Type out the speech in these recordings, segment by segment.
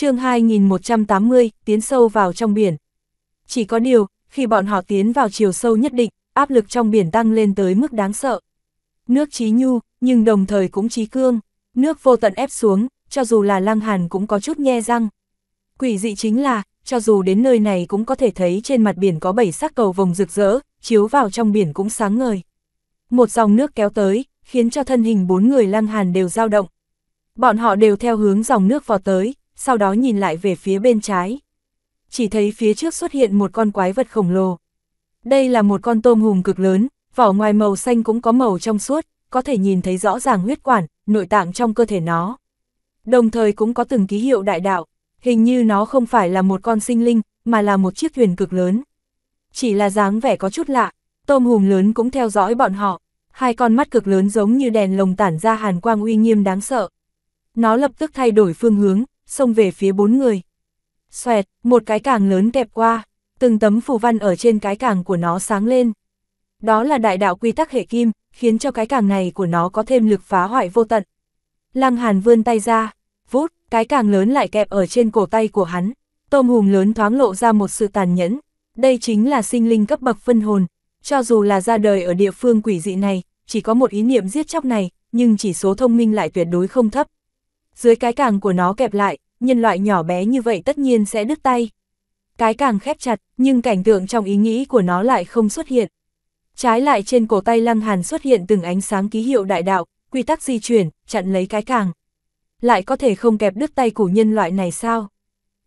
chương 2180, tiến sâu vào trong biển. Chỉ có điều, khi bọn họ tiến vào chiều sâu nhất định, áp lực trong biển tăng lên tới mức đáng sợ. Nước trí nhu, nhưng đồng thời cũng trí cương, nước vô tận ép xuống, cho dù là lăng hàn cũng có chút nhe răng. Quỷ dị chính là, cho dù đến nơi này cũng có thể thấy trên mặt biển có bảy sắc cầu vồng rực rỡ, chiếu vào trong biển cũng sáng ngời. Một dòng nước kéo tới, khiến cho thân hình bốn người lăng hàn đều dao động. Bọn họ đều theo hướng dòng nước vào tới, sau đó nhìn lại về phía bên trái. Chỉ thấy phía trước xuất hiện một con quái vật khổng lồ. Đây là một con tôm hùm cực lớn, vỏ ngoài màu xanh cũng có màu trong suốt, có thể nhìn thấy rõ ràng huyết quản, nội tạng trong cơ thể nó. Đồng thời cũng có từng ký hiệu đại đạo, hình như nó không phải là một con sinh linh, mà là một chiếc thuyền cực lớn. Chỉ là dáng vẻ có chút lạ, tôm hùm lớn cũng theo dõi bọn họ, hai con mắt cực lớn giống như đèn lồng tản ra hàn quang uy nghiêm đáng sợ. Nó lập tức thay đổi phương hướng, xông về phía bốn người. Xoẹt, một cái càng lớn kẹp qua, từng tấm phù văn ở trên cái càng của nó sáng lên. Đó là đại đạo quy tắc hệ kim, khiến cho cái càng này của nó có thêm lực phá hoại vô tận. Lăng Hàn vươn tay ra, vút, cái càng lớn lại kẹp ở trên cổ tay của hắn. Tôm hùm lớn thoáng lộ ra một sự tàn nhẫn. Đây chính là sinh linh cấp bậc phân hồn. Cho dù là ra đời ở địa phương quỷ dị này, chỉ có một ý niệm giết chóc này, nhưng chỉ số thông minh lại tuyệt đối không thấp dưới cái càng của nó kẹp lại, nhân loại nhỏ bé như vậy tất nhiên sẽ đứt tay. Cái càng khép chặt, nhưng cảnh tượng trong ý nghĩ của nó lại không xuất hiện. Trái lại trên cổ tay Lăng Hàn xuất hiện từng ánh sáng ký hiệu đại đạo, quy tắc di chuyển, chặn lấy cái càng. Lại có thể không kẹp đứt tay của nhân loại này sao?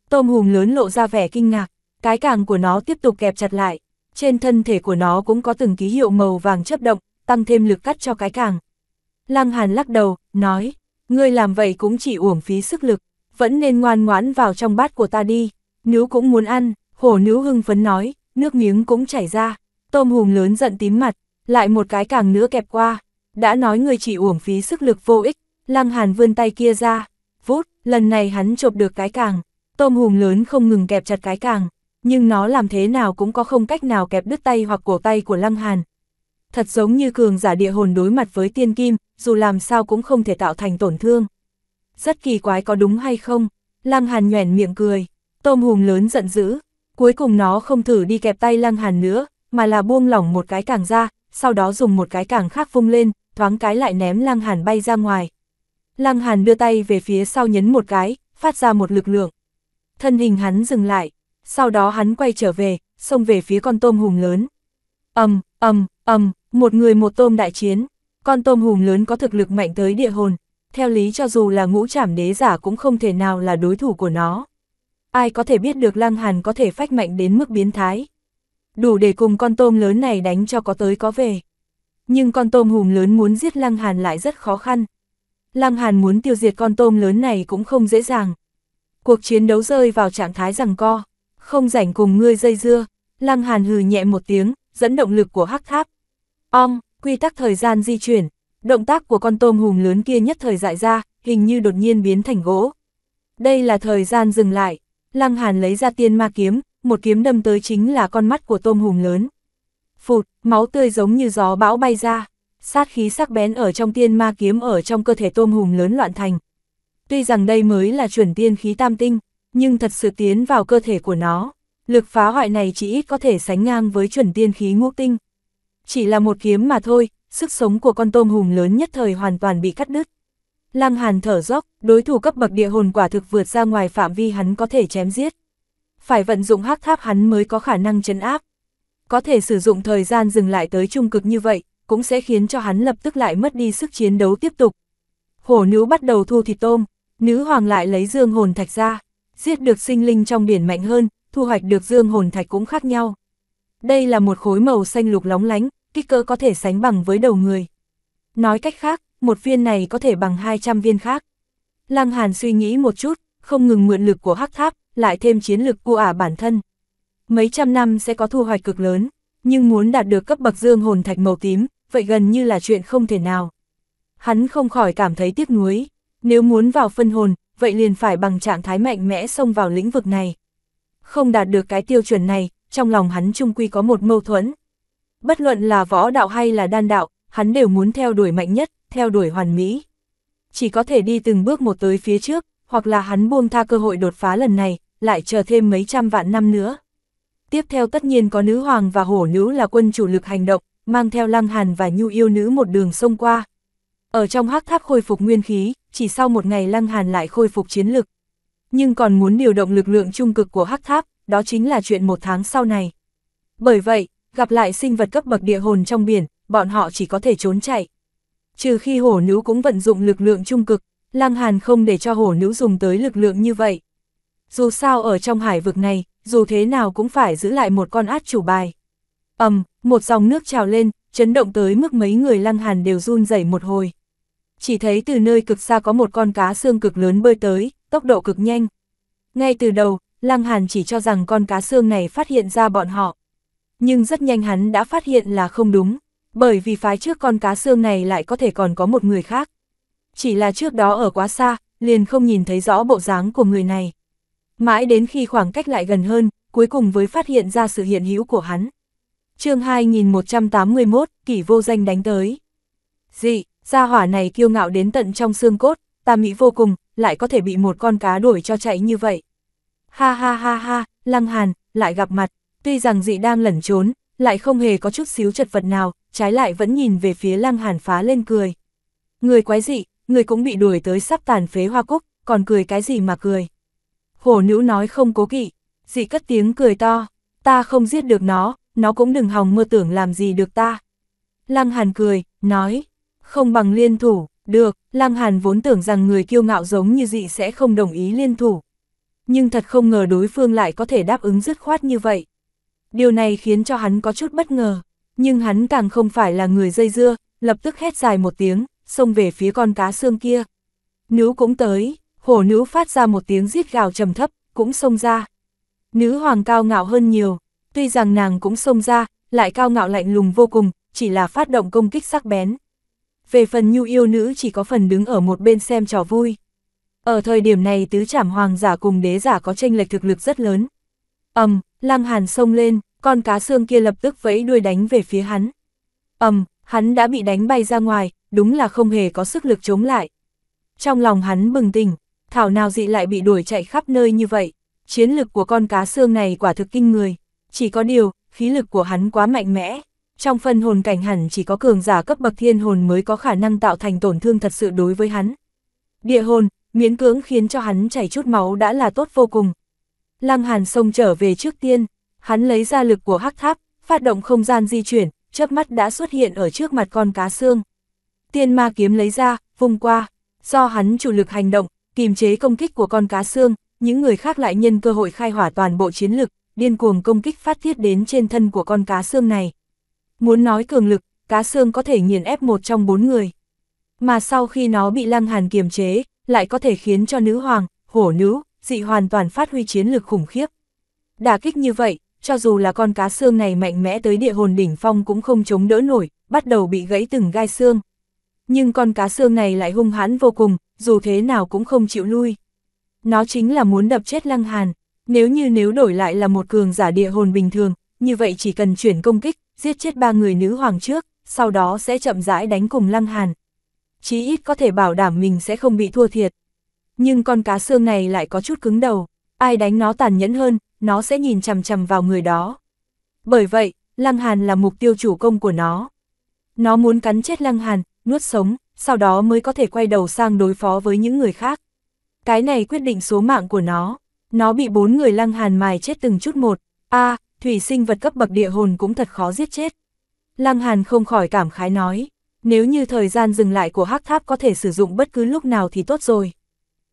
Tôm hùm lớn lộ ra vẻ kinh ngạc, cái càng của nó tiếp tục kẹp chặt lại. Trên thân thể của nó cũng có từng ký hiệu màu vàng chấp động, tăng thêm lực cắt cho cái càng. Lăng Hàn lắc đầu, nói, Ngươi làm vậy cũng chỉ uổng phí sức lực, vẫn nên ngoan ngoãn vào trong bát của ta đi. Nú cũng muốn ăn, hổ nú hưng phấn nói, nước miếng cũng chảy ra. Tôm hùm lớn giận tím mặt, lại một cái càng nữa kẹp qua. Đã nói ngươi chỉ uổng phí sức lực vô ích, lăng hàn vươn tay kia ra. Vút, lần này hắn chộp được cái càng. Tôm hùm lớn không ngừng kẹp chặt cái càng, nhưng nó làm thế nào cũng có không cách nào kẹp đứt tay hoặc cổ tay của lăng hàn thật giống như cường giả địa hồn đối mặt với tiên kim, dù làm sao cũng không thể tạo thành tổn thương. Rất kỳ quái có đúng hay không? Lăng Hàn nhoẻn miệng cười, tôm hùm lớn giận dữ, cuối cùng nó không thử đi kẹp tay Lăng Hàn nữa, mà là buông lỏng một cái càng ra, sau đó dùng một cái càng khác vung lên, thoáng cái lại ném Lăng Hàn bay ra ngoài. Lăng Hàn đưa tay về phía sau nhấn một cái, phát ra một lực lượng. Thân hình hắn dừng lại, sau đó hắn quay trở về, xông về phía con tôm hùm lớn. Ầm, um, ầm, um, ầm, um, một người một tôm đại chiến, con tôm hùm lớn có thực lực mạnh tới địa hồn, theo lý cho dù là ngũ trảm đế giả cũng không thể nào là đối thủ của nó. Ai có thể biết được Lăng Hàn có thể phách mạnh đến mức biến thái. Đủ để cùng con tôm lớn này đánh cho có tới có về. Nhưng con tôm hùm lớn muốn giết Lăng Hàn lại rất khó khăn. Lăng Hàn muốn tiêu diệt con tôm lớn này cũng không dễ dàng. Cuộc chiến đấu rơi vào trạng thái rằng co, không rảnh cùng ngươi dây dưa. Lăng Hàn hừ nhẹ một tiếng, dẫn động lực của hắc tháp. Ong, quy tắc thời gian di chuyển, động tác của con tôm hùm lớn kia nhất thời dại ra, hình như đột nhiên biến thành gỗ. Đây là thời gian dừng lại, Lăng Hàn lấy ra tiên ma kiếm, một kiếm đâm tới chính là con mắt của tôm hùm lớn. Phụt, máu tươi giống như gió bão bay ra, sát khí sắc bén ở trong tiên ma kiếm ở trong cơ thể tôm hùm lớn loạn thành. Tuy rằng đây mới là chuẩn tiên khí tam tinh, nhưng thật sự tiến vào cơ thể của nó. Lực phá hoại này chỉ ít có thể sánh ngang với chuẩn tiên khí ngũ tinh. Chỉ là một kiếm mà thôi, sức sống của con tôm hùm lớn nhất thời hoàn toàn bị cắt đứt. Lăng Hàn thở dốc, đối thủ cấp bậc địa hồn quả thực vượt ra ngoài phạm vi hắn có thể chém giết. Phải vận dụng hắc tháp hắn mới có khả năng chấn áp. Có thể sử dụng thời gian dừng lại tới trung cực như vậy, cũng sẽ khiến cho hắn lập tức lại mất đi sức chiến đấu tiếp tục. Hổ nữ bắt đầu thu thịt tôm, nữ hoàng lại lấy dương hồn thạch ra, giết được sinh linh trong biển mạnh hơn, thu hoạch được dương hồn thạch cũng khác nhau. Đây là một khối màu xanh lục lóng lánh, kích cỡ có thể sánh bằng với đầu người. Nói cách khác, một viên này có thể bằng 200 viên khác. Lăng Hàn suy nghĩ một chút, không ngừng mượn lực của hắc tháp, lại thêm chiến lực của ả bản thân. Mấy trăm năm sẽ có thu hoạch cực lớn, nhưng muốn đạt được cấp bậc dương hồn thạch màu tím, vậy gần như là chuyện không thể nào. Hắn không khỏi cảm thấy tiếc nuối, nếu muốn vào phân hồn, vậy liền phải bằng trạng thái mạnh mẽ xông vào lĩnh vực này không đạt được cái tiêu chuẩn này, trong lòng hắn trung quy có một mâu thuẫn. Bất luận là võ đạo hay là đan đạo, hắn đều muốn theo đuổi mạnh nhất, theo đuổi hoàn mỹ. Chỉ có thể đi từng bước một tới phía trước, hoặc là hắn buông tha cơ hội đột phá lần này, lại chờ thêm mấy trăm vạn năm nữa. Tiếp theo tất nhiên có nữ hoàng và hổ nữ là quân chủ lực hành động, mang theo lăng hàn và nhu yêu nữ một đường sông qua. Ở trong hắc tháp khôi phục nguyên khí, chỉ sau một ngày lăng hàn lại khôi phục chiến lực, nhưng còn muốn điều động lực lượng trung cực của hắc tháp, đó chính là chuyện một tháng sau này. Bởi vậy, gặp lại sinh vật cấp bậc địa hồn trong biển, bọn họ chỉ có thể trốn chạy. Trừ khi hổ nữ cũng vận dụng lực lượng trung cực, lang Hàn không để cho hổ nữ dùng tới lực lượng như vậy. Dù sao ở trong hải vực này, dù thế nào cũng phải giữ lại một con át chủ bài. ầm, một dòng nước trào lên, chấn động tới mức mấy người Lăng Hàn đều run rẩy một hồi. Chỉ thấy từ nơi cực xa có một con cá xương cực lớn bơi tới, tốc độ cực nhanh. Ngay từ đầu, Lăng Hàn chỉ cho rằng con cá xương này phát hiện ra bọn họ. Nhưng rất nhanh hắn đã phát hiện là không đúng, bởi vì phái trước con cá xương này lại có thể còn có một người khác. Chỉ là trước đó ở quá xa, liền không nhìn thấy rõ bộ dáng của người này. Mãi đến khi khoảng cách lại gần hơn, cuối cùng với phát hiện ra sự hiện hữu của hắn. chương 2181, kỷ vô danh đánh tới. Dị, gia hỏa này kiêu ngạo đến tận trong xương cốt, ta mỹ vô cùng, lại có thể bị một con cá đuổi cho chạy như vậy. Ha ha ha ha, Lăng Hàn, lại gặp mặt, tuy rằng dị đang lẩn trốn, lại không hề có chút xíu chật vật nào, trái lại vẫn nhìn về phía Lăng Hàn phá lên cười. Người quái dị, người cũng bị đuổi tới sắp tàn phế hoa cúc, còn cười cái gì mà cười. Hổ nữ nói không cố kỵ, dị cất tiếng cười to, ta không giết được nó, nó cũng đừng hòng mơ tưởng làm gì được ta. Lăng Hàn cười, nói, không bằng liên thủ, được, Lăng Hàn vốn tưởng rằng người kiêu ngạo giống như dị sẽ không đồng ý liên thủ. Nhưng thật không ngờ đối phương lại có thể đáp ứng dứt khoát như vậy. Điều này khiến cho hắn có chút bất ngờ, nhưng hắn càng không phải là người dây dưa, lập tức hét dài một tiếng, xông về phía con cá xương kia. Nữ cũng tới, hổ nữ phát ra một tiếng rít gào trầm thấp, cũng xông ra. Nữ hoàng cao ngạo hơn nhiều, tuy rằng nàng cũng xông ra, lại cao ngạo lạnh lùng vô cùng, chỉ là phát động công kích sắc bén về phần nhu yêu nữ chỉ có phần đứng ở một bên xem trò vui. Ở thời điểm này tứ trảm hoàng giả cùng đế giả có tranh lệch thực lực rất lớn. ầm, um, lăng hàn sông lên, con cá xương kia lập tức vẫy đuôi đánh về phía hắn. ầm, um, hắn đã bị đánh bay ra ngoài, đúng là không hề có sức lực chống lại. Trong lòng hắn bừng tỉnh, thảo nào dị lại bị đuổi chạy khắp nơi như vậy, chiến lực của con cá xương này quả thực kinh người, chỉ có điều, khí lực của hắn quá mạnh mẽ, trong phân hồn cảnh hẳn chỉ có cường giả cấp bậc thiên hồn mới có khả năng tạo thành tổn thương thật sự đối với hắn. Địa hồn, miễn cưỡng khiến cho hắn chảy chút máu đã là tốt vô cùng. Lăng Hàn xông trở về trước tiên, hắn lấy ra lực của hắc tháp, phát động không gian di chuyển, chớp mắt đã xuất hiện ở trước mặt con cá xương. Tiên ma kiếm lấy ra, vùng qua, do hắn chủ lực hành động, kìm chế công kích của con cá xương, những người khác lại nhân cơ hội khai hỏa toàn bộ chiến lực, điên cuồng công kích phát thiết đến trên thân của con cá xương này. Muốn nói cường lực, cá xương có thể nghiền ép một trong bốn người. Mà sau khi nó bị lăng hàn kiềm chế, lại có thể khiến cho nữ hoàng, hổ nữ, dị hoàn toàn phát huy chiến lực khủng khiếp. Đả kích như vậy, cho dù là con cá xương này mạnh mẽ tới địa hồn đỉnh phong cũng không chống đỡ nổi, bắt đầu bị gãy từng gai xương. Nhưng con cá xương này lại hung hãn vô cùng, dù thế nào cũng không chịu lui. Nó chính là muốn đập chết lăng hàn. Nếu như nếu đổi lại là một cường giả địa hồn bình thường, như vậy chỉ cần chuyển công kích, giết chết ba người nữ hoàng trước, sau đó sẽ chậm rãi đánh cùng Lăng Hàn. Chí ít có thể bảo đảm mình sẽ không bị thua thiệt. Nhưng con cá xương này lại có chút cứng đầu, ai đánh nó tàn nhẫn hơn, nó sẽ nhìn chằm chằm vào người đó. Bởi vậy, Lăng Hàn là mục tiêu chủ công của nó. Nó muốn cắn chết Lăng Hàn, nuốt sống, sau đó mới có thể quay đầu sang đối phó với những người khác. Cái này quyết định số mạng của nó. Nó bị bốn người Lăng Hàn mài chết từng chút một. A, thủy sinh vật cấp bậc địa hồn cũng thật khó giết chết. Lăng Hàn không khỏi cảm khái nói, nếu như thời gian dừng lại của hắc tháp có thể sử dụng bất cứ lúc nào thì tốt rồi.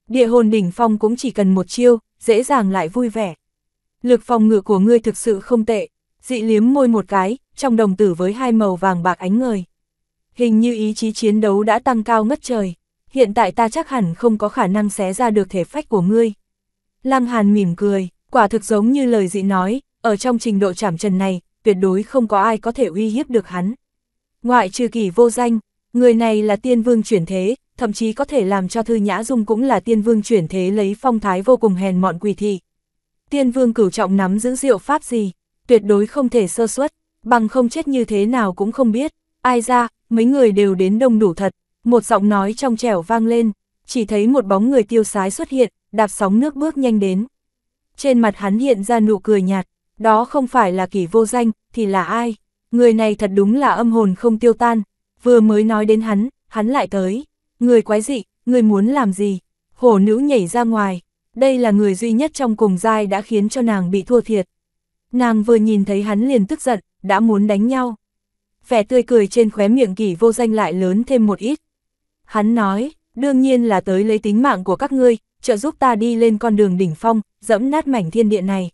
Địa hồn đỉnh phong cũng chỉ cần một chiêu, dễ dàng lại vui vẻ. Lực phòng ngựa của ngươi thực sự không tệ, dị liếm môi một cái, trong đồng tử với hai màu vàng bạc ánh ngời. Hình như ý chí chiến đấu đã tăng cao ngất trời, hiện tại ta chắc hẳn không có khả năng xé ra được thể phách của ngươi. Lăng Hàn mỉm cười, quả thực giống như lời dị nói, ở trong trình độ chảm trần này, tuyệt đối không có ai có thể uy hiếp được hắn. Ngoại trừ kỳ vô danh, người này là tiên vương chuyển thế, thậm chí có thể làm cho Thư Nhã Dung cũng là tiên vương chuyển thế lấy phong thái vô cùng hèn mọn quỳ thị. Tiên vương cửu trọng nắm giữ diệu pháp gì, tuyệt đối không thể sơ suất, bằng không chết như thế nào cũng không biết, ai ra, mấy người đều đến đông đủ thật, một giọng nói trong trẻo vang lên, chỉ thấy một bóng người tiêu sái xuất hiện, đạp sóng nước bước nhanh đến. Trên mặt hắn hiện ra nụ cười nhạt, đó không phải là kỳ vô danh, thì là ai? Người này thật đúng là âm hồn không tiêu tan. Vừa mới nói đến hắn, hắn lại tới. Người quái dị, người muốn làm gì? Hổ nữ nhảy ra ngoài. Đây là người duy nhất trong cùng giai đã khiến cho nàng bị thua thiệt. Nàng vừa nhìn thấy hắn liền tức giận, đã muốn đánh nhau. Vẻ tươi cười trên khóe miệng kỳ vô danh lại lớn thêm một ít. Hắn nói, đương nhiên là tới lấy tính mạng của các ngươi, trợ giúp ta đi lên con đường đỉnh phong, dẫm nát mảnh thiên địa này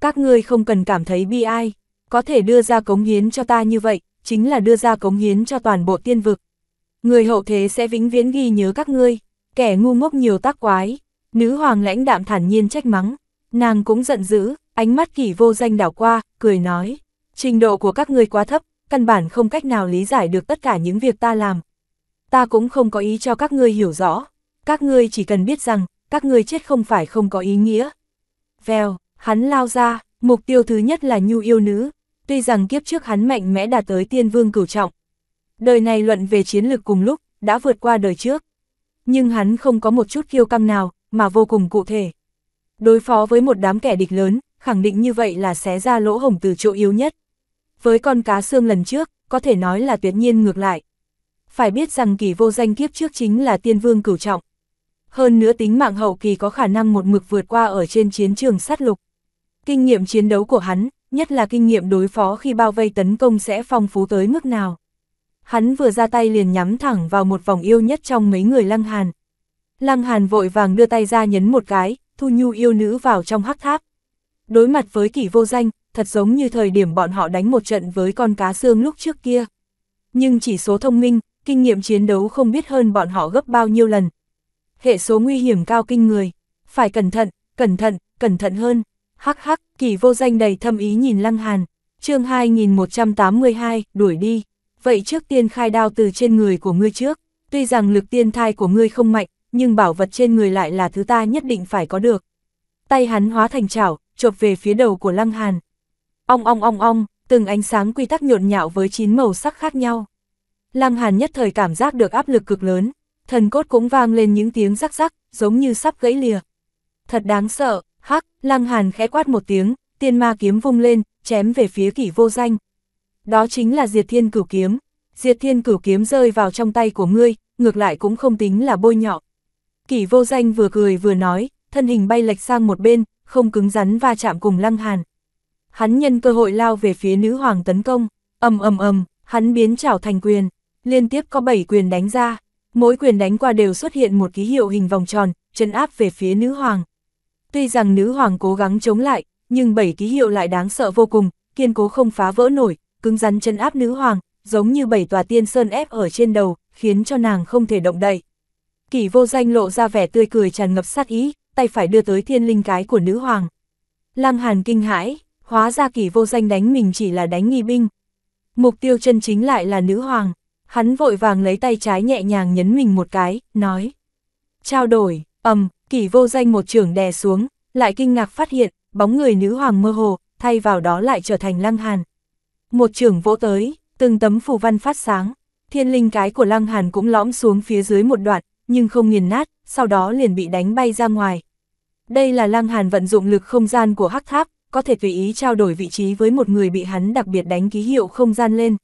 các ngươi không cần cảm thấy bi ai, có thể đưa ra cống hiến cho ta như vậy, chính là đưa ra cống hiến cho toàn bộ tiên vực. Người hậu thế sẽ vĩnh viễn ghi nhớ các ngươi, kẻ ngu ngốc nhiều tác quái, nữ hoàng lãnh đạm thản nhiên trách mắng, nàng cũng giận dữ, ánh mắt kỳ vô danh đảo qua, cười nói, trình độ của các ngươi quá thấp, căn bản không cách nào lý giải được tất cả những việc ta làm. Ta cũng không có ý cho các ngươi hiểu rõ, các ngươi chỉ cần biết rằng, các ngươi chết không phải không có ý nghĩa. Vèo, Hắn lao ra, mục tiêu thứ nhất là nhu yêu nữ, tuy rằng kiếp trước hắn mạnh mẽ đạt tới tiên vương cửu trọng. Đời này luận về chiến lược cùng lúc, đã vượt qua đời trước. Nhưng hắn không có một chút kiêu căng nào, mà vô cùng cụ thể. Đối phó với một đám kẻ địch lớn, khẳng định như vậy là xé ra lỗ hổng từ chỗ yếu nhất. Với con cá xương lần trước, có thể nói là tuyệt nhiên ngược lại. Phải biết rằng kỳ vô danh kiếp trước chính là tiên vương cửu trọng. Hơn nữa tính mạng hậu kỳ có khả năng một mực vượt qua ở trên chiến trường sát lục. Kinh nghiệm chiến đấu của hắn, nhất là kinh nghiệm đối phó khi bao vây tấn công sẽ phong phú tới mức nào. Hắn vừa ra tay liền nhắm thẳng vào một vòng yêu nhất trong mấy người Lăng Hàn. Lăng Hàn vội vàng đưa tay ra nhấn một cái, thu nhu yêu nữ vào trong hắc tháp. Đối mặt với kỷ vô danh, thật giống như thời điểm bọn họ đánh một trận với con cá xương lúc trước kia. Nhưng chỉ số thông minh, kinh nghiệm chiến đấu không biết hơn bọn họ gấp bao nhiêu lần. Hệ số nguy hiểm cao kinh người, phải cẩn thận, cẩn thận, cẩn thận hơn. Hắc hắc, kỳ vô danh đầy thâm ý nhìn Lăng Hàn, chương 2182, đuổi đi. Vậy trước tiên khai đao từ trên người của ngươi trước, tuy rằng lực tiên thai của ngươi không mạnh, nhưng bảo vật trên người lại là thứ ta nhất định phải có được. Tay hắn hóa thành chảo, chộp về phía đầu của Lăng Hàn. Ong ong ong ong, từng ánh sáng quy tắc nhộn nhạo với chín màu sắc khác nhau. Lăng Hàn nhất thời cảm giác được áp lực cực lớn, thần cốt cũng vang lên những tiếng rắc rắc, giống như sắp gãy lìa. Thật đáng sợ, Hắc, Lăng Hàn khẽ quát một tiếng, tiên ma kiếm vung lên, chém về phía kỷ vô danh. Đó chính là diệt thiên cửu kiếm. Diệt thiên cửu kiếm rơi vào trong tay của ngươi, ngược lại cũng không tính là bôi nhọ. Kỷ vô danh vừa cười vừa nói, thân hình bay lệch sang một bên, không cứng rắn va chạm cùng Lăng Hàn. Hắn nhân cơ hội lao về phía nữ hoàng tấn công, ầm ầm ầm, hắn biến trảo thành quyền, liên tiếp có 7 quyền đánh ra, mỗi quyền đánh qua đều xuất hiện một ký hiệu hình vòng tròn, chân áp về phía nữ hoàng. Tuy rằng nữ hoàng cố gắng chống lại, nhưng bảy ký hiệu lại đáng sợ vô cùng, kiên cố không phá vỡ nổi, cứng rắn chân áp nữ hoàng, giống như bảy tòa tiên sơn ép ở trên đầu, khiến cho nàng không thể động đậy. Kỷ vô danh lộ ra vẻ tươi cười tràn ngập sát ý, tay phải đưa tới thiên linh cái của nữ hoàng. Lăng Hàn kinh hãi, hóa ra kỷ vô danh đánh mình chỉ là đánh nghi binh. Mục tiêu chân chính lại là nữ hoàng, hắn vội vàng lấy tay trái nhẹ nhàng nhấn mình một cái, nói. Trao đổi, ầm, Kỷ vô danh một trưởng đè xuống, lại kinh ngạc phát hiện, bóng người nữ hoàng mơ hồ, thay vào đó lại trở thành lăng hàn. Một trưởng vỗ tới, từng tấm phù văn phát sáng, thiên linh cái của lăng hàn cũng lõm xuống phía dưới một đoạn, nhưng không nghiền nát, sau đó liền bị đánh bay ra ngoài. Đây là lăng hàn vận dụng lực không gian của hắc tháp, có thể tùy ý trao đổi vị trí với một người bị hắn đặc biệt đánh ký hiệu không gian lên.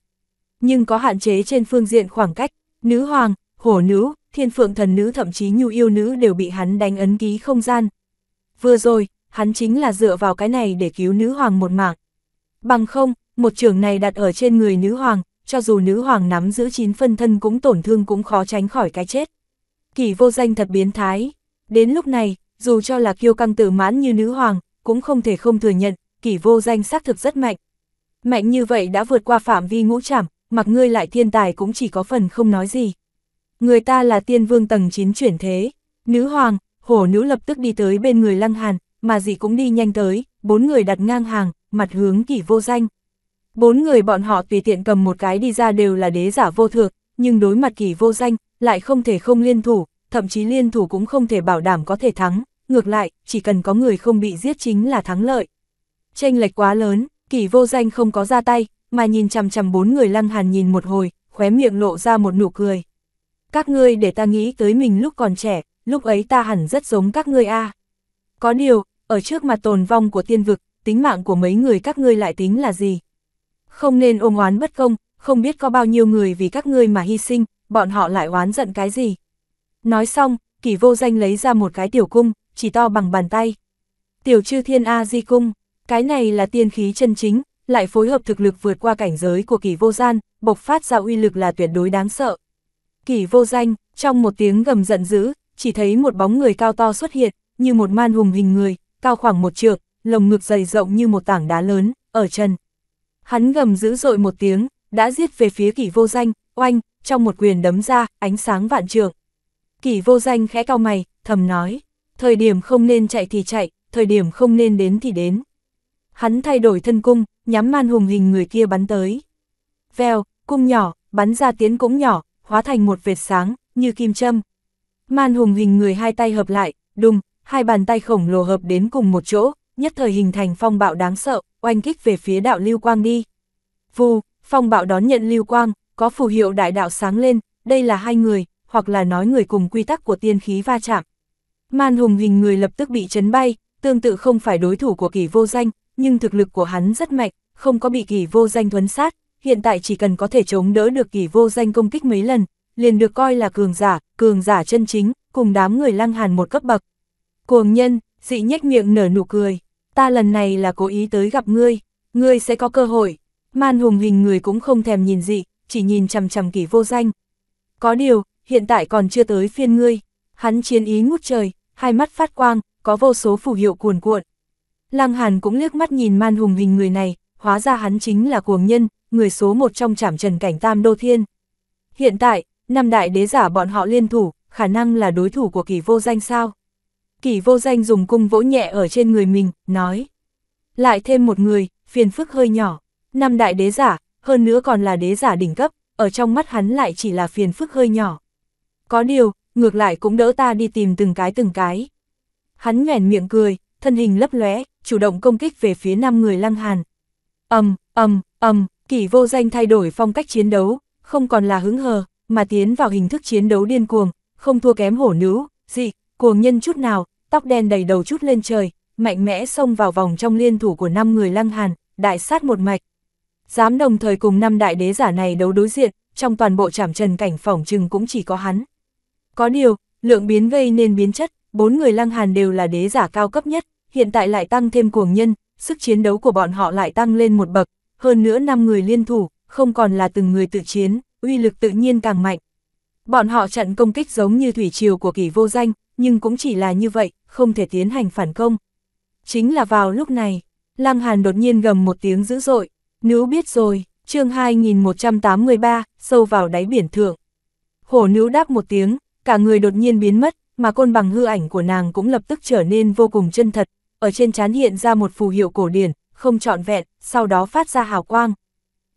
Nhưng có hạn chế trên phương diện khoảng cách, nữ hoàng, hổ nữ, thiên phượng thần nữ thậm chí nhu yêu nữ đều bị hắn đánh ấn ký không gian. Vừa rồi, hắn chính là dựa vào cái này để cứu nữ hoàng một mạng. Bằng không, một trường này đặt ở trên người nữ hoàng, cho dù nữ hoàng nắm giữ chín phân thân cũng tổn thương cũng khó tránh khỏi cái chết. Kỳ vô danh thật biến thái. Đến lúc này, dù cho là kiêu căng tự mãn như nữ hoàng, cũng không thể không thừa nhận, kỳ vô danh xác thực rất mạnh. Mạnh như vậy đã vượt qua phạm vi ngũ trảm, mặc ngươi lại thiên tài cũng chỉ có phần không nói gì người ta là tiên vương tầng 9 chuyển thế. Nữ hoàng, hổ nữ lập tức đi tới bên người lăng hàn, mà dì cũng đi nhanh tới, bốn người đặt ngang hàng, mặt hướng kỷ vô danh. Bốn người bọn họ tùy tiện cầm một cái đi ra đều là đế giả vô thượng, nhưng đối mặt kỷ vô danh, lại không thể không liên thủ, thậm chí liên thủ cũng không thể bảo đảm có thể thắng, ngược lại, chỉ cần có người không bị giết chính là thắng lợi. Tranh lệch quá lớn, kỷ vô danh không có ra tay, mà nhìn chằm chằm bốn người lăng hàn nhìn một hồi, khóe miệng lộ ra một nụ cười các ngươi để ta nghĩ tới mình lúc còn trẻ, lúc ấy ta hẳn rất giống các ngươi a. Có điều, ở trước mặt tồn vong của tiên vực, tính mạng của mấy người các ngươi lại tính là gì? Không nên ôm oán bất công, không biết có bao nhiêu người vì các ngươi mà hy sinh, bọn họ lại oán giận cái gì? Nói xong, kỷ vô danh lấy ra một cái tiểu cung, chỉ to bằng bàn tay. Tiểu chư thiên A di cung, cái này là tiên khí chân chính, lại phối hợp thực lực vượt qua cảnh giới của kỷ vô gian, bộc phát ra uy lực là tuyệt đối đáng sợ kỷ vô danh, trong một tiếng gầm giận dữ, chỉ thấy một bóng người cao to xuất hiện, như một man hùng hình người, cao khoảng một trượng, lồng ngực dày rộng như một tảng đá lớn, ở chân. Hắn gầm dữ dội một tiếng, đã giết về phía kỷ vô danh, oanh, trong một quyền đấm ra, ánh sáng vạn trượng. Kỷ vô danh khẽ cao mày, thầm nói, thời điểm không nên chạy thì chạy, thời điểm không nên đến thì đến. Hắn thay đổi thân cung, nhắm man hùng hình người kia bắn tới. Vèo, cung nhỏ, bắn ra tiến cũng nhỏ, hóa thành một vệt sáng, như kim châm. Man hùng hình người hai tay hợp lại, đùng, hai bàn tay khổng lồ hợp đến cùng một chỗ, nhất thời hình thành phong bạo đáng sợ, oanh kích về phía đạo lưu quang đi. Vù, phong bạo đón nhận lưu quang, có phù hiệu đại đạo sáng lên, đây là hai người, hoặc là nói người cùng quy tắc của tiên khí va chạm. Man hùng hình người lập tức bị chấn bay, tương tự không phải đối thủ của kỳ vô danh, nhưng thực lực của hắn rất mạnh, không có bị kỳ vô danh thuấn sát, hiện tại chỉ cần có thể chống đỡ được kỷ vô danh công kích mấy lần, liền được coi là cường giả, cường giả chân chính, cùng đám người lăng hàn một cấp bậc. Cuồng nhân, dị nhếch miệng nở nụ cười, ta lần này là cố ý tới gặp ngươi, ngươi sẽ có cơ hội, man hùng hình người cũng không thèm nhìn dị, chỉ nhìn chằm chằm kỷ vô danh. Có điều, hiện tại còn chưa tới phiên ngươi, hắn chiến ý ngút trời, hai mắt phát quang, có vô số phù hiệu cuồn cuộn. Lăng Hàn cũng liếc mắt nhìn man hùng hình người này, hóa ra hắn chính là cuồng nhân, người số một trong trảm trần cảnh Tam Đô Thiên. Hiện tại, năm đại đế giả bọn họ liên thủ, khả năng là đối thủ của kỳ vô danh sao? Kỳ vô danh dùng cung vỗ nhẹ ở trên người mình, nói. Lại thêm một người, phiền phức hơi nhỏ. Năm đại đế giả, hơn nữa còn là đế giả đỉnh cấp, ở trong mắt hắn lại chỉ là phiền phức hơi nhỏ. Có điều, ngược lại cũng đỡ ta đi tìm từng cái từng cái. Hắn nhoẻn miệng cười, thân hình lấp lóe, chủ động công kích về phía năm người lăng hàn. Âm, âm, âm, Kỷ vô danh thay đổi phong cách chiến đấu, không còn là hứng hờ, mà tiến vào hình thức chiến đấu điên cuồng, không thua kém hổ nữ. dị, cuồng nhân chút nào, tóc đen đầy đầu chút lên trời, mạnh mẽ xông vào vòng trong liên thủ của năm người lăng hàn, đại sát một mạch. Dám đồng thời cùng năm đại đế giả này đấu đối diện, trong toàn bộ trảm trần cảnh phỏng trừng cũng chỉ có hắn. Có điều, lượng biến vây nên biến chất, bốn người lăng hàn đều là đế giả cao cấp nhất, hiện tại lại tăng thêm cuồng nhân, sức chiến đấu của bọn họ lại tăng lên một bậc, hơn nữa 5 người liên thủ, không còn là từng người tự chiến, uy lực tự nhiên càng mạnh. Bọn họ chặn công kích giống như thủy triều của kỷ vô danh, nhưng cũng chỉ là như vậy, không thể tiến hành phản công. Chính là vào lúc này, Lăng Hàn đột nhiên gầm một tiếng dữ dội, nữ biết rồi, chương 2183, sâu vào đáy biển thượng. Hổ nữ đáp một tiếng, cả người đột nhiên biến mất, mà côn bằng hư ảnh của nàng cũng lập tức trở nên vô cùng chân thật, ở trên trán hiện ra một phù hiệu cổ điển, không trọn vẹn, sau đó phát ra hào quang.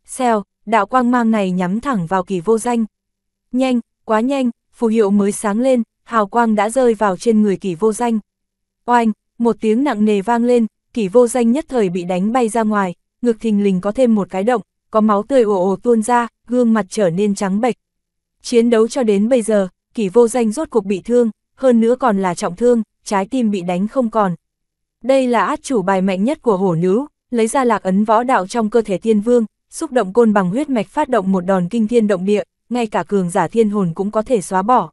Xèo, đạo quang mang này nhắm thẳng vào kỳ vô danh. Nhanh, quá nhanh, phù hiệu mới sáng lên, hào quang đã rơi vào trên người kỳ vô danh. Oanh, một tiếng nặng nề vang lên, kỳ vô danh nhất thời bị đánh bay ra ngoài, ngực thình lình có thêm một cái động, có máu tươi ồ ồ tuôn ra, gương mặt trở nên trắng bệch. Chiến đấu cho đến bây giờ, kỳ vô danh rốt cuộc bị thương, hơn nữa còn là trọng thương, trái tim bị đánh không còn. Đây là át chủ bài mạnh nhất của hổ nữ, lấy ra lạc ấn võ đạo trong cơ thể tiên vương, xúc động côn bằng huyết mạch phát động một đòn kinh thiên động địa, ngay cả cường giả thiên hồn cũng có thể xóa bỏ.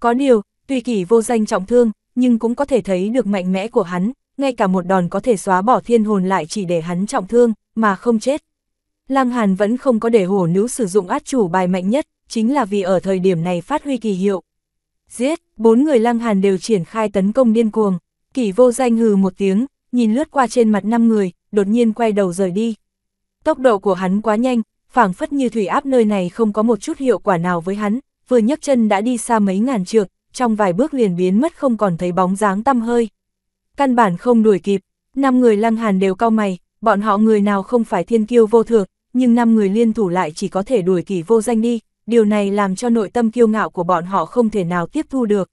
Có điều, tuy kỷ vô danh trọng thương, nhưng cũng có thể thấy được mạnh mẽ của hắn, ngay cả một đòn có thể xóa bỏ thiên hồn lại chỉ để hắn trọng thương, mà không chết. Lăng Hàn vẫn không có để hổ nữ sử dụng át chủ bài mạnh nhất, chính là vì ở thời điểm này phát huy kỳ hiệu. Giết, bốn người Lăng Hàn đều triển khai tấn công điên cuồng, kỳ vô danh hừ một tiếng, nhìn lướt qua trên mặt năm người, đột nhiên quay đầu rời đi. Tốc độ của hắn quá nhanh, phảng phất như thủy áp nơi này không có một chút hiệu quả nào với hắn, vừa nhấc chân đã đi xa mấy ngàn trượng, trong vài bước liền biến mất không còn thấy bóng dáng tăm hơi. Căn bản không đuổi kịp, năm người lăng hàn đều cao mày, bọn họ người nào không phải thiên kiêu vô thượng, nhưng năm người liên thủ lại chỉ có thể đuổi kỳ vô danh đi, điều này làm cho nội tâm kiêu ngạo của bọn họ không thể nào tiếp thu được.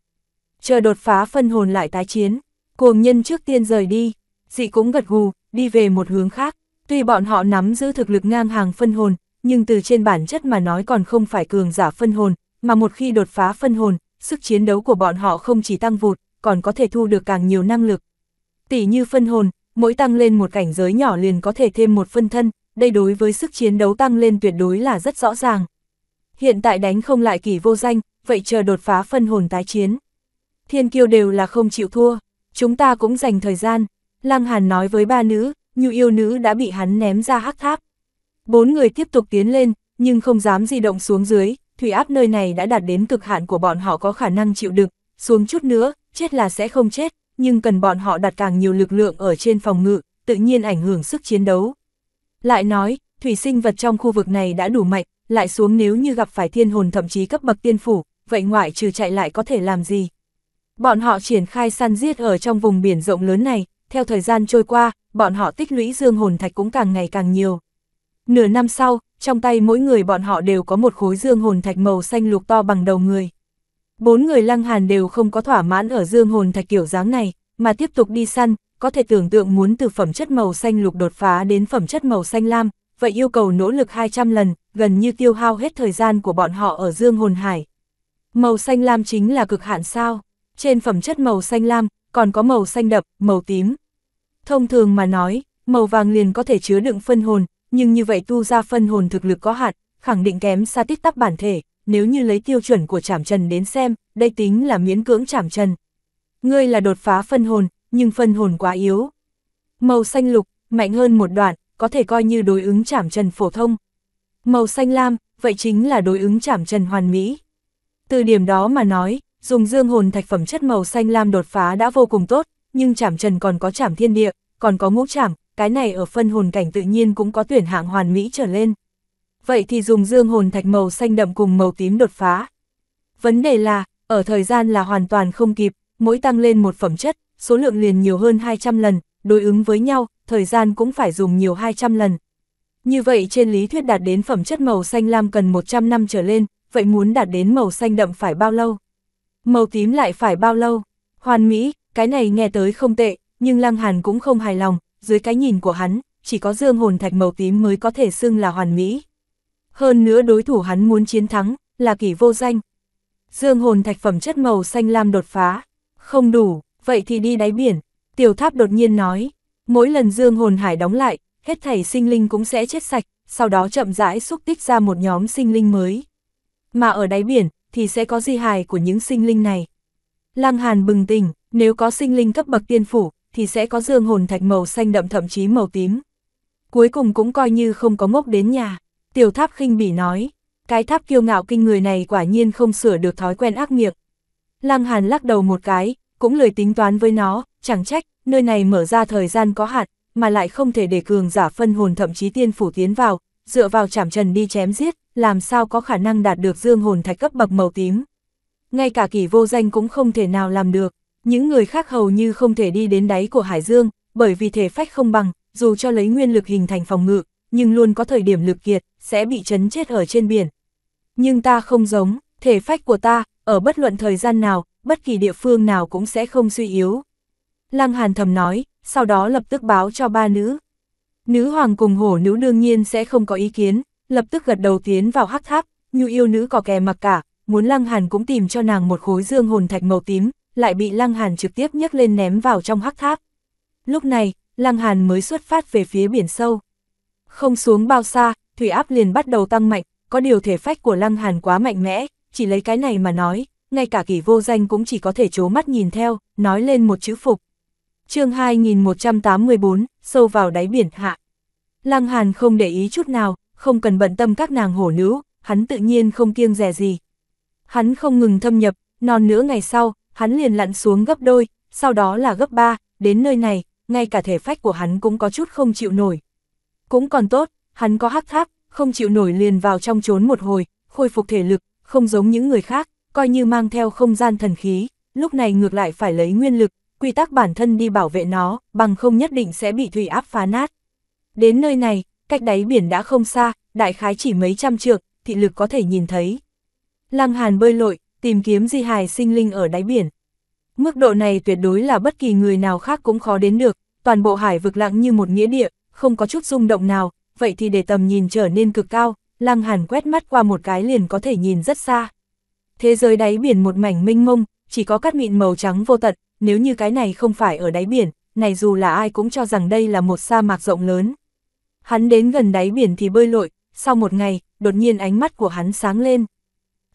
Chờ đột phá phân hồn lại tái chiến, cuồng nhân trước tiên rời đi, dị cũng gật gù, đi về một hướng khác. Tuy bọn họ nắm giữ thực lực ngang hàng phân hồn, nhưng từ trên bản chất mà nói còn không phải cường giả phân hồn, mà một khi đột phá phân hồn, sức chiến đấu của bọn họ không chỉ tăng vụt, còn có thể thu được càng nhiều năng lực. Tỷ như phân hồn, mỗi tăng lên một cảnh giới nhỏ liền có thể thêm một phân thân, đây đối với sức chiến đấu tăng lên tuyệt đối là rất rõ ràng. Hiện tại đánh không lại kỳ vô danh, vậy chờ đột phá phân hồn tái chiến. Thiên kiêu đều là không chịu thua, chúng ta cũng dành thời gian, Lăng Hàn nói với ba nữ, như yêu nữ đã bị hắn ném ra hắc tháp. Bốn người tiếp tục tiến lên, nhưng không dám di động xuống dưới, thủy áp nơi này đã đạt đến cực hạn của bọn họ có khả năng chịu đựng, xuống chút nữa, chết là sẽ không chết, nhưng cần bọn họ đặt càng nhiều lực lượng ở trên phòng ngự, tự nhiên ảnh hưởng sức chiến đấu. Lại nói, thủy sinh vật trong khu vực này đã đủ mạnh, lại xuống nếu như gặp phải thiên hồn thậm chí cấp bậc tiên phủ, vậy ngoại trừ chạy lại có thể làm gì? Bọn họ triển khai săn giết ở trong vùng biển rộng lớn này, theo thời gian trôi qua, bọn họ tích lũy dương hồn thạch cũng càng ngày càng nhiều. Nửa năm sau, trong tay mỗi người bọn họ đều có một khối dương hồn thạch màu xanh lục to bằng đầu người. Bốn người lăng hàn đều không có thỏa mãn ở dương hồn thạch kiểu dáng này, mà tiếp tục đi săn, có thể tưởng tượng muốn từ phẩm chất màu xanh lục đột phá đến phẩm chất màu xanh lam, vậy yêu cầu nỗ lực 200 lần, gần như tiêu hao hết thời gian của bọn họ ở dương hồn hải. Màu xanh lam chính là cực hạn sao? Trên phẩm chất màu xanh lam, còn có màu xanh đậm, màu tím. Thông thường mà nói, màu vàng liền có thể chứa đựng phân hồn, nhưng như vậy tu ra phân hồn thực lực có hạn, khẳng định kém xa tít tắc bản thể, nếu như lấy tiêu chuẩn của chảm trần đến xem, đây tính là miễn cưỡng chảm trần. Ngươi là đột phá phân hồn, nhưng phân hồn quá yếu. Màu xanh lục, mạnh hơn một đoạn, có thể coi như đối ứng chảm trần phổ thông. Màu xanh lam, vậy chính là đối ứng chảm trần hoàn mỹ. Từ điểm đó mà nói, dùng dương hồn thạch phẩm chất màu xanh lam đột phá đã vô cùng tốt, nhưng chảm trần còn có chảm thiên địa, còn có ngũ chảm, cái này ở phân hồn cảnh tự nhiên cũng có tuyển hạng hoàn mỹ trở lên. Vậy thì dùng dương hồn thạch màu xanh đậm cùng màu tím đột phá. Vấn đề là, ở thời gian là hoàn toàn không kịp, mỗi tăng lên một phẩm chất, số lượng liền nhiều hơn 200 lần, đối ứng với nhau, thời gian cũng phải dùng nhiều 200 lần. Như vậy trên lý thuyết đạt đến phẩm chất màu xanh lam cần 100 năm trở lên, vậy muốn đạt đến màu xanh đậm phải bao lâu? Màu tím lại phải bao lâu? Hoàn Mỹ, cái này nghe tới không tệ, nhưng Lăng Hàn cũng không hài lòng, dưới cái nhìn của hắn, chỉ có dương hồn thạch màu tím mới có thể xưng là hoàn mỹ. Hơn nữa đối thủ hắn muốn chiến thắng, là kỳ vô danh. Dương hồn thạch phẩm chất màu xanh lam đột phá, không đủ, vậy thì đi đáy biển, tiểu tháp đột nhiên nói. Mỗi lần dương hồn hải đóng lại, hết thảy sinh linh cũng sẽ chết sạch, sau đó chậm rãi xúc tích ra một nhóm sinh linh mới. Mà ở đáy biển, thì sẽ có di hài của những sinh linh này. Lăng Hàn bừng tỉnh, nếu có sinh linh cấp bậc tiên phủ, thì sẽ có dương hồn thạch màu xanh đậm thậm chí màu tím. Cuối cùng cũng coi như không có ngốc đến nhà, tiểu tháp khinh bỉ nói, cái tháp kiêu ngạo kinh người này quả nhiên không sửa được thói quen ác miệng. Lăng Hàn lắc đầu một cái, cũng lời tính toán với nó, chẳng trách, nơi này mở ra thời gian có hạn, mà lại không thể để cường giả phân hồn thậm chí tiên phủ tiến vào, dựa vào chảm trần đi chém giết, làm sao có khả năng đạt được dương hồn thạch cấp bậc màu tím. Ngay cả kỳ vô danh cũng không thể nào làm được, những người khác hầu như không thể đi đến đáy của hải dương, bởi vì thể phách không bằng, dù cho lấy nguyên lực hình thành phòng ngự, nhưng luôn có thời điểm lực kiệt, sẽ bị chấn chết ở trên biển. Nhưng ta không giống, thể phách của ta, ở bất luận thời gian nào, bất kỳ địa phương nào cũng sẽ không suy yếu. Lăng Hàn thầm nói, sau đó lập tức báo cho ba nữ. Nữ hoàng cùng hổ nữ đương nhiên sẽ không có ý kiến, lập tức gật đầu tiến vào hắc tháp, như yêu nữ có kè mặc cả, muốn Lăng Hàn cũng tìm cho nàng một khối dương hồn thạch màu tím, lại bị Lăng Hàn trực tiếp nhấc lên ném vào trong hắc tháp. Lúc này, Lăng Hàn mới xuất phát về phía biển sâu. Không xuống bao xa, thủy áp liền bắt đầu tăng mạnh, có điều thể phách của Lăng Hàn quá mạnh mẽ, chỉ lấy cái này mà nói, ngay cả kỷ vô danh cũng chỉ có thể chố mắt nhìn theo, nói lên một chữ phục. chương 2184, sâu vào đáy biển hạ. Lăng Hàn không để ý chút nào, không cần bận tâm các nàng hổ nữ, hắn tự nhiên không kiêng rẻ gì. Hắn không ngừng thâm nhập, non nửa ngày sau, hắn liền lặn xuống gấp đôi, sau đó là gấp ba, đến nơi này, ngay cả thể phách của hắn cũng có chút không chịu nổi. Cũng còn tốt, hắn có hắc tháp, không chịu nổi liền vào trong trốn một hồi, khôi phục thể lực, không giống những người khác, coi như mang theo không gian thần khí, lúc này ngược lại phải lấy nguyên lực, quy tắc bản thân đi bảo vệ nó, bằng không nhất định sẽ bị thủy áp phá nát. Đến nơi này, cách đáy biển đã không xa, đại khái chỉ mấy trăm trượng, thị lực có thể nhìn thấy. Lăng Hàn bơi lội, tìm kiếm di hài sinh linh ở đáy biển. Mức độ này tuyệt đối là bất kỳ người nào khác cũng khó đến được, toàn bộ hải vực lặng như một nghĩa địa, không có chút rung động nào, vậy thì để tầm nhìn trở nên cực cao, Lăng Hàn quét mắt qua một cái liền có thể nhìn rất xa. Thế giới đáy biển một mảnh mênh mông, chỉ có cát mịn màu trắng vô tận, nếu như cái này không phải ở đáy biển, này dù là ai cũng cho rằng đây là một sa mạc rộng lớn. Hắn đến gần đáy biển thì bơi lội, sau một ngày, đột nhiên ánh mắt của hắn sáng lên.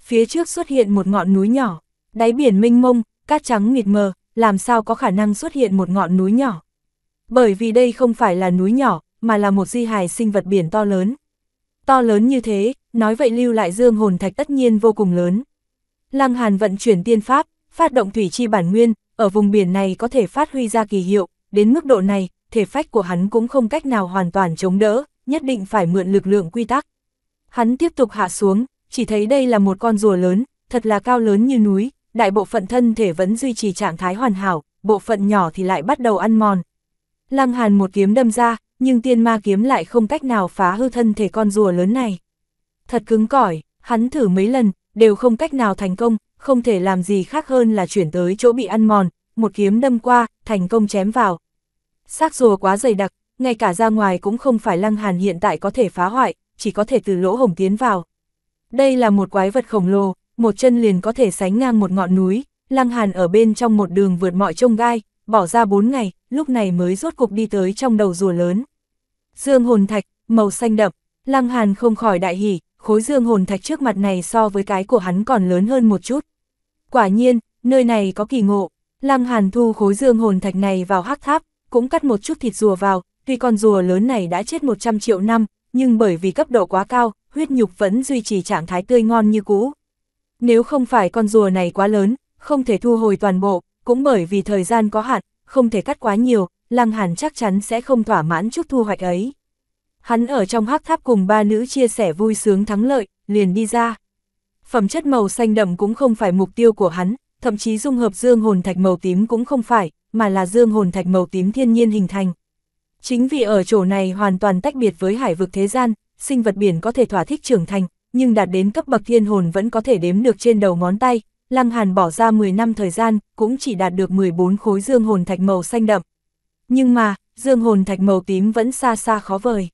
Phía trước xuất hiện một ngọn núi nhỏ, đáy biển mênh mông, cát trắng mịt mờ, làm sao có khả năng xuất hiện một ngọn núi nhỏ. Bởi vì đây không phải là núi nhỏ, mà là một di hài sinh vật biển to lớn. To lớn như thế, nói vậy lưu lại dương hồn thạch tất nhiên vô cùng lớn. Lăng Hàn vận chuyển tiên pháp, phát động thủy chi bản nguyên, ở vùng biển này có thể phát huy ra kỳ hiệu, đến mức độ này, thể phách của hắn cũng không cách nào hoàn toàn chống đỡ, nhất định phải mượn lực lượng quy tắc. Hắn tiếp tục hạ xuống, chỉ thấy đây là một con rùa lớn, thật là cao lớn như núi, đại bộ phận thân thể vẫn duy trì trạng thái hoàn hảo, bộ phận nhỏ thì lại bắt đầu ăn mòn. Lăng Hàn một kiếm đâm ra, nhưng tiên ma kiếm lại không cách nào phá hư thân thể con rùa lớn này. Thật cứng cỏi, hắn thử mấy lần, đều không cách nào thành công, không thể làm gì khác hơn là chuyển tới chỗ bị ăn mòn, một kiếm đâm qua, thành công chém vào, xác rùa quá dày đặc, ngay cả ra ngoài cũng không phải lăng hàn hiện tại có thể phá hoại, chỉ có thể từ lỗ hổng tiến vào. Đây là một quái vật khổng lồ, một chân liền có thể sánh ngang một ngọn núi, lăng hàn ở bên trong một đường vượt mọi trông gai, bỏ ra bốn ngày, lúc này mới rốt cục đi tới trong đầu rùa lớn. Dương hồn thạch, màu xanh đậm, lăng hàn không khỏi đại hỉ, khối dương hồn thạch trước mặt này so với cái của hắn còn lớn hơn một chút. Quả nhiên, nơi này có kỳ ngộ, lăng hàn thu khối dương hồn thạch này vào hắc tháp, cũng cắt một chút thịt rùa vào, tuy con rùa lớn này đã chết 100 triệu năm, nhưng bởi vì cấp độ quá cao, huyết nhục vẫn duy trì trạng thái tươi ngon như cũ. Nếu không phải con rùa này quá lớn, không thể thu hồi toàn bộ, cũng bởi vì thời gian có hạn, không thể cắt quá nhiều, Lăng Hàn chắc chắn sẽ không thỏa mãn chút thu hoạch ấy. Hắn ở trong hắc tháp cùng ba nữ chia sẻ vui sướng thắng lợi, liền đi ra. Phẩm chất màu xanh đậm cũng không phải mục tiêu của hắn, thậm chí dung hợp dương hồn thạch màu tím cũng không phải, mà là dương hồn thạch màu tím thiên nhiên hình thành. Chính vì ở chỗ này hoàn toàn tách biệt với hải vực thế gian, sinh vật biển có thể thỏa thích trưởng thành, nhưng đạt đến cấp bậc thiên hồn vẫn có thể đếm được trên đầu ngón tay, Lăng Hàn bỏ ra 10 năm thời gian, cũng chỉ đạt được 14 khối dương hồn thạch màu xanh đậm. Nhưng mà, dương hồn thạch màu tím vẫn xa xa khó vời.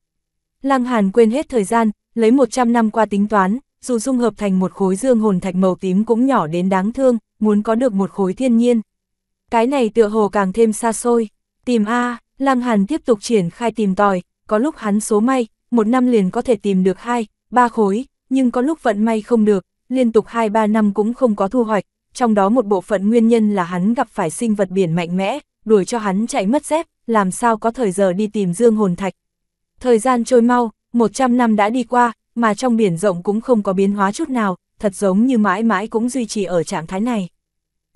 Lăng Hàn quên hết thời gian, lấy 100 năm qua tính toán, dù dung hợp thành một khối dương hồn thạch màu tím cũng nhỏ đến đáng thương, muốn có được một khối thiên nhiên, cái này tựa hồ càng thêm xa xôi. Tìm A, Lăng Hàn tiếp tục triển khai tìm tòi, có lúc hắn số may, một năm liền có thể tìm được hai, ba khối, nhưng có lúc vận may không được, liên tục hai ba năm cũng không có thu hoạch, trong đó một bộ phận nguyên nhân là hắn gặp phải sinh vật biển mạnh mẽ, đuổi cho hắn chạy mất dép, làm sao có thời giờ đi tìm dương hồn thạch. Thời gian trôi mau, 100 năm đã đi qua, mà trong biển rộng cũng không có biến hóa chút nào, thật giống như mãi mãi cũng duy trì ở trạng thái này.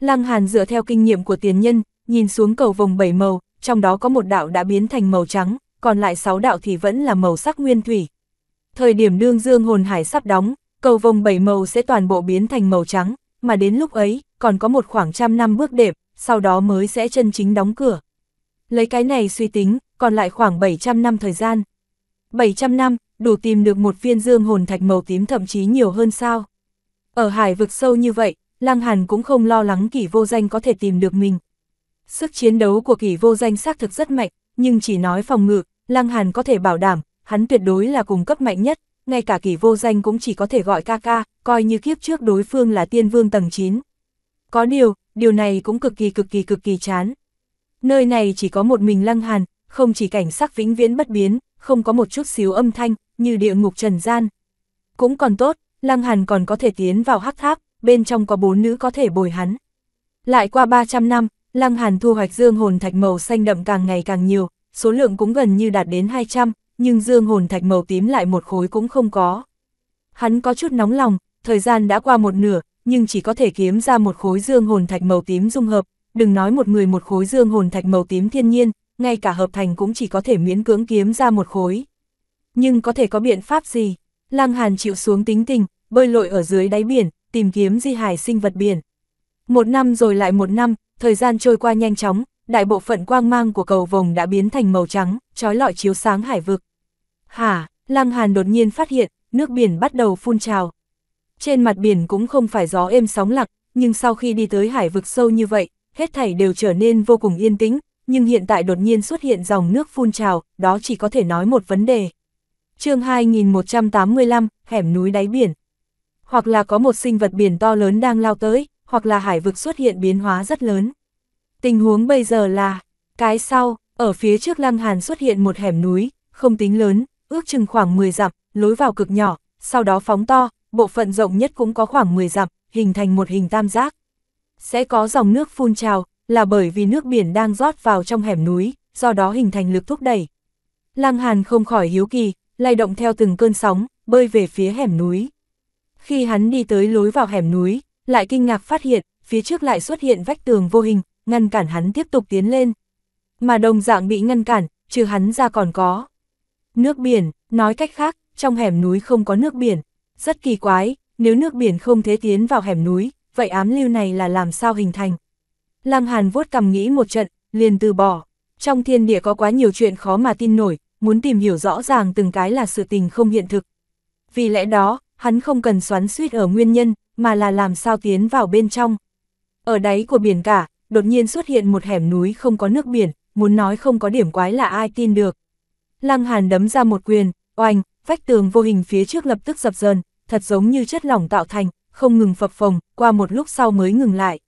Lăng Hàn dựa theo kinh nghiệm của tiền nhân, nhìn xuống cầu vòng bảy màu, trong đó có một đạo đã biến thành màu trắng, còn lại sáu đạo thì vẫn là màu sắc nguyên thủy. Thời điểm đương dương hồn hải sắp đóng, cầu vòng bảy màu sẽ toàn bộ biến thành màu trắng, mà đến lúc ấy, còn có một khoảng trăm năm bước đệm, sau đó mới sẽ chân chính đóng cửa. Lấy cái này suy tính, còn lại khoảng 700 năm thời gian. 700 năm, đủ tìm được một viên dương hồn thạch màu tím thậm chí nhiều hơn sao. Ở hải vực sâu như vậy, Lăng Hàn cũng không lo lắng kỷ vô danh có thể tìm được mình. Sức chiến đấu của kỷ vô danh xác thực rất mạnh, nhưng chỉ nói phòng ngự, Lăng Hàn có thể bảo đảm, hắn tuyệt đối là cùng cấp mạnh nhất, ngay cả kỷ vô danh cũng chỉ có thể gọi ca ca, coi như kiếp trước đối phương là tiên vương tầng 9. Có điều, điều này cũng cực kỳ cực kỳ cực kỳ chán. Nơi này chỉ có một mình Lăng Hàn, không chỉ cảnh sắc vĩnh viễn bất biến, không có một chút xíu âm thanh, như địa ngục trần gian. Cũng còn tốt, Lăng Hàn còn có thể tiến vào hắc tháp, bên trong có bốn nữ có thể bồi hắn. Lại qua 300 năm, Lăng Hàn thu hoạch dương hồn thạch màu xanh đậm càng ngày càng nhiều, số lượng cũng gần như đạt đến 200, nhưng dương hồn thạch màu tím lại một khối cũng không có. Hắn có chút nóng lòng, thời gian đã qua một nửa, nhưng chỉ có thể kiếm ra một khối dương hồn thạch màu tím dung hợp, đừng nói một người một khối dương hồn thạch màu tím thiên nhiên, ngay cả hợp thành cũng chỉ có thể miễn cưỡng kiếm ra một khối. Nhưng có thể có biện pháp gì? Lăng Hàn chịu xuống tính tình, bơi lội ở dưới đáy biển, tìm kiếm di hải sinh vật biển. Một năm rồi lại một năm, thời gian trôi qua nhanh chóng, đại bộ phận quang mang của cầu vồng đã biến thành màu trắng, trói lọi chiếu sáng hải vực. Hả, Lăng Hàn đột nhiên phát hiện, nước biển bắt đầu phun trào. Trên mặt biển cũng không phải gió êm sóng lặng nhưng sau khi đi tới hải vực sâu như vậy, hết thảy đều trở nên vô cùng yên tĩnh, nhưng hiện tại đột nhiên xuất hiện dòng nước phun trào, đó chỉ có thể nói một vấn đề. chương 2185, hẻm núi đáy biển hoặc là có một sinh vật biển to lớn đang lao tới, hoặc là hải vực xuất hiện biến hóa rất lớn. Tình huống bây giờ là, cái sau, ở phía trước Lăng Hàn xuất hiện một hẻm núi, không tính lớn, ước chừng khoảng 10 dặm, lối vào cực nhỏ, sau đó phóng to, bộ phận rộng nhất cũng có khoảng 10 dặm, hình thành một hình tam giác. Sẽ có dòng nước phun trào, là bởi vì nước biển đang rót vào trong hẻm núi, do đó hình thành lực thúc đẩy. Lăng Hàn không khỏi hiếu kỳ, lay động theo từng cơn sóng, bơi về phía hẻm núi. Khi hắn đi tới lối vào hẻm núi, lại kinh ngạc phát hiện, phía trước lại xuất hiện vách tường vô hình, ngăn cản hắn tiếp tục tiến lên. Mà đồng dạng bị ngăn cản, trừ hắn ra còn có. Nước biển, nói cách khác, trong hẻm núi không có nước biển. Rất kỳ quái, nếu nước biển không thế tiến vào hẻm núi, vậy ám lưu này là làm sao hình thành? Lăng Hàn vuốt cầm nghĩ một trận, liền từ bỏ. Trong thiên địa có quá nhiều chuyện khó mà tin nổi, muốn tìm hiểu rõ ràng từng cái là sự tình không hiện thực. Vì lẽ đó, hắn không cần xoắn suýt ở nguyên nhân, mà là làm sao tiến vào bên trong. Ở đáy của biển cả, đột nhiên xuất hiện một hẻm núi không có nước biển, muốn nói không có điểm quái là ai tin được. Lăng Hàn đấm ra một quyền, oanh, vách tường vô hình phía trước lập tức dập dờn, thật giống như chất lỏng tạo thành, không ngừng phập phồng, qua một lúc sau mới ngừng lại.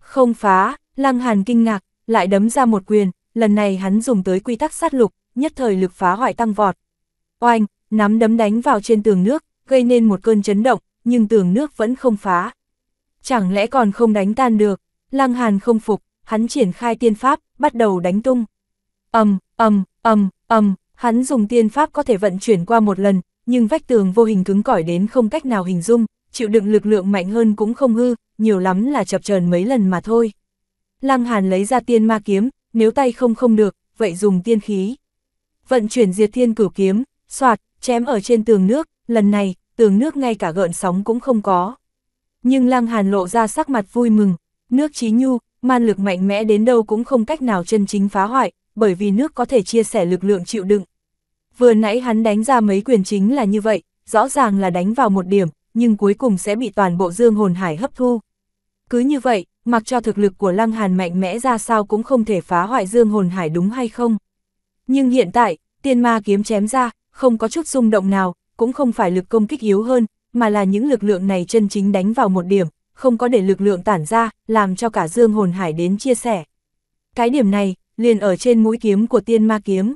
Không phá, Lăng Hàn kinh ngạc, lại đấm ra một quyền, lần này hắn dùng tới quy tắc sát lục, nhất thời lực phá hoại tăng vọt. Oanh, nắm đấm đánh vào trên tường nước, gây nên một cơn chấn động, nhưng tường nước vẫn không phá. Chẳng lẽ còn không đánh tan được, Lăng Hàn không phục, hắn triển khai tiên pháp, bắt đầu đánh tung. Ầm, ầm, ầm, ầm, hắn dùng tiên pháp có thể vận chuyển qua một lần, nhưng vách tường vô hình cứng cỏi đến không cách nào hình dung, chịu đựng lực lượng mạnh hơn cũng không hư, nhiều lắm là chập chờn mấy lần mà thôi. Lăng Hàn lấy ra tiên ma kiếm, nếu tay không không được, vậy dùng tiên khí. Vận chuyển diệt thiên cửu kiếm, soạt, chém ở trên tường nước, lần này, tường nước ngay cả gợn sóng cũng không có. Nhưng Lăng Hàn lộ ra sắc mặt vui mừng, nước trí nhu, man lực mạnh mẽ đến đâu cũng không cách nào chân chính phá hoại, bởi vì nước có thể chia sẻ lực lượng chịu đựng. Vừa nãy hắn đánh ra mấy quyền chính là như vậy, rõ ràng là đánh vào một điểm, nhưng cuối cùng sẽ bị toàn bộ dương hồn hải hấp thu. Cứ như vậy, mặc cho thực lực của Lăng Hàn mạnh mẽ ra sao cũng không thể phá hoại dương hồn hải đúng hay không. Nhưng hiện tại, tiên ma kiếm chém ra, không có chút rung động nào, cũng không phải lực công kích yếu hơn, mà là những lực lượng này chân chính đánh vào một điểm, không có để lực lượng tản ra, làm cho cả dương hồn hải đến chia sẻ. Cái điểm này, liền ở trên mũi kiếm của tiên ma kiếm.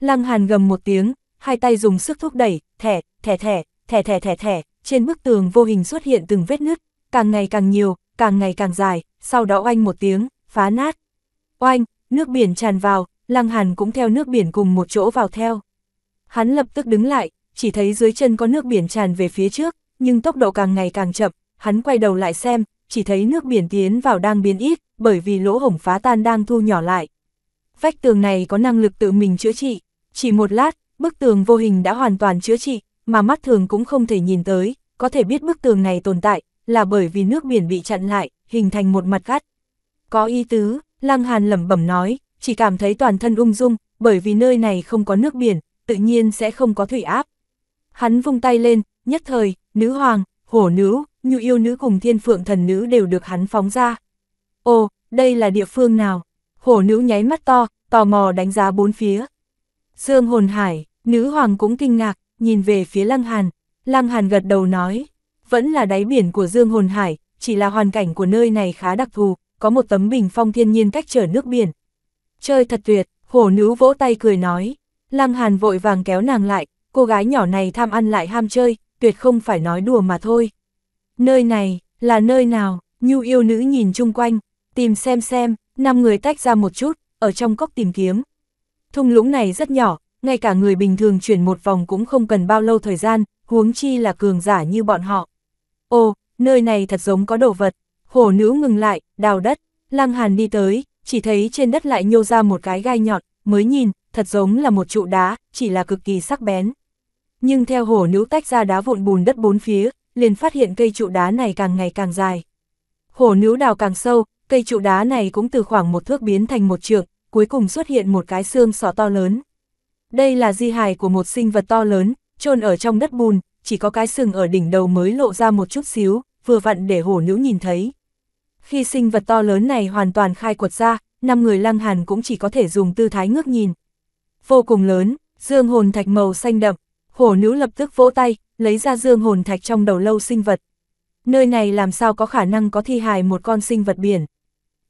Lăng hàn gầm một tiếng, hai tay dùng sức thúc đẩy, thẻ, thẻ thẻ, thẻ thẻ thẻ thẻ, trên bức tường vô hình xuất hiện từng vết nứt, càng ngày càng nhiều, càng ngày càng dài, sau đó oanh một tiếng, phá nát. Oanh, nước biển tràn vào, lăng hàn cũng theo nước biển cùng một chỗ vào theo. Hắn lập tức đứng lại, chỉ thấy dưới chân có nước biển tràn về phía trước, nhưng tốc độ càng ngày càng chậm, hắn quay đầu lại xem, chỉ thấy nước biển tiến vào đang biến ít, bởi vì lỗ hổng phá tan đang thu nhỏ lại. Vách tường này có năng lực tự mình chữa trị, chỉ một lát, bức tường vô hình đã hoàn toàn chữa trị, mà mắt thường cũng không thể nhìn tới, có thể biết bức tường này tồn tại, là bởi vì nước biển bị chặn lại, hình thành một mặt gắt. Có ý tứ, Lăng Hàn lẩm bẩm nói, chỉ cảm thấy toàn thân ung dung, bởi vì nơi này không có nước biển, tự nhiên sẽ không có thủy áp. Hắn vung tay lên, nhất thời, nữ hoàng, hổ nữ, nhu yêu nữ cùng thiên phượng thần nữ đều được hắn phóng ra. Ồ, đây là địa phương nào? Hổ nữ nháy mắt to, tò mò đánh giá bốn phía. Dương hồn hải, nữ hoàng cũng kinh ngạc, nhìn về phía lăng hàn. Lăng hàn gật đầu nói, vẫn là đáy biển của dương hồn hải, chỉ là hoàn cảnh của nơi này khá đặc thù, có một tấm bình phong thiên nhiên cách trở nước biển. Chơi thật tuyệt, hổ nữ vỗ tay cười nói. Lăng hàn vội vàng kéo nàng lại, cô gái nhỏ này tham ăn lại ham chơi, tuyệt không phải nói đùa mà thôi. Nơi này, là nơi nào, nhu yêu nữ nhìn chung quanh, tìm xem xem, năm người tách ra một chút, ở trong cốc tìm kiếm. Thung lũng này rất nhỏ, ngay cả người bình thường chuyển một vòng cũng không cần bao lâu thời gian, huống chi là cường giả như bọn họ. Ồ, nơi này thật giống có đồ vật, hổ nữ ngừng lại, đào đất, lăng hàn đi tới, chỉ thấy trên đất lại nhô ra một cái gai nhọn, mới nhìn, thật giống là một trụ đá, chỉ là cực kỳ sắc bén. Nhưng theo hổ nữ tách ra đá vụn bùn đất bốn phía, liền phát hiện cây trụ đá này càng ngày càng dài. Hổ nữ đào càng sâu, cây trụ đá này cũng từ khoảng một thước biến thành một trượng, cuối cùng xuất hiện một cái xương sọ to lớn. Đây là di hài của một sinh vật to lớn, chôn ở trong đất bùn, chỉ có cái sừng ở đỉnh đầu mới lộ ra một chút xíu, vừa vặn để hổ nữ nhìn thấy. Khi sinh vật to lớn này hoàn toàn khai quật ra, năm người lăng hàn cũng chỉ có thể dùng tư thái ngước nhìn. Vô cùng lớn, dương hồn thạch màu xanh đậm, hổ nữ lập tức vỗ tay, lấy ra dương hồn thạch trong đầu lâu sinh vật. Nơi này làm sao có khả năng có thi hài một con sinh vật biển.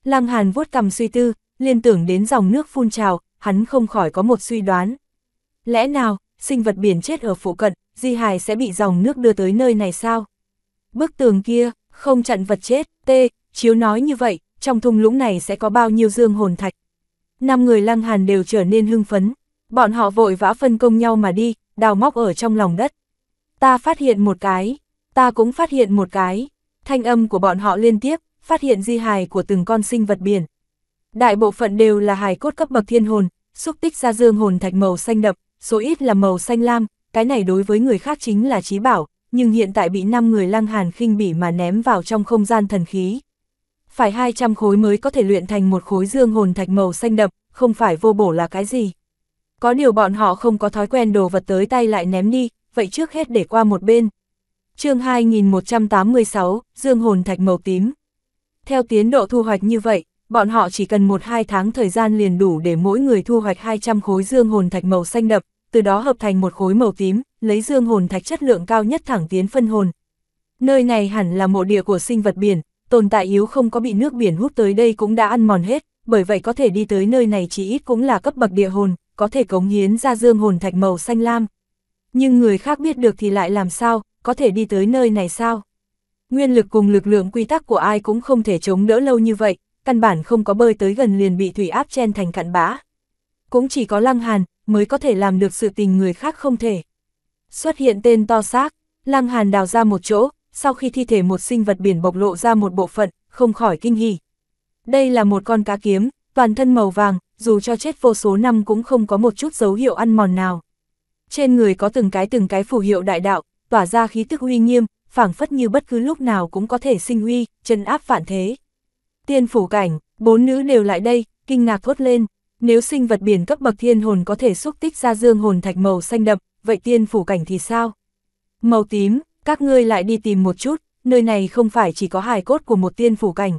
Lăng Hàn vuốt cầm suy tư, liên tưởng đến dòng nước phun trào, hắn không khỏi có một suy đoán. Lẽ nào, sinh vật biển chết ở phụ cận, di hài sẽ bị dòng nước đưa tới nơi này sao? Bức tường kia, không chặn vật chết, tê, chiếu nói như vậy, trong thung lũng này sẽ có bao nhiêu dương hồn thạch. Năm người lăng hàn đều trở nên hưng phấn, bọn họ vội vã phân công nhau mà đi, đào móc ở trong lòng đất. Ta phát hiện một cái, ta cũng phát hiện một cái, thanh âm của bọn họ liên tiếp, phát hiện di hài của từng con sinh vật biển. Đại bộ phận đều là hài cốt cấp bậc thiên hồn, xúc tích ra dương hồn thạch màu xanh đậm, số ít là màu xanh lam, cái này đối với người khác chính là trí bảo, nhưng hiện tại bị 5 người lăng hàn khinh bỉ mà ném vào trong không gian thần khí. Phải 200 khối mới có thể luyện thành một khối dương hồn thạch màu xanh đậm, không phải vô bổ là cái gì. Có điều bọn họ không có thói quen đồ vật tới tay lại ném đi, vậy trước hết để qua một bên. chương 2186, Dương Hồn Thạch Màu Tím Theo tiến độ thu hoạch như vậy, bọn họ chỉ cần 1-2 tháng thời gian liền đủ để mỗi người thu hoạch 200 khối Dương Hồn Thạch màu xanh đậm, từ đó hợp thành một khối màu tím, lấy Dương Hồn Thạch chất lượng cao nhất thẳng tiến phân hồn. Nơi này hẳn là mộ địa của sinh vật biển, tồn tại yếu không có bị nước biển hút tới đây cũng đã ăn mòn hết, bởi vậy có thể đi tới nơi này chỉ ít cũng là cấp bậc địa hồn có thể cống hiến ra dương hồn thạch màu xanh lam. Nhưng người khác biết được thì lại làm sao, có thể đi tới nơi này sao? Nguyên lực cùng lực lượng quy tắc của ai cũng không thể chống đỡ lâu như vậy, căn bản không có bơi tới gần liền bị thủy áp chen thành cặn bã. Cũng chỉ có Lăng Hàn mới có thể làm được sự tình người khác không thể. Xuất hiện tên to xác, Lăng Hàn đào ra một chỗ, sau khi thi thể một sinh vật biển bộc lộ ra một bộ phận, không khỏi kinh hỉ. Đây là một con cá kiếm, toàn thân màu vàng, dù cho chết vô số năm cũng không có một chút dấu hiệu ăn mòn nào. Trên người có từng cái từng cái phù hiệu đại đạo, tỏa ra khí tức uy nghiêm, phảng phất như bất cứ lúc nào cũng có thể sinh uy, chân áp vạn thế. Tiên phủ cảnh, bốn nữ đều lại đây, kinh ngạc thốt lên, nếu sinh vật biển cấp bậc thiên hồn có thể xúc tích ra dương hồn thạch màu xanh đậm, vậy tiên phủ cảnh thì sao? Màu tím, các ngươi lại đi tìm một chút, nơi này không phải chỉ có hài cốt của một tiên phủ cảnh.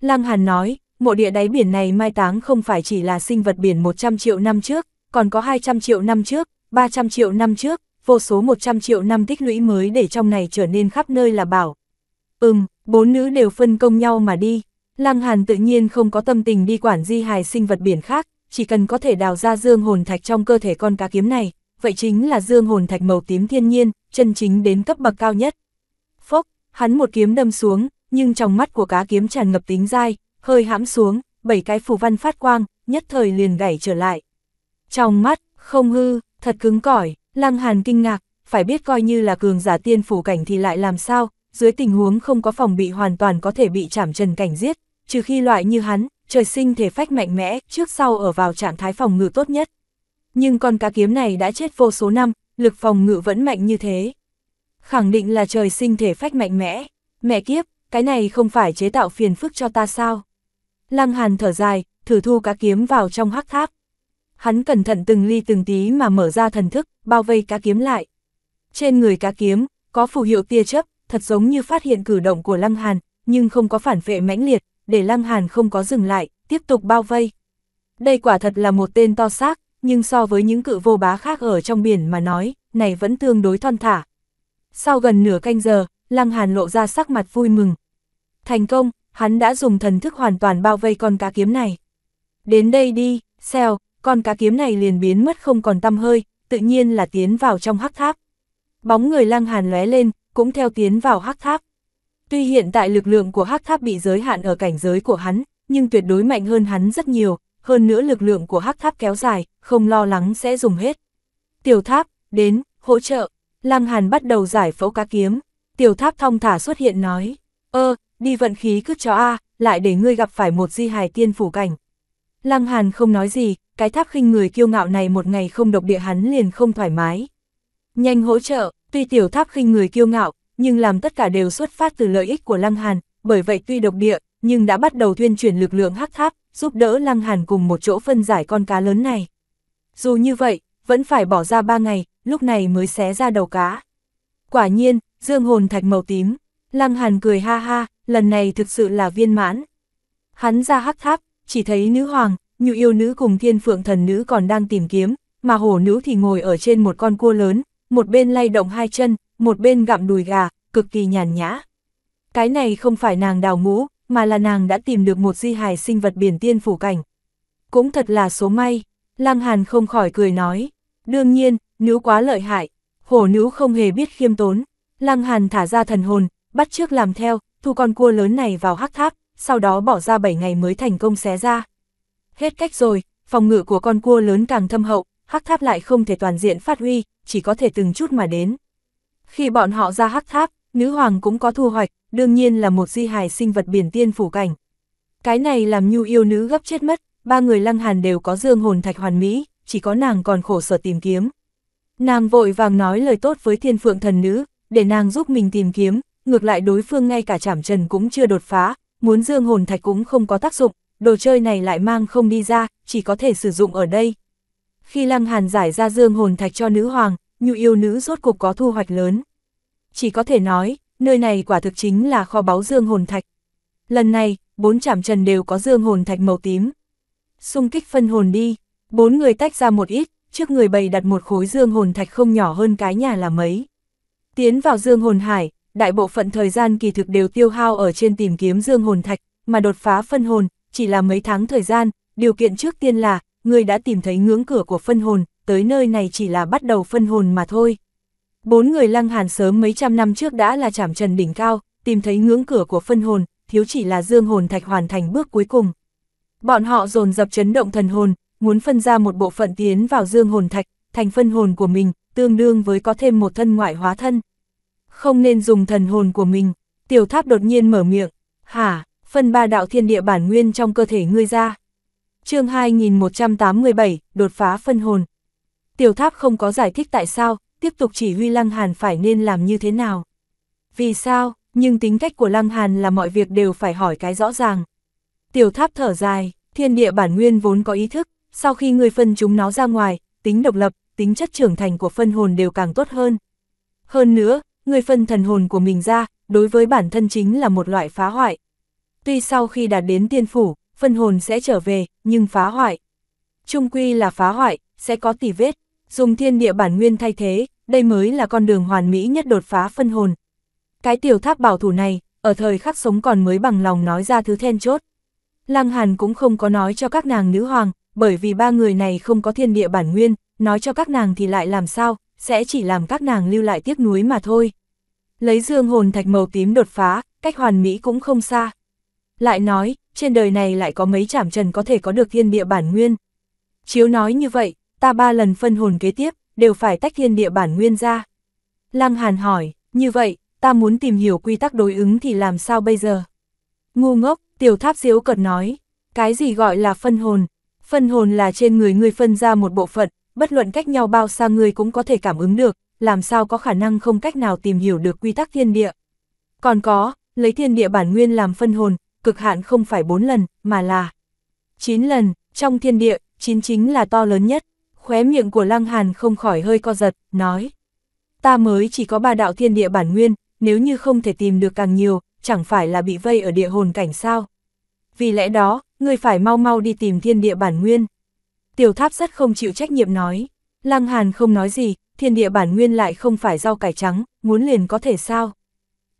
Lăng Hàn nói, mộ địa đáy biển này mai táng không phải chỉ là sinh vật biển 100 triệu năm trước, còn có 200 triệu năm trước, 300 triệu năm trước, vô số 100 triệu năm tích lũy mới để trong này trở nên khắp nơi là bảo. Ừm, bốn nữ đều phân công nhau mà đi. Lăng Hàn tự nhiên không có tâm tình đi quản di hài sinh vật biển khác, chỉ cần có thể đào ra dương hồn thạch trong cơ thể con cá kiếm này, vậy chính là dương hồn thạch màu tím thiên nhiên, chân chính đến cấp bậc cao nhất. Phốc, hắn một kiếm đâm xuống, nhưng trong mắt của cá kiếm tràn ngập tính dai, hơi hãm xuống, bảy cái phù văn phát quang, nhất thời liền gãy trở lại. Trong mắt, không hư, thật cứng cỏi, Lăng Hàn kinh ngạc, phải biết coi như là cường giả tiên phủ cảnh thì lại làm sao, dưới tình huống không có phòng bị hoàn toàn có thể bị chạm trần cảnh giết, trừ khi loại như hắn, trời sinh thể phách mạnh mẽ, trước sau ở vào trạng thái phòng ngự tốt nhất. Nhưng con cá kiếm này đã chết vô số năm, lực phòng ngự vẫn mạnh như thế. Khẳng định là trời sinh thể phách mạnh mẽ, mẹ kiếp, cái này không phải chế tạo phiền phức cho ta sao? Lăng Hàn thở dài, thử thu cá kiếm vào trong hắc tháp. Hắn cẩn thận từng ly từng tí mà mở ra thần thức, bao vây cá kiếm lại. Trên người cá kiếm, có phù hiệu tia chấp, thật giống như phát hiện cử động của Lăng Hàn, nhưng không có phản vệ mãnh liệt, để Lăng Hàn không có dừng lại, tiếp tục bao vây. Đây quả thật là một tên to xác, nhưng so với những cự vô bá khác ở trong biển mà nói, này vẫn tương đối thon thả. Sau gần nửa canh giờ, Lăng Hàn lộ ra sắc mặt vui mừng. Thành công, hắn đã dùng thần thức hoàn toàn bao vây con cá kiếm này. Đến đây đi, xeo con cá kiếm này liền biến mất không còn tăm hơi, tự nhiên là tiến vào trong hắc tháp. Bóng người lăng hàn lóe lên, cũng theo tiến vào hắc tháp. Tuy hiện tại lực lượng của hắc tháp bị giới hạn ở cảnh giới của hắn, nhưng tuyệt đối mạnh hơn hắn rất nhiều, hơn nữa lực lượng của hắc tháp kéo dài, không lo lắng sẽ dùng hết. Tiểu tháp, đến, hỗ trợ. Lăng Hàn bắt đầu giải phẫu cá kiếm. Tiểu tháp thong thả xuất hiện nói, ơ, đi vận khí cướp chó A, lại để ngươi gặp phải một di hài tiên phủ cảnh. Lăng Hàn không nói gì, cái tháp khinh người kiêu ngạo này một ngày không độc địa hắn liền không thoải mái. Nhanh hỗ trợ, tuy tiểu tháp khinh người kiêu ngạo, nhưng làm tất cả đều xuất phát từ lợi ích của Lăng Hàn, bởi vậy tuy độc địa, nhưng đã bắt đầu tuyên truyền lực lượng hắc tháp, giúp đỡ Lăng Hàn cùng một chỗ phân giải con cá lớn này. Dù như vậy, vẫn phải bỏ ra ba ngày, lúc này mới xé ra đầu cá. Quả nhiên, dương hồn thạch màu tím, Lăng Hàn cười ha ha, lần này thực sự là viên mãn. Hắn ra hắc tháp, chỉ thấy nữ hoàng, như yêu nữ cùng thiên phượng thần nữ còn đang tìm kiếm, mà hổ nữ thì ngồi ở trên một con cua lớn, một bên lay động hai chân, một bên gặm đùi gà, cực kỳ nhàn nhã. Cái này không phải nàng đào ngũ, mà là nàng đã tìm được một di hài sinh vật biển tiên phủ cảnh. Cũng thật là số may, Lăng Hàn không khỏi cười nói. Đương nhiên, nữ quá lợi hại, hổ nữ không hề biết khiêm tốn. Lăng Hàn thả ra thần hồn, bắt trước làm theo, thu con cua lớn này vào hắc tháp, sau đó bỏ ra 7 ngày mới thành công xé ra. Hết cách rồi, phòng ngự của con cua lớn càng thâm hậu, hắc tháp lại không thể toàn diện phát huy, chỉ có thể từng chút mà đến. Khi bọn họ ra hắc tháp, nữ hoàng cũng có thu hoạch, đương nhiên là một di hài sinh vật biển tiên phủ cảnh. Cái này làm nhu yêu nữ gấp chết mất, ba người lăng hàn đều có dương hồn thạch hoàn mỹ, chỉ có nàng còn khổ sở tìm kiếm. Nàng vội vàng nói lời tốt với thiên phượng thần nữ, để nàng giúp mình tìm kiếm, ngược lại đối phương ngay cả chảm trần cũng chưa đột phá, muốn dương hồn thạch cũng không có tác dụng, đồ chơi này lại mang không đi ra, chỉ có thể sử dụng ở đây. Khi Lăng Hàn giải ra dương hồn thạch cho nữ hoàng, nhu yêu nữ rốt cục có thu hoạch lớn. Chỉ có thể nói, nơi này quả thực chính là kho báu dương hồn thạch. Lần này, bốn chảm trần đều có dương hồn thạch màu tím. Xung kích phân hồn đi, bốn người tách ra một ít, trước người bày đặt một khối dương hồn thạch không nhỏ hơn cái nhà là mấy. Tiến vào dương hồn hải, đại bộ phận thời gian kỳ thực đều tiêu hao ở trên tìm kiếm dương hồn thạch, mà đột phá phân hồn, chỉ là mấy tháng thời gian, điều kiện trước tiên là, người đã tìm thấy ngưỡng cửa của phân hồn, tới nơi này chỉ là bắt đầu phân hồn mà thôi. Bốn người lăng hàn sớm mấy trăm năm trước đã là chảm trần đỉnh cao, tìm thấy ngưỡng cửa của phân hồn, thiếu chỉ là dương hồn thạch hoàn thành bước cuối cùng. Bọn họ dồn dập chấn động thần hồn, muốn phân ra một bộ phận tiến vào dương hồn thạch, thành phân hồn của mình, tương đương với có thêm một thân ngoại hóa thân không nên dùng thần hồn của mình. Tiểu tháp đột nhiên mở miệng, hả, phân ba đạo thiên địa bản nguyên trong cơ thể ngươi ra. chương 2187, đột phá phân hồn. Tiểu tháp không có giải thích tại sao, tiếp tục chỉ huy Lăng Hàn phải nên làm như thế nào. Vì sao, nhưng tính cách của Lăng Hàn là mọi việc đều phải hỏi cái rõ ràng. Tiểu tháp thở dài, thiên địa bản nguyên vốn có ý thức, sau khi người phân chúng nó ra ngoài, tính độc lập, tính chất trưởng thành của phân hồn đều càng tốt hơn. Hơn nữa, người phân thần hồn của mình ra, đối với bản thân chính là một loại phá hoại. Tuy sau khi đạt đến tiên phủ, phân hồn sẽ trở về, nhưng phá hoại. Trung quy là phá hoại, sẽ có tỉ vết, dùng thiên địa bản nguyên thay thế, đây mới là con đường hoàn mỹ nhất đột phá phân hồn. Cái tiểu tháp bảo thủ này, ở thời khắc sống còn mới bằng lòng nói ra thứ then chốt. Lăng Hàn cũng không có nói cho các nàng nữ hoàng, bởi vì ba người này không có thiên địa bản nguyên, nói cho các nàng thì lại làm sao, sẽ chỉ làm các nàng lưu lại tiếc nuối mà thôi. Lấy dương hồn thạch màu tím đột phá, cách hoàn mỹ cũng không xa. Lại nói, trên đời này lại có mấy chảm trần có thể có được thiên địa bản nguyên. Chiếu nói như vậy, ta ba lần phân hồn kế tiếp, đều phải tách thiên địa bản nguyên ra. Lăng Hàn hỏi, như vậy, ta muốn tìm hiểu quy tắc đối ứng thì làm sao bây giờ? Ngu ngốc, tiểu tháp diếu cật nói, cái gì gọi là phân hồn? Phân hồn là trên người người phân ra một bộ phận, bất luận cách nhau bao xa người cũng có thể cảm ứng được, làm sao có khả năng không cách nào tìm hiểu được quy tắc thiên địa. Còn có, lấy thiên địa bản nguyên làm phân hồn, cực hạn không phải 4 lần, mà là 9 lần, trong thiên địa, 9 chính là to lớn nhất. Khóe miệng của Lăng Hàn không khỏi hơi co giật, nói. Ta mới chỉ có ba đạo thiên địa bản nguyên, nếu như không thể tìm được càng nhiều, chẳng phải là bị vây ở địa hồn cảnh sao. Vì lẽ đó, người phải mau mau đi tìm thiên địa bản nguyên. Tiểu tháp rất không chịu trách nhiệm nói. Lăng Hàn không nói gì, thiên địa bản nguyên lại không phải rau cải trắng, muốn liền có thể sao.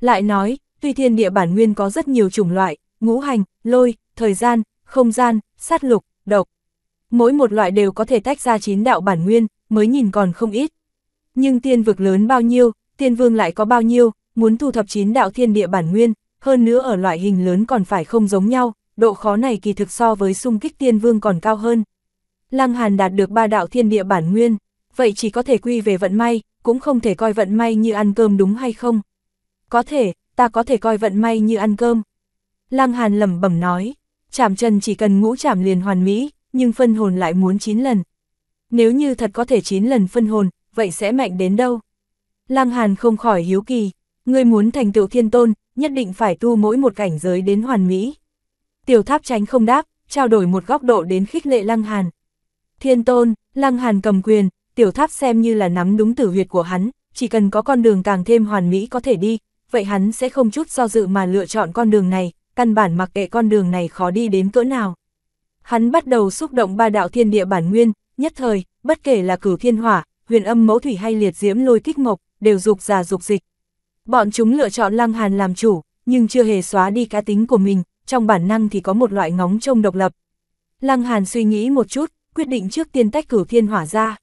Lại nói, tuy thiên địa bản nguyên có rất nhiều chủng loại, ngũ hành, lôi, thời gian, không gian, sát lục, độc. Mỗi một loại đều có thể tách ra chín đạo bản nguyên, mới nhìn còn không ít. Nhưng tiên vực lớn bao nhiêu, tiên vương lại có bao nhiêu, muốn thu thập chín đạo thiên địa bản nguyên, hơn nữa ở loại hình lớn còn phải không giống nhau, độ khó này kỳ thực so với xung kích tiên vương còn cao hơn. Lăng Hàn đạt được ba đạo thiên địa bản nguyên, vậy chỉ có thể quy về vận may, cũng không thể coi vận may như ăn cơm đúng hay không. Có thể, ta có thể coi vận may như ăn cơm. Lăng Hàn lẩm bẩm nói, chạm chân chỉ cần ngũ chạm liền hoàn mỹ, nhưng phân hồn lại muốn 9 lần. Nếu như thật có thể 9 lần phân hồn, vậy sẽ mạnh đến đâu? Lăng Hàn không khỏi hiếu kỳ, ngươi muốn thành tựu thiên tôn, nhất định phải tu mỗi một cảnh giới đến hoàn mỹ. Tiểu tháp tránh không đáp, trao đổi một góc độ đến khích lệ Lăng Hàn. Thiên tôn, lăng hàn cầm quyền, tiểu tháp xem như là nắm đúng tử huyệt của hắn, chỉ cần có con đường càng thêm hoàn mỹ có thể đi, vậy hắn sẽ không chút do dự mà lựa chọn con đường này, căn bản mặc kệ con đường này khó đi đến cỡ nào. Hắn bắt đầu xúc động ba đạo thiên địa bản nguyên, nhất thời, bất kể là cửu thiên hỏa, huyền âm mẫu thủy hay liệt diễm lôi kích mộc, đều dục già dục dịch. Bọn chúng lựa chọn lăng hàn làm chủ, nhưng chưa hề xóa đi cá tính của mình, trong bản năng thì có một loại ngóng trông độc lập. Lăng hàn suy nghĩ một chút, quyết định trước tiên tách cửu thiên hỏa ra.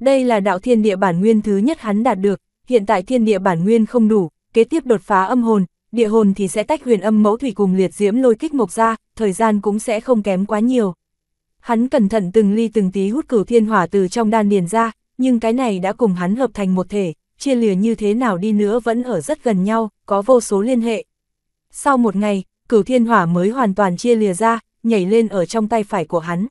Đây là đạo thiên địa bản nguyên thứ nhất hắn đạt được, hiện tại thiên địa bản nguyên không đủ, kế tiếp đột phá âm hồn, địa hồn thì sẽ tách huyền âm mẫu thủy cùng liệt diễm lôi kích mộc ra, thời gian cũng sẽ không kém quá nhiều. Hắn cẩn thận từng ly từng tí hút cửu thiên hỏa từ trong đan điền ra, nhưng cái này đã cùng hắn hợp thành một thể, chia lìa như thế nào đi nữa vẫn ở rất gần nhau, có vô số liên hệ. Sau một ngày, cửu thiên hỏa mới hoàn toàn chia lìa ra, nhảy lên ở trong tay phải của hắn.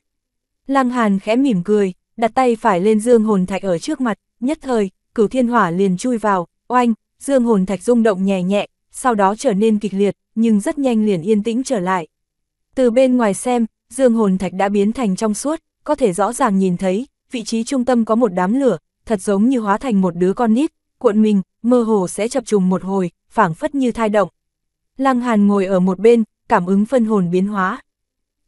Lăng Hàn khẽ mỉm cười, đặt tay phải lên dương hồn thạch ở trước mặt, nhất thời, cửu thiên hỏa liền chui vào, oanh, dương hồn thạch rung động nhẹ nhẹ, sau đó trở nên kịch liệt, nhưng rất nhanh liền yên tĩnh trở lại. Từ bên ngoài xem, dương hồn thạch đã biến thành trong suốt, có thể rõ ràng nhìn thấy, vị trí trung tâm có một đám lửa, thật giống như hóa thành một đứa con nít, cuộn mình, mơ hồ sẽ chập trùng một hồi, phảng phất như thai động. Lăng Hàn ngồi ở một bên, cảm ứng phân hồn biến hóa.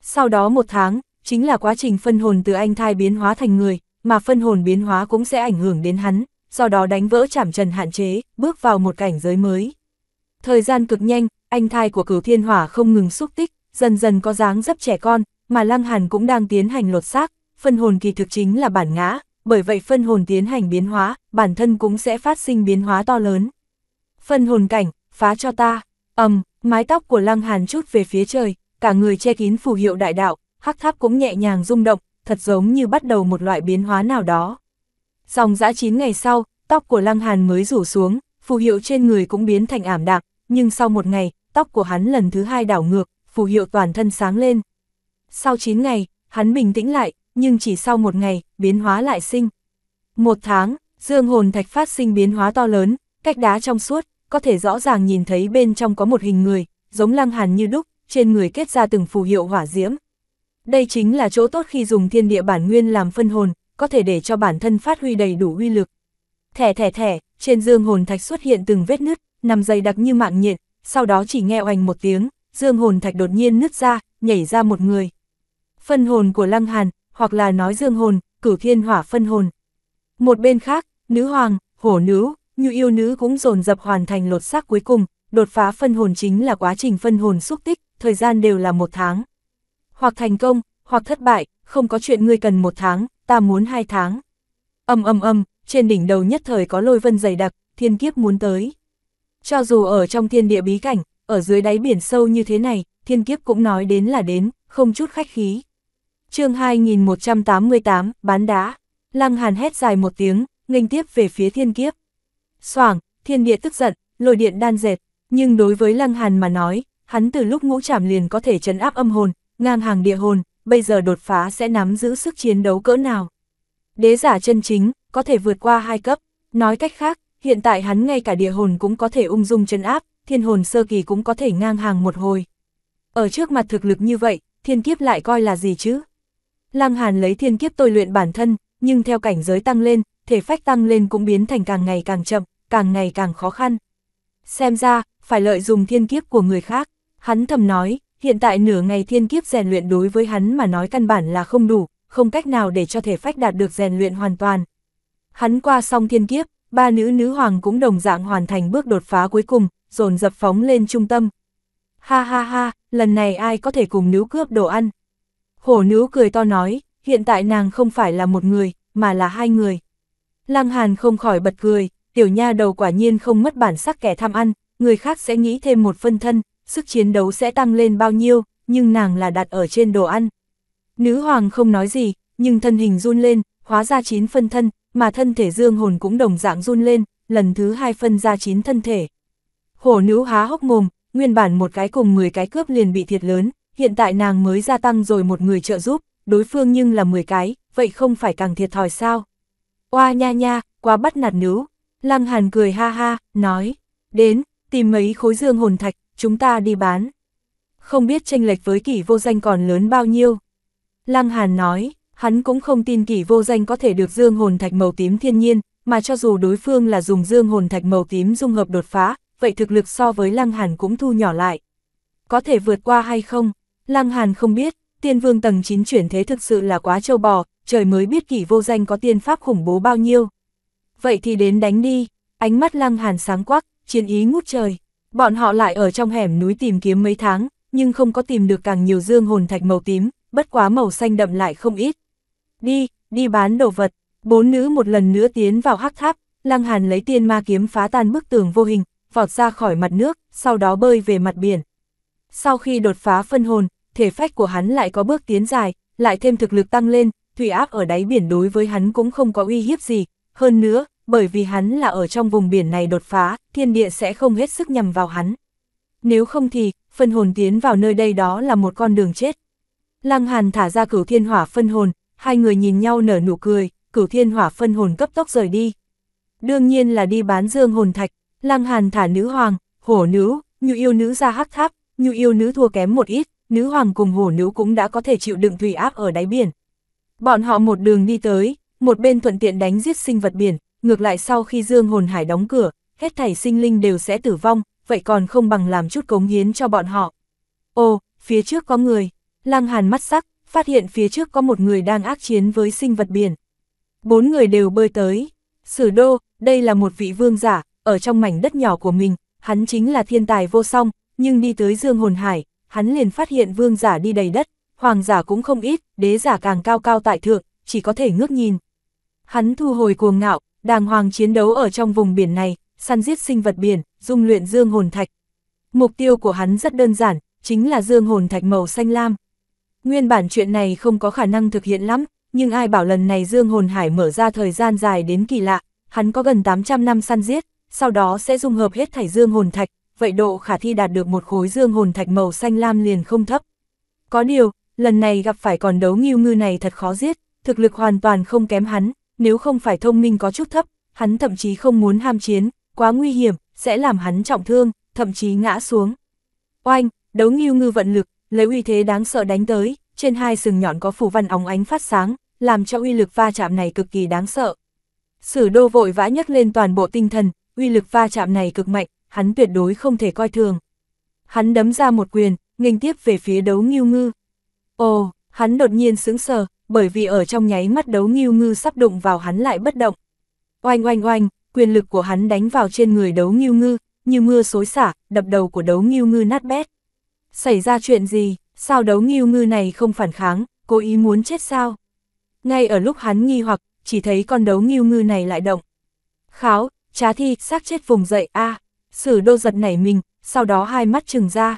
Sau đó một tháng, chính là quá trình phân hồn từ anh thai biến hóa thành người, mà phân hồn biến hóa cũng sẽ ảnh hưởng đến hắn, do đó đánh vỡ chảm trần hạn chế, bước vào một cảnh giới mới. Thời gian cực nhanh, anh thai của cửu thiên hỏa không ngừng xúc tích, dần dần có dáng dấp trẻ con, mà Lăng Hàn cũng đang tiến hành lột xác, phân hồn kỳ thực chính là bản ngã, bởi vậy phân hồn tiến hành biến hóa, bản thân cũng sẽ phát sinh biến hóa to lớn. Phân hồn cảnh, phá cho ta, ầm, um, mái tóc của Lăng Hàn chút về phía trời, cả người che kín phù hiệu đại đạo, hắc tháp cũng nhẹ nhàng rung động, thật giống như bắt đầu một loại biến hóa nào đó. Dòng dã 9 ngày sau, tóc của Lăng Hàn mới rủ xuống, phù hiệu trên người cũng biến thành ảm đạm, nhưng sau một ngày, tóc của hắn lần thứ hai đảo ngược, phù hiệu toàn thân sáng lên. Sau 9 ngày, hắn bình tĩnh lại, nhưng chỉ sau một ngày, biến hóa lại sinh. Một tháng, dương hồn thạch phát sinh biến hóa to lớn, cách đá trong suốt, có thể rõ ràng nhìn thấy bên trong có một hình người, giống lăng hàn như đúc, trên người kết ra từng phù hiệu hỏa diễm. Đây chính là chỗ tốt khi dùng thiên địa bản nguyên làm phân hồn, có thể để cho bản thân phát huy đầy đủ uy lực. Thẻ thẻ thẻ, trên dương hồn thạch xuất hiện từng vết nứt, nằm dày đặc như mạng nhện, sau đó chỉ nghe oành một tiếng, dương hồn thạch đột nhiên nứt ra, nhảy ra một người. Phân hồn của Lăng Hàn, hoặc là nói dương hồn, cửu thiên hỏa phân hồn. Một bên khác, nữ hoàng, hổ nữ, như yêu nữ cũng dồn dập hoàn thành lột xác cuối cùng, đột phá phân hồn chính là quá trình phân hồn xúc tích, thời gian đều là một tháng hoặc thành công, hoặc thất bại, không có chuyện ngươi cần một tháng, ta muốn hai tháng. Âm âm âm, trên đỉnh đầu nhất thời có lôi vân dày đặc, thiên kiếp muốn tới. Cho dù ở trong thiên địa bí cảnh, ở dưới đáy biển sâu như thế này, thiên kiếp cũng nói đến là đến, không chút khách khí. chương 2188, bán đá, lăng hàn hét dài một tiếng, nghênh tiếp về phía thiên kiếp. Soảng, thiên địa tức giận, lôi điện đan dệt, nhưng đối với lăng hàn mà nói, hắn từ lúc ngũ trảm liền có thể trấn áp âm hồn, ngang hàng địa hồn, bây giờ đột phá sẽ nắm giữ sức chiến đấu cỡ nào. Đế giả chân chính, có thể vượt qua hai cấp, nói cách khác, hiện tại hắn ngay cả địa hồn cũng có thể ung dung chân áp, thiên hồn sơ kỳ cũng có thể ngang hàng một hồi. Ở trước mặt thực lực như vậy, thiên kiếp lại coi là gì chứ? Lăng Hàn lấy thiên kiếp tôi luyện bản thân, nhưng theo cảnh giới tăng lên, thể phách tăng lên cũng biến thành càng ngày càng chậm, càng ngày càng khó khăn. Xem ra, phải lợi dụng thiên kiếp của người khác, hắn thầm nói, Hiện tại nửa ngày thiên kiếp rèn luyện đối với hắn mà nói căn bản là không đủ, không cách nào để cho thể phách đạt được rèn luyện hoàn toàn. Hắn qua xong thiên kiếp, ba nữ nữ hoàng cũng đồng dạng hoàn thành bước đột phá cuối cùng, dồn dập phóng lên trung tâm. Ha ha ha, lần này ai có thể cùng nữ cướp đồ ăn? Hổ nữ cười to nói, hiện tại nàng không phải là một người, mà là hai người. Lăng Hàn không khỏi bật cười, tiểu nha đầu quả nhiên không mất bản sắc kẻ tham ăn, người khác sẽ nghĩ thêm một phân thân, sức chiến đấu sẽ tăng lên bao nhiêu, nhưng nàng là đặt ở trên đồ ăn. Nữ hoàng không nói gì, nhưng thân hình run lên, hóa ra chín phân thân, mà thân thể dương hồn cũng đồng dạng run lên, lần thứ hai phân ra chín thân thể. Hổ nữ há hốc mồm, nguyên bản một cái cùng 10 cái cướp liền bị thiệt lớn, hiện tại nàng mới gia tăng rồi một người trợ giúp, đối phương nhưng là 10 cái, vậy không phải càng thiệt thòi sao? Oa nha nha, quá bắt nạt nữ. Lăng Hàn cười ha ha, nói, đến, tìm mấy khối dương hồn thạch, chúng ta đi bán. Không biết tranh lệch với kỷ vô danh còn lớn bao nhiêu. Lăng Hàn nói, hắn cũng không tin kỷ vô danh có thể được dương hồn thạch màu tím thiên nhiên, mà cho dù đối phương là dùng dương hồn thạch màu tím dung hợp đột phá, vậy thực lực so với Lăng Hàn cũng thu nhỏ lại. Có thể vượt qua hay không? Lăng Hàn không biết, tiên vương tầng 9 chuyển thế thực sự là quá trâu bò, trời mới biết kỷ vô danh có tiên pháp khủng bố bao nhiêu. Vậy thì đến đánh đi, ánh mắt Lăng Hàn sáng quắc, chiến ý ngút trời. Bọn họ lại ở trong hẻm núi tìm kiếm mấy tháng, nhưng không có tìm được càng nhiều dương hồn thạch màu tím, bất quá màu xanh đậm lại không ít. Đi, đi bán đồ vật, bốn nữ một lần nữa tiến vào hắc tháp, Lăng Hàn lấy tiên ma kiếm phá tan bức tường vô hình, vọt ra khỏi mặt nước, sau đó bơi về mặt biển. Sau khi đột phá phân hồn, thể phách của hắn lại có bước tiến dài, lại thêm thực lực tăng lên, thủy áp ở đáy biển đối với hắn cũng không có uy hiếp gì, hơn nữa, bởi vì hắn là ở trong vùng biển này đột phá, thiên địa sẽ không hết sức nhằm vào hắn. Nếu không thì, phân hồn tiến vào nơi đây đó là một con đường chết. Lăng Hàn thả ra cửu thiên hỏa phân hồn, hai người nhìn nhau nở nụ cười, cửu thiên hỏa phân hồn cấp tốc rời đi. Đương nhiên là đi bán dương hồn thạch, Lăng Hàn thả nữ hoàng, hổ nữ, như yêu nữ ra hắc tháp, như yêu nữ thua kém một ít, nữ hoàng cùng hổ nữ cũng đã có thể chịu đựng thủy áp ở đáy biển. Bọn họ một đường đi tới, một bên thuận tiện đánh giết sinh vật biển, ngược lại sau khi dương hồn hải đóng cửa, hết thảy sinh linh đều sẽ tử vong, vậy còn không bằng làm chút cống hiến cho bọn họ. Ô, phía trước có người, lang hàn mắt sắc, phát hiện phía trước có một người đang ác chiến với sinh vật biển. Bốn người đều bơi tới. Sử đô, đây là một vị vương giả, ở trong mảnh đất nhỏ của mình, hắn chính là thiên tài vô song, nhưng đi tới dương hồn hải, hắn liền phát hiện vương giả đi đầy đất, hoàng giả cũng không ít, đế giả càng cao cao tại thượng, chỉ có thể ngước nhìn. Hắn thu hồi cuồng ngạo, Đàng hoàng chiến đấu ở trong vùng biển này, săn giết sinh vật biển, dung luyện dương hồn thạch. Mục tiêu của hắn rất đơn giản, chính là dương hồn thạch màu xanh lam. Nguyên bản chuyện này không có khả năng thực hiện lắm, nhưng ai bảo lần này dương hồn hải mở ra thời gian dài đến kỳ lạ, hắn có gần 800 năm săn giết, sau đó sẽ dung hợp hết thảy dương hồn thạch, vậy độ khả thi đạt được một khối dương hồn thạch màu xanh lam liền không thấp. Có điều, lần này gặp phải còn đấu nghiêu ngư này thật khó giết, thực lực hoàn toàn không kém hắn, nếu không phải thông minh có chút thấp, hắn thậm chí không muốn ham chiến, quá nguy hiểm, sẽ làm hắn trọng thương, thậm chí ngã xuống. Oanh, đấu nghiêu ngư vận lực, lấy uy thế đáng sợ đánh tới, trên hai sừng nhọn có phủ văn óng ánh phát sáng, làm cho uy lực va chạm này cực kỳ đáng sợ. Sử đô vội vã nhấc lên toàn bộ tinh thần, uy lực va chạm này cực mạnh, hắn tuyệt đối không thể coi thường. Hắn đấm ra một quyền, nghênh tiếp về phía đấu nghiêu ngư. Ồ, hắn đột nhiên sững sờ, bởi vì ở trong nháy mắt đấu nghiêu ngư sắp đụng vào hắn lại bất động. Oanh oanh oanh, quyền lực của hắn đánh vào trên người đấu nghiêu ngư, như mưa xối xả, đập đầu của đấu nghiêu ngư nát bét. Xảy ra chuyện gì, sao đấu nghiêu ngư này không phản kháng, cố ý muốn chết sao? Ngay ở lúc hắn nghi hoặc, chỉ thấy con đấu nghiêu ngư này lại động. Kháo, trá thi, xác chết vùng dậy, a à, sử đô giật nảy mình, sau đó hai mắt trừng ra.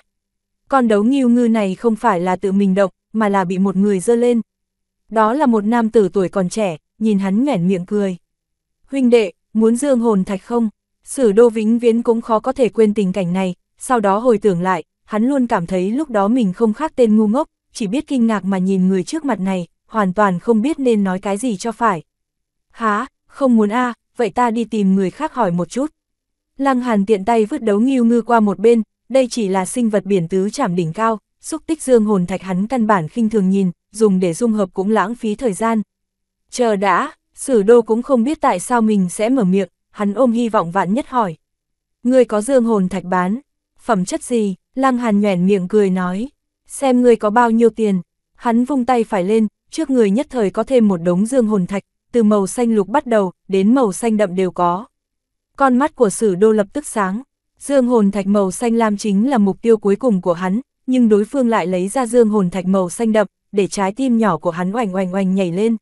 Con đấu nghiêu ngư này không phải là tự mình động, mà là bị một người dơ lên, đó là một nam tử tuổi còn trẻ, nhìn hắn nhoẻn miệng cười. Huynh đệ, muốn dương hồn thạch không? Sử đô vĩnh viễn cũng khó có thể quên tình cảnh này, sau đó hồi tưởng lại, hắn luôn cảm thấy lúc đó mình không khác tên ngu ngốc, chỉ biết kinh ngạc mà nhìn người trước mặt này, hoàn toàn không biết nên nói cái gì cho phải. Há, không muốn a vậy ta đi tìm người khác hỏi một chút. Lăng Hàn tiện tay vứt đấu nghiêu ngư qua một bên, đây chỉ là sinh vật biển tứ chảm đỉnh cao, xúc tích dương hồn thạch hắn căn bản khinh thường nhìn, dùng để dung hợp cũng lãng phí thời gian. Chờ đã, sử đô cũng không biết tại sao mình sẽ mở miệng, hắn ôm hy vọng vạn nhất hỏi. người có dương hồn thạch bán, phẩm chất gì, lăng hàn nhoẻn miệng cười nói, xem người có bao nhiêu tiền, hắn vung tay phải lên, trước người nhất thời có thêm một đống dương hồn thạch, từ màu xanh lục bắt đầu, đến màu xanh đậm đều có. Con mắt của sử đô lập tức sáng, dương hồn thạch màu xanh lam chính là mục tiêu cuối cùng của hắn, nhưng đối phương lại lấy ra dương hồn thạch màu xanh đậm, để trái tim nhỏ của hắn oành oành oành nhảy lên.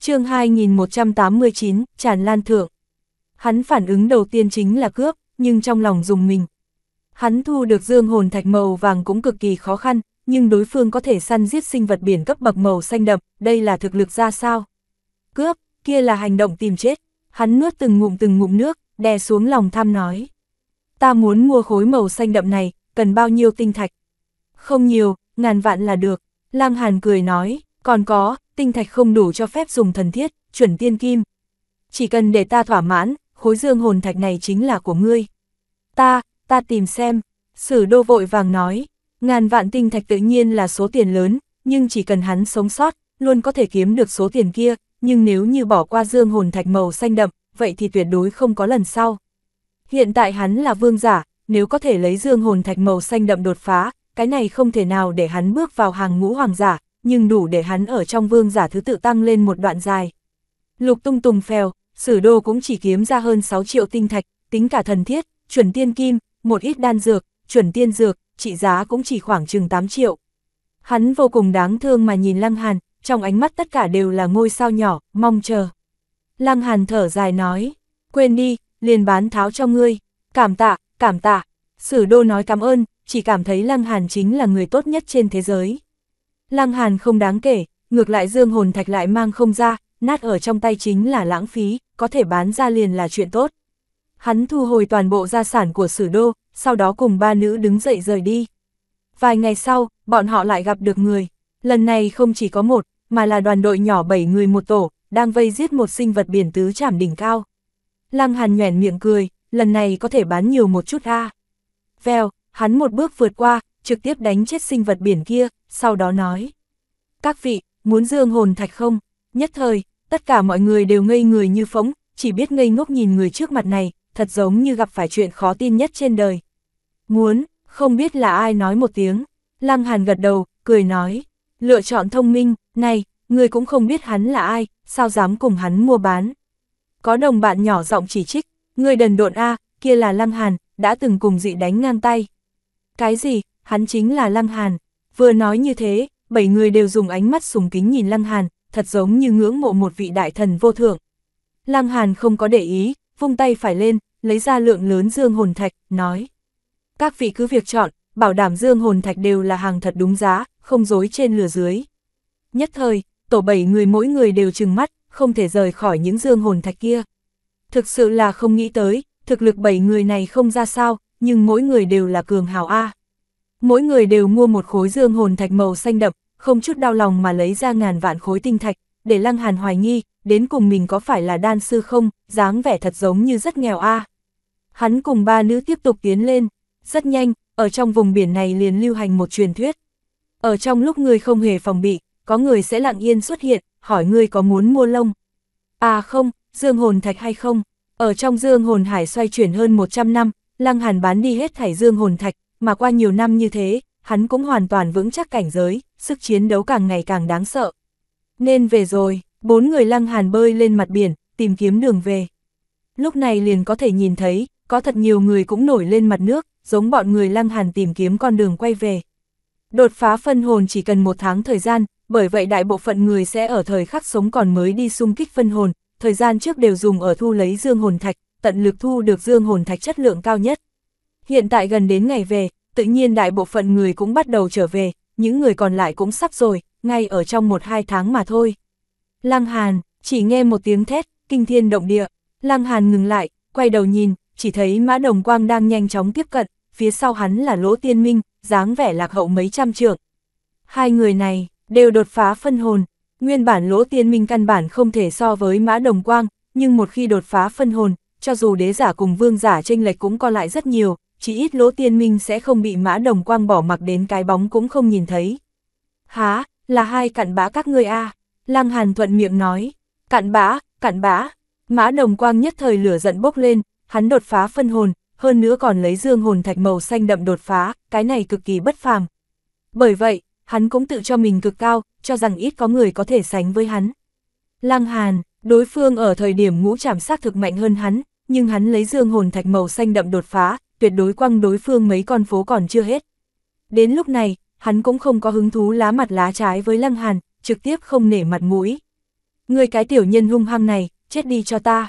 chương 2189, tràn lan thượng. Hắn phản ứng đầu tiên chính là cướp, nhưng trong lòng dùng mình. Hắn thu được dương hồn thạch màu vàng cũng cực kỳ khó khăn, nhưng đối phương có thể săn giết sinh vật biển cấp bậc màu xanh đậm, đây là thực lực ra sao? Cướp, kia là hành động tìm chết. Hắn nuốt từng ngụm từng ngụm nước, đè xuống lòng tham nói. Ta muốn mua khối màu xanh đậm này, cần bao nhiêu tinh thạch? Không nhiều, ngàn vạn là được. Lăng Hàn cười nói, còn có, tinh thạch không đủ cho phép dùng thần thiết, chuẩn tiên kim. Chỉ cần để ta thỏa mãn, khối dương hồn thạch này chính là của ngươi. Ta, ta tìm xem, sử đô vội vàng nói, ngàn vạn tinh thạch tự nhiên là số tiền lớn, nhưng chỉ cần hắn sống sót, luôn có thể kiếm được số tiền kia, nhưng nếu như bỏ qua dương hồn thạch màu xanh đậm, vậy thì tuyệt đối không có lần sau. Hiện tại hắn là vương giả, nếu có thể lấy dương hồn thạch màu xanh đậm đột phá, cái này không thể nào để hắn bước vào hàng ngũ hoàng giả, nhưng đủ để hắn ở trong vương giả thứ tự tăng lên một đoạn dài. Lục tung tùng phèo, sử đô cũng chỉ kiếm ra hơn 6 triệu tinh thạch, tính cả thần thiết, chuẩn tiên kim, một ít đan dược, chuẩn tiên dược, trị giá cũng chỉ khoảng chừng 8 triệu. Hắn vô cùng đáng thương mà nhìn Lăng Hàn, trong ánh mắt tất cả đều là ngôi sao nhỏ, mong chờ. Lăng Hàn thở dài nói, quên đi, liền bán tháo cho ngươi, cảm tạ, cảm tạ. Sử đô nói cảm ơn, chỉ cảm thấy Lăng Hàn chính là người tốt nhất trên thế giới. Lăng Hàn không đáng kể, ngược lại dương hồn thạch lại mang không ra, nát ở trong tay chính là lãng phí, có thể bán ra liền là chuyện tốt. Hắn thu hồi toàn bộ gia sản của sử đô, sau đó cùng ba nữ đứng dậy rời đi. Vài ngày sau, bọn họ lại gặp được người. Lần này không chỉ có một, mà là đoàn đội nhỏ 7 người một tổ, đang vây giết một sinh vật biển tứ chảm đỉnh cao. Lăng Hàn nhoẻn miệng cười, lần này có thể bán nhiều một chút ha. À. Vèo, Hắn một bước vượt qua, trực tiếp đánh chết sinh vật biển kia, sau đó nói. Các vị, muốn dương hồn thạch không? Nhất thời, tất cả mọi người đều ngây người như phóng, chỉ biết ngây ngốc nhìn người trước mặt này, thật giống như gặp phải chuyện khó tin nhất trên đời. Muốn, không biết là ai nói một tiếng. Lăng Hàn gật đầu, cười nói. Lựa chọn thông minh, này, người cũng không biết hắn là ai, sao dám cùng hắn mua bán. Có đồng bạn nhỏ giọng chỉ trích, người đần độn A, kia là Lăng Hàn, đã từng cùng dị đánh ngang tay. Cái gì, hắn chính là Lăng Hàn. Vừa nói như thế, bảy người đều dùng ánh mắt sùng kính nhìn Lăng Hàn, thật giống như ngưỡng mộ một vị đại thần vô thượng. Lăng Hàn không có để ý, vung tay phải lên, lấy ra lượng lớn dương hồn thạch, nói. Các vị cứ việc chọn, bảo đảm dương hồn thạch đều là hàng thật đúng giá, không dối trên lừa dưới. Nhất thời, tổ bảy người mỗi người đều trừng mắt, không thể rời khỏi những dương hồn thạch kia. Thực sự là không nghĩ tới, thực lực bảy người này không ra sao, nhưng mỗi người đều là cường hào A. Mỗi người đều mua một khối dương hồn thạch màu xanh đậm, không chút đau lòng mà lấy ra ngàn vạn khối tinh thạch, để Lăng Hàn hoài nghi, đến cùng mình có phải là đan sư không, dáng vẻ thật giống như rất nghèo a. Hắn cùng ba nữ tiếp tục tiến lên, rất nhanh, ở trong vùng biển này liền lưu hành một truyền thuyết. Ở trong lúc người không hề phòng bị, có người sẽ lặng yên xuất hiện, hỏi người có muốn mua lông. À không, dương hồn thạch hay không? Ở trong dương hồn hải xoay chuyển hơn 100 năm, Lăng Hàn bán đi hết thải dương hồn thạch, mà qua nhiều năm như thế, hắn cũng hoàn toàn vững chắc cảnh giới, sức chiến đấu càng ngày càng đáng sợ. Nên về rồi, bốn người Lăng Hàn bơi lên mặt biển, tìm kiếm đường về. Lúc này liền có thể nhìn thấy, có thật nhiều người cũng nổi lên mặt nước, giống bọn người Lăng Hàn tìm kiếm con đường quay về. Đột phá phân hồn chỉ cần một tháng thời gian, bởi vậy đại bộ phận người sẽ ở thời khắc sống còn mới đi xung kích phân hồn, thời gian trước đều dùng ở thu lấy dương hồn thạch, tận lực thu được dương hồn thạch chất lượng cao nhất. Hiện tại gần đến ngày về, tự nhiên đại bộ phận người cũng bắt đầu trở về, những người còn lại cũng sắp rồi, ngay ở trong một hai tháng mà thôi. Lăng Hàn, chỉ nghe một tiếng thét, kinh thiên động địa, Lăng Hàn ngừng lại, quay đầu nhìn, chỉ thấy mã đồng quang đang nhanh chóng tiếp cận, phía sau hắn là lỗ tiên minh, dáng vẻ lạc hậu mấy trăm trượng. Hai người này, đều đột phá phân hồn, nguyên bản lỗ tiên minh căn bản không thể so với mã đồng quang, nhưng một khi đột phá phân hồn, cho dù đế giả cùng vương giả tranh lệch cũng co lại rất nhiều, chỉ ít lỗ tiên minh sẽ không bị mã đồng quang bỏ mặc đến cái bóng cũng không nhìn thấy. Há, là hai cặn bã các ngươi a à. Lăng Hàn thuận miệng nói, cặn bã, cặn bã. Mã đồng quang nhất thời lửa giận bốc lên, hắn đột phá phân hồn, hơn nữa còn lấy dương hồn thạch màu xanh đậm đột phá, cái này cực kỳ bất phàm. Bởi vậy, hắn cũng tự cho mình cực cao, cho rằng ít có người có thể sánh với hắn. Lăng Hàn, đối phương ở thời điểm ngũ trảm sát thực mạnh hơn hắn, nhưng hắn lấy dương hồn thạch màu xanh đậm đột phá, tuyệt đối quăng đối phương mấy con phố còn chưa hết. Đến lúc này, hắn cũng không có hứng thú lá mặt lá trái với Lăng Hàn, trực tiếp không nể mặt mũi. Người cái tiểu nhân hung hăng này, chết đi cho ta.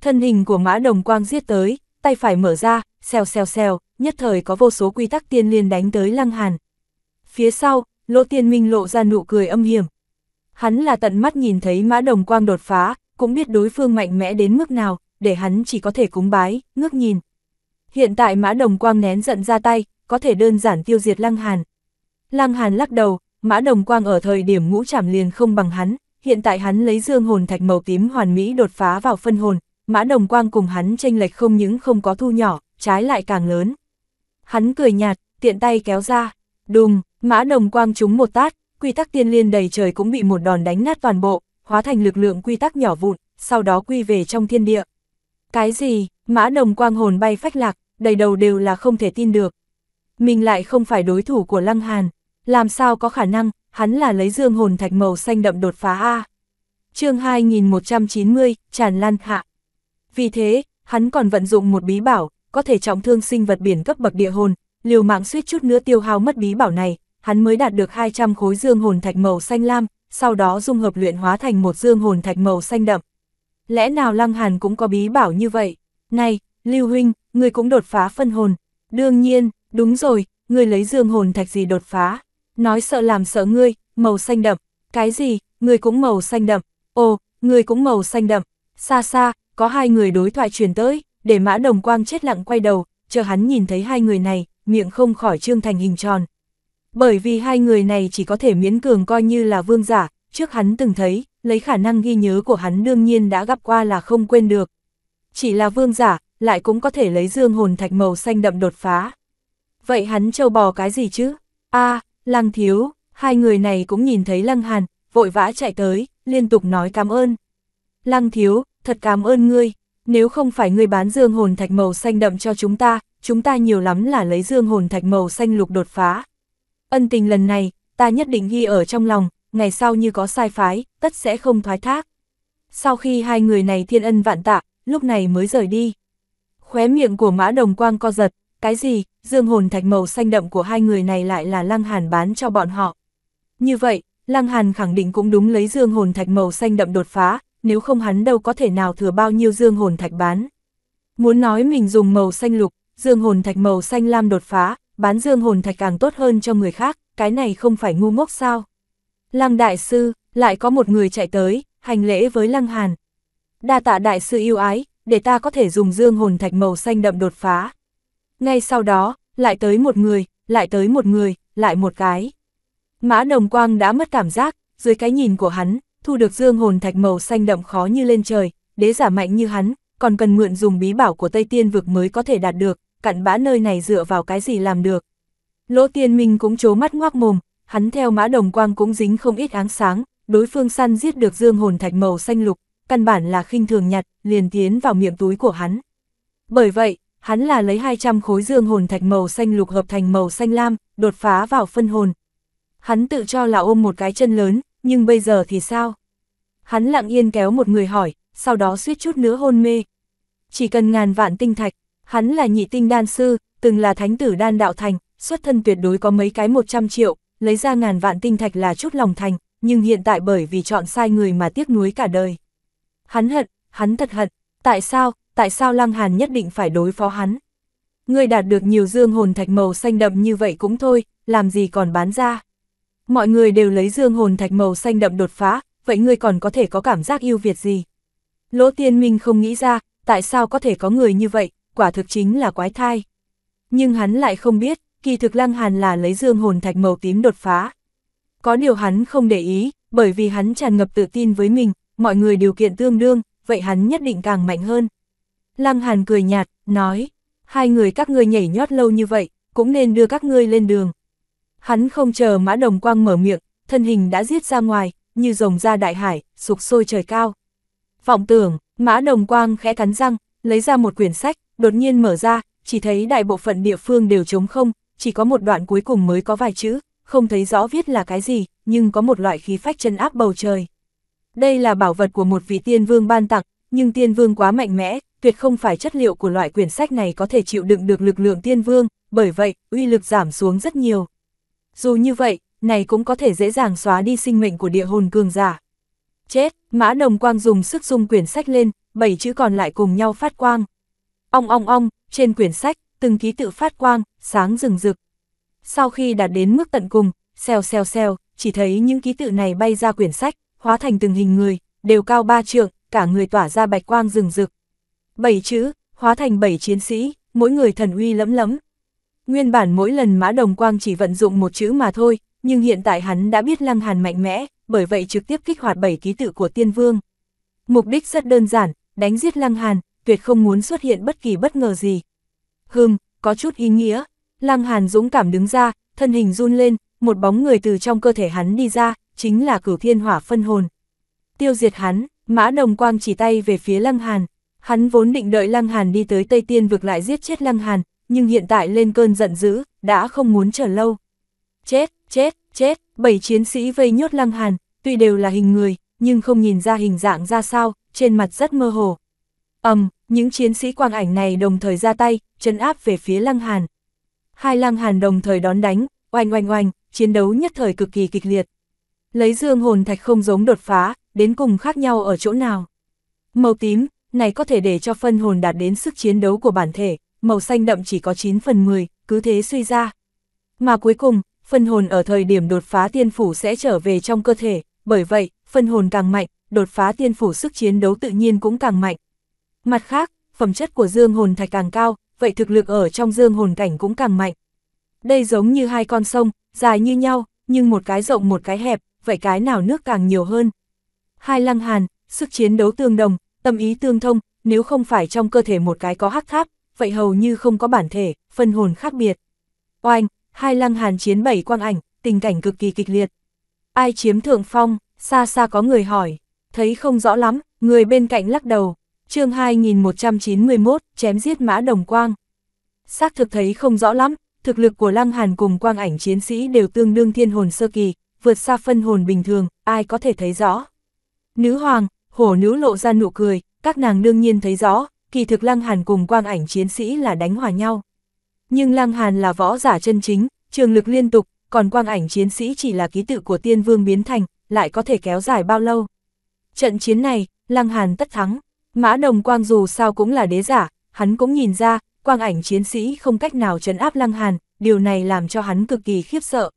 Thân hình của mã đồng quang giết tới, tay phải mở ra, xèo xèo xèo, nhất thời có vô số quy tắc tiên liên đánh tới Lăng Hàn. Phía sau, Lỗ Tiên Minh lộ ra nụ cười âm hiểm. Hắn là tận mắt nhìn thấy mã đồng quang đột phá, cũng biết đối phương mạnh mẽ đến mức nào, để hắn chỉ có thể cúng bái, ngước nhìn. Hiện tại Mã Đồng Quang nén giận ra tay, có thể đơn giản tiêu diệt Lăng Hàn. Lăng Hàn lắc đầu, Mã Đồng Quang ở thời điểm ngũ trảm liền không bằng hắn, hiện tại hắn lấy dương hồn thạch màu tím hoàn mỹ đột phá vào phân hồn, Mã Đồng Quang cùng hắn tranh lệch không những không có thu nhỏ, trái lại càng lớn. Hắn cười nhạt, tiện tay kéo ra, đùng, Mã Đồng Quang trúng một tát, quy tắc tiên liên đầy trời cũng bị một đòn đánh nát toàn bộ, hóa thành lực lượng quy tắc nhỏ vụn, sau đó quy về trong thiên địa. Cái gì, mã đồng quang hồn bay phách lạc, đầy đầu đều là không thể tin được. Mình lại không phải đối thủ của Lăng Hàn, làm sao có khả năng, hắn là lấy dương hồn thạch màu xanh đậm đột phá A. chương 2190, tràn lan hạ. Vì thế, hắn còn vận dụng một bí bảo, có thể trọng thương sinh vật biển cấp bậc địa hồn, liều mạng suýt chút nữa tiêu hao mất bí bảo này, hắn mới đạt được 200 khối dương hồn thạch màu xanh lam, sau đó dung hợp luyện hóa thành một dương hồn thạch màu xanh đậm lẽ nào Lăng Hàn cũng có bí bảo như vậy? Này, Lưu Huynh, người cũng đột phá phân hồn. Đương nhiên, đúng rồi, người lấy dương hồn thạch gì đột phá. Nói sợ làm sợ ngươi, màu xanh đậm. Cái gì, người cũng màu xanh đậm. Ồ, người cũng màu xanh đậm. Xa xa, có hai người đối thoại truyền tới, để mã đồng quang chết lặng quay đầu, chờ hắn nhìn thấy hai người này, miệng không khỏi trương thành hình tròn. Bởi vì hai người này chỉ có thể miễn cường coi như là vương giả, trước hắn từng thấy, lấy khả năng ghi nhớ của hắn đương nhiên đã gặp qua là không quên được. Chỉ là vương giả, lại cũng có thể lấy dương hồn thạch màu xanh đậm đột phá. Vậy hắn trâu bò cái gì chứ? a lăng thiếu, hai người này cũng nhìn thấy lăng hàn, vội vã chạy tới, liên tục nói cảm ơn. Lăng thiếu, thật cảm ơn ngươi, nếu không phải ngươi bán dương hồn thạch màu xanh đậm cho chúng ta, chúng ta nhiều lắm là lấy dương hồn thạch màu xanh lục đột phá. Ân tình lần này, ta nhất định ghi ở trong lòng, ngày sau như có sai phái, tất sẽ không thoái thác. Sau khi hai người này thiên ân vạn tạ, lúc này mới rời đi. Khóe miệng của mã đồng quang co giật, cái gì, dương hồn thạch màu xanh đậm của hai người này lại là lăng hàn bán cho bọn họ. Như vậy, lăng hàn khẳng định cũng đúng lấy dương hồn thạch màu xanh đậm đột phá, nếu không hắn đâu có thể nào thừa bao nhiêu dương hồn thạch bán. Muốn nói mình dùng màu xanh lục, dương hồn thạch màu xanh lam đột phá, bán dương hồn thạch càng tốt hơn cho người khác, cái này không phải ngu ngốc sao. Lăng đại sư, lại có một người chạy tới, hành lễ với Lăng Hàn. Đa tạ đại sư yêu ái, để ta có thể dùng dương hồn thạch màu xanh đậm đột phá. Ngay sau đó, lại tới một người, lại tới một người, lại một cái. Mã đồng quang đã mất cảm giác, dưới cái nhìn của hắn, thu được dương hồn thạch màu xanh đậm khó như lên trời, đế giả mạnh như hắn, còn cần mượn dùng bí bảo của Tây Tiên vực mới có thể đạt được, cặn bã nơi này dựa vào cái gì làm được. Lỗ Tiên Minh cũng chố mắt ngoác mồm, hắn theo mã đồng quang cũng dính không ít áng sáng, đối phương săn giết được dương hồn thạch màu xanh lục, căn bản là khinh thường nhặt, liền tiến vào miệng túi của hắn. Bởi vậy, hắn là lấy 200 khối dương hồn thạch màu xanh lục hợp thành màu xanh lam, đột phá vào phân hồn. Hắn tự cho là ôm một cái chân lớn, nhưng bây giờ thì sao? Hắn lặng yên kéo một người hỏi, sau đó suýt chút nữa hôn mê. Chỉ cần ngàn vạn tinh thạch, hắn là nhị tinh đan sư, từng là thánh tử đan đạo thành, xuất thân tuyệt đối có mấy cái 100 triệu, lấy ra ngàn vạn tinh thạch là chút lòng thành, nhưng hiện tại bởi vì chọn sai người mà tiếc nuối cả đời. Hắn hận, hắn thật hận, tại sao, tại sao Lăng Hàn nhất định phải đối phó hắn? người đạt được nhiều dương hồn thạch màu xanh đậm như vậy cũng thôi, làm gì còn bán ra? Mọi người đều lấy dương hồn thạch màu xanh đậm đột phá, vậy ngươi còn có thể có cảm giác yêu Việt gì? Lỗ Tiên Minh không nghĩ ra, tại sao có thể có người như vậy, quả thực chính là quái thai. Nhưng hắn lại không biết, kỳ thực Lăng Hàn là lấy dương hồn thạch màu tím đột phá. Có điều hắn không để ý, bởi vì hắn tràn ngập tự tin với mình, mọi người điều kiện tương đương, vậy hắn nhất định càng mạnh hơn. Lăng Hàn cười nhạt, nói, hai người các ngươi nhảy nhót lâu như vậy, cũng nên đưa các ngươi lên đường. Hắn không chờ mã đồng quang mở miệng, thân hình đã giết ra ngoài, như rồng ra đại hải, sụp sôi trời cao. Vọng tưởng, mã đồng quang khẽ cắn răng, lấy ra một quyển sách, đột nhiên mở ra, chỉ thấy đại bộ phận địa phương đều trống không, chỉ có một đoạn cuối cùng mới có vài chữ, không thấy rõ viết là cái gì, nhưng có một loại khí phách chân áp bầu trời. Đây là bảo vật của một vị tiên vương ban tặng, nhưng tiên vương quá mạnh mẽ, tuyệt không phải chất liệu của loại quyển sách này có thể chịu đựng được lực lượng tiên vương, bởi vậy, uy lực giảm xuống rất nhiều. Dù như vậy, này cũng có thể dễ dàng xóa đi sinh mệnh của địa hồn cường giả. Chết, mã đồng quang dùng sức dung quyển sách lên, bảy chữ còn lại cùng nhau phát quang. Ong ong ong, trên quyển sách, từng ký tự phát quang, sáng rừng rực. Sau khi đạt đến mức tận cùng, xèo xèo xèo, chỉ thấy những ký tự này bay ra quyển sách, hóa thành từng hình người, đều cao ba trượng, cả người tỏa ra bạch quang rừng rực. Bảy chữ, hóa thành bảy chiến sĩ, mỗi người thần uy lẫm lẫm. Nguyên bản mỗi lần mã đồng quang chỉ vận dụng một chữ mà thôi, nhưng hiện tại hắn đã biết lăng hàn mạnh mẽ, bởi vậy trực tiếp kích hoạt bảy ký tự của tiên vương. Mục đích rất đơn giản, đánh giết lăng hàn, tuyệt không muốn xuất hiện bất kỳ bất ngờ gì hừm, có chút ý nghĩa. Lăng Hàn dũng cảm đứng ra, thân hình run lên, một bóng người từ trong cơ thể hắn đi ra, chính là cửu thiên hỏa phân hồn. Tiêu diệt hắn, mã đồng quang chỉ tay về phía Lăng Hàn. Hắn vốn định đợi Lăng Hàn đi tới Tây Tiên vực lại giết chết Lăng Hàn, nhưng hiện tại lên cơn giận dữ, đã không muốn chờ lâu. Chết, chết, chết, bảy chiến sĩ vây nhốt Lăng Hàn, tuy đều là hình người, nhưng không nhìn ra hình dạng ra sao, trên mặt rất mơ hồ ầm, um, những chiến sĩ quang ảnh này đồng thời ra tay, chân áp về phía Lăng Hàn. Hai Lăng Hàn đồng thời đón đánh, oanh oanh oanh, chiến đấu nhất thời cực kỳ kịch liệt. Lấy dương hồn thạch không giống đột phá, đến cùng khác nhau ở chỗ nào. Màu tím, này có thể để cho phân hồn đạt đến sức chiến đấu của bản thể, màu xanh đậm chỉ có 9 phần 10, cứ thế suy ra. Mà cuối cùng, phân hồn ở thời điểm đột phá tiên phủ sẽ trở về trong cơ thể, bởi vậy, phân hồn càng mạnh, đột phá tiên phủ sức chiến đấu tự nhiên cũng càng mạnh. Mặt khác, phẩm chất của dương hồn thạch càng cao, vậy thực lực ở trong dương hồn cảnh cũng càng mạnh. Đây giống như hai con sông, dài như nhau, nhưng một cái rộng một cái hẹp, vậy cái nào nước càng nhiều hơn. Hai lăng hàn, sức chiến đấu tương đồng, tâm ý tương thông, nếu không phải trong cơ thể một cái có hắc tháp, vậy hầu như không có bản thể, phân hồn khác biệt. Oanh, hai lăng hàn chiến bảy quang ảnh, tình cảnh cực kỳ kịch liệt. Ai chiếm thượng phong, xa xa có người hỏi, thấy không rõ lắm, người bên cạnh lắc đầu chương 2191, chém giết mã đồng quang. Xác thực thấy không rõ lắm, thực lực của Lăng Hàn cùng quang ảnh chiến sĩ đều tương đương thiên hồn sơ kỳ, vượt xa phân hồn bình thường, ai có thể thấy rõ. Nữ hoàng, hổ nữ lộ ra nụ cười, các nàng đương nhiên thấy rõ, kỳ thực Lăng Hàn cùng quang ảnh chiến sĩ là đánh hòa nhau. Nhưng Lăng Hàn là võ giả chân chính, trường lực liên tục, còn quang ảnh chiến sĩ chỉ là ký tự của tiên vương biến thành, lại có thể kéo dài bao lâu. Trận chiến này, Lăng Hàn tất thắng. Mã Đồng Quang dù sao cũng là đế giả, hắn cũng nhìn ra, quang ảnh chiến sĩ không cách nào trấn áp Lăng Hàn, điều này làm cho hắn cực kỳ khiếp sợ.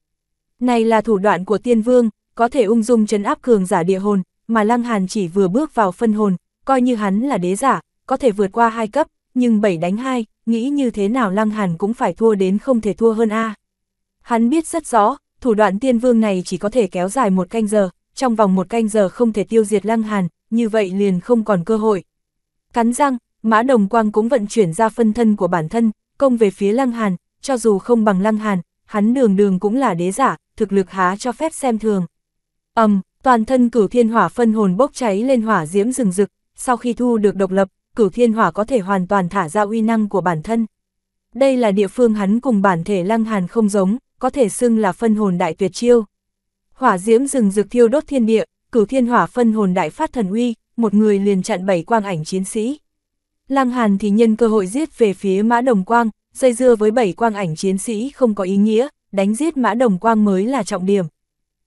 Này là thủ đoạn của tiên vương, có thể ung dung trấn áp cường giả địa hồn, mà Lăng Hàn chỉ vừa bước vào phân hồn, coi như hắn là đế giả, có thể vượt qua hai cấp, nhưng bảy đánh hai, nghĩ như thế nào Lăng Hàn cũng phải thua đến không thể thua hơn A. Hắn biết rất rõ, thủ đoạn tiên vương này chỉ có thể kéo dài một canh giờ, trong vòng một canh giờ không thể tiêu diệt Lăng Hàn, như vậy liền không còn cơ hội. Cắn răng, Mã Đồng Quang cũng vận chuyển ra phân thân của bản thân, công về phía Lăng Hàn, cho dù không bằng Lăng Hàn, hắn đường đường cũng là đế giả, thực lực há cho phép xem thường. ầm, um, toàn thân cửu thiên hỏa phân hồn bốc cháy lên hỏa diễm rừng rực, sau khi thu được độc lập, cửu thiên hỏa có thể hoàn toàn thả ra uy năng của bản thân. Đây là địa phương hắn cùng bản thể Lăng Hàn không giống, có thể xưng là phân hồn đại tuyệt chiêu. Hỏa diễm rừng rực thiêu đốt thiên địa, cửu thiên hỏa phân hồn đại phát thần uy, một người liền chặn bảy quang ảnh chiến sĩ. Lăng Hàn thì nhân cơ hội giết về phía mã đồng quang, dây dưa với bảy quang ảnh chiến sĩ không có ý nghĩa, đánh giết mã đồng quang mới là trọng điểm.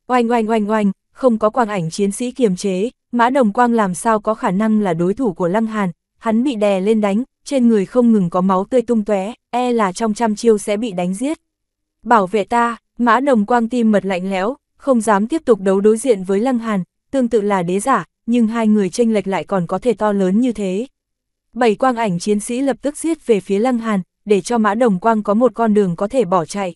Oanh oanh oanh oanh, không có quang ảnh chiến sĩ kiềm chế, mã đồng quang làm sao có khả năng là đối thủ của Lăng Hàn, hắn bị đè lên đánh, trên người không ngừng có máu tươi tung tóe, e là trong trăm chiêu sẽ bị đánh giết. Bảo vệ ta, mã đồng quang tim mật lạnh lẽo, không dám tiếp tục đấu đối diện với Lăng Hàn, tương tự là đế giả, nhưng hai người tranh lệch lại còn có thể to lớn như thế. Bảy quang ảnh chiến sĩ lập tức giết về phía Lăng Hàn, để cho mã đồng quang có một con đường có thể bỏ chạy.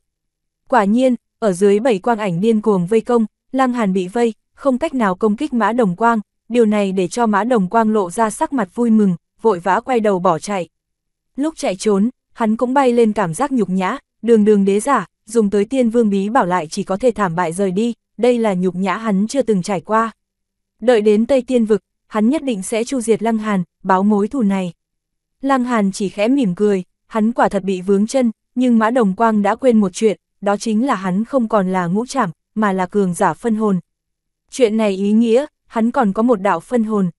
Quả nhiên, ở dưới bảy quang ảnh điên cuồng vây công, Lăng Hàn bị vây, không cách nào công kích mã đồng quang, điều này để cho mã đồng quang lộ ra sắc mặt vui mừng, vội vã quay đầu bỏ chạy. Lúc chạy trốn, hắn cũng bay lên cảm giác nhục nhã, đường đường đế giả, dùng tới tiên vương bí bảo lại chỉ có thể thảm bại rời đi, đây là nhục nhã hắn chưa từng trải qua. Đợi đến Tây Tiên Vực, hắn nhất định sẽ chu diệt Lăng Hàn, báo mối thù này. Lăng Hàn chỉ khẽ mỉm cười, hắn quả thật bị vướng chân, nhưng Mã Đồng Quang đã quên một chuyện, đó chính là hắn không còn là ngũ trảm, mà là cường giả phân hồn. Chuyện này ý nghĩa, hắn còn có một đạo phân hồn.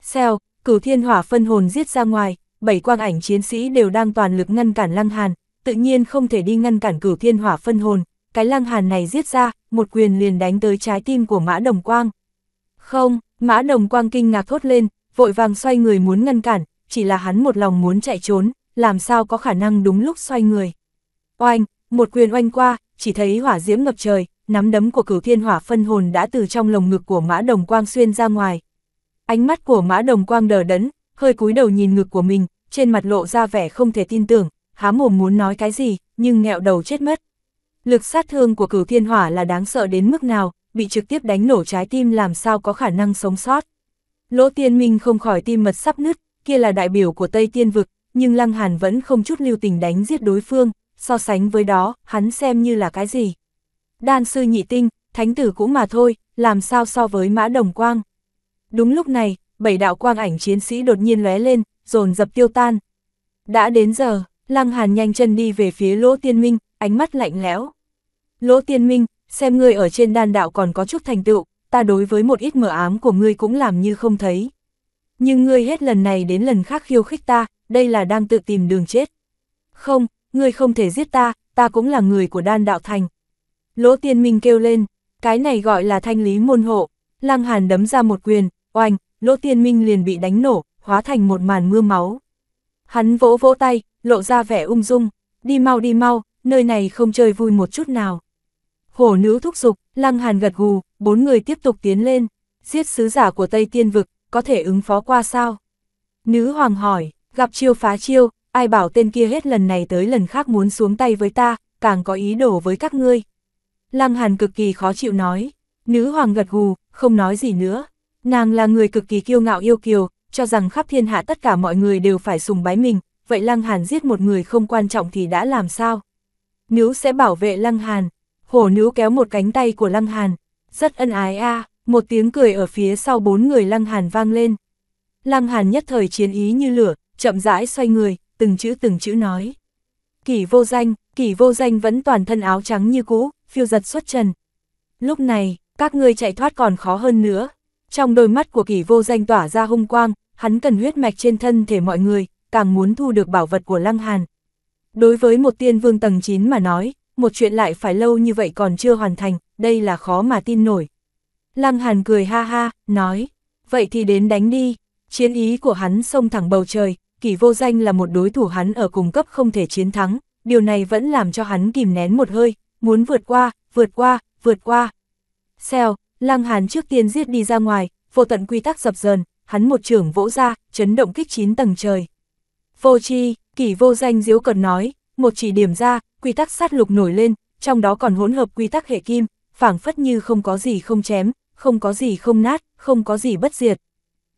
Xeo, cửu thiên hỏa phân hồn giết ra ngoài, bảy quang ảnh chiến sĩ đều đang toàn lực ngăn cản Lăng Hàn, tự nhiên không thể đi ngăn cản cửu thiên hỏa phân hồn. Cái Lăng Hàn này giết ra, một quyền liền đánh tới trái tim của Mã Đồng Quang. Không, mã đồng quang kinh ngạc thốt lên, vội vàng xoay người muốn ngăn cản, chỉ là hắn một lòng muốn chạy trốn, làm sao có khả năng đúng lúc xoay người. Oanh, một quyền oanh qua, chỉ thấy hỏa diễm ngập trời, nắm đấm của cửu thiên hỏa phân hồn đã từ trong lồng ngực của mã đồng quang xuyên ra ngoài. Ánh mắt của mã đồng quang đờ đẫn, hơi cúi đầu nhìn ngực của mình, trên mặt lộ ra vẻ không thể tin tưởng, há mồm muốn nói cái gì, nhưng nghẹo đầu chết mất. Lực sát thương của cửu thiên hỏa là đáng sợ đến mức nào, bị trực tiếp đánh nổ trái tim làm sao có khả năng sống sót. Lỗ tiên minh không khỏi tim mật sắp nứt, kia là đại biểu của Tây Tiên Vực, nhưng Lăng Hàn vẫn không chút lưu tình đánh giết đối phương, so sánh với đó, hắn xem như là cái gì. Đan sư nhị tinh, thánh tử cũng mà thôi, làm sao so với mã đồng quang. Đúng lúc này, bảy đạo quang ảnh chiến sĩ đột nhiên lóe lên, dồn dập tiêu tan. Đã đến giờ, Lăng Hàn nhanh chân đi về phía Lỗ Tiên Minh, ánh mắt lạnh lẽo. Lỗ Tiên Minh, xem ngươi ở trên đan đạo còn có chút thành tựu, ta đối với một ít mờ ám của ngươi cũng làm như không thấy. Nhưng ngươi hết lần này đến lần khác khiêu khích ta, đây là đang tự tìm đường chết. Không, ngươi không thể giết ta, ta cũng là người của đan đạo thành. Lỗ tiên minh kêu lên, cái này gọi là thanh lý môn hộ, lang hàn đấm ra một quyền, oanh, lỗ tiên minh liền bị đánh nổ, hóa thành một màn mưa máu. Hắn vỗ vỗ tay, lộ ra vẻ ung dung, đi mau đi mau, nơi này không chơi vui một chút nào hổ nữ thúc giục, lăng hàn gật gù, bốn người tiếp tục tiến lên, giết sứ giả của Tây Tiên Vực, có thể ứng phó qua sao? Nữ hoàng hỏi, gặp chiêu phá chiêu, ai bảo tên kia hết lần này tới lần khác muốn xuống tay với ta, càng có ý đồ với các ngươi. Lăng Hàn cực kỳ khó chịu nói, nữ hoàng gật gù, không nói gì nữa. Nàng là người cực kỳ kiêu ngạo yêu kiều, cho rằng khắp thiên hạ tất cả mọi người đều phải sùng bái mình, vậy Lăng Hàn giết một người không quan trọng thì đã làm sao? Nữ sẽ bảo vệ Lăng Hàn, hổ nữ kéo một cánh tay của Lăng Hàn, rất ân ái a một tiếng cười ở phía sau bốn người Lăng Hàn vang lên. Lăng Hàn nhất thời chiến ý như lửa, chậm rãi xoay người, từng chữ từng chữ nói. Kỷ vô danh, kỷ vô danh vẫn toàn thân áo trắng như cũ, phiêu giật xuất trần. Lúc này, các ngươi chạy thoát còn khó hơn nữa. Trong đôi mắt của kỷ vô danh tỏa ra hung quang, hắn cần huyết mạch trên thân thể mọi người, càng muốn thu được bảo vật của Lăng Hàn. Đối với một tiên vương tầng 9 mà nói, một chuyện lại phải lâu như vậy còn chưa hoàn thành, đây là khó mà tin nổi. Lăng Hàn cười ha ha, nói, vậy thì đến đánh đi, chiến ý của hắn xông thẳng bầu trời, kỳ vô danh là một đối thủ hắn ở cùng cấp không thể chiến thắng, điều này vẫn làm cho hắn kìm nén một hơi, muốn vượt qua, vượt qua, vượt qua. Xèo, Lăng Hàn trước tiên giết đi ra ngoài, vô tận quy tắc dập dờn, hắn một trưởng vỗ ra, chấn động kích chín tầng trời. Vô chi, kỷ vô danh diếu cần nói, một chỉ điểm ra, quy tắc sát lục nổi lên, trong đó còn hỗn hợp quy tắc hệ kim, phảng phất như không có gì không chém, không có gì không nát, không có gì bất diệt.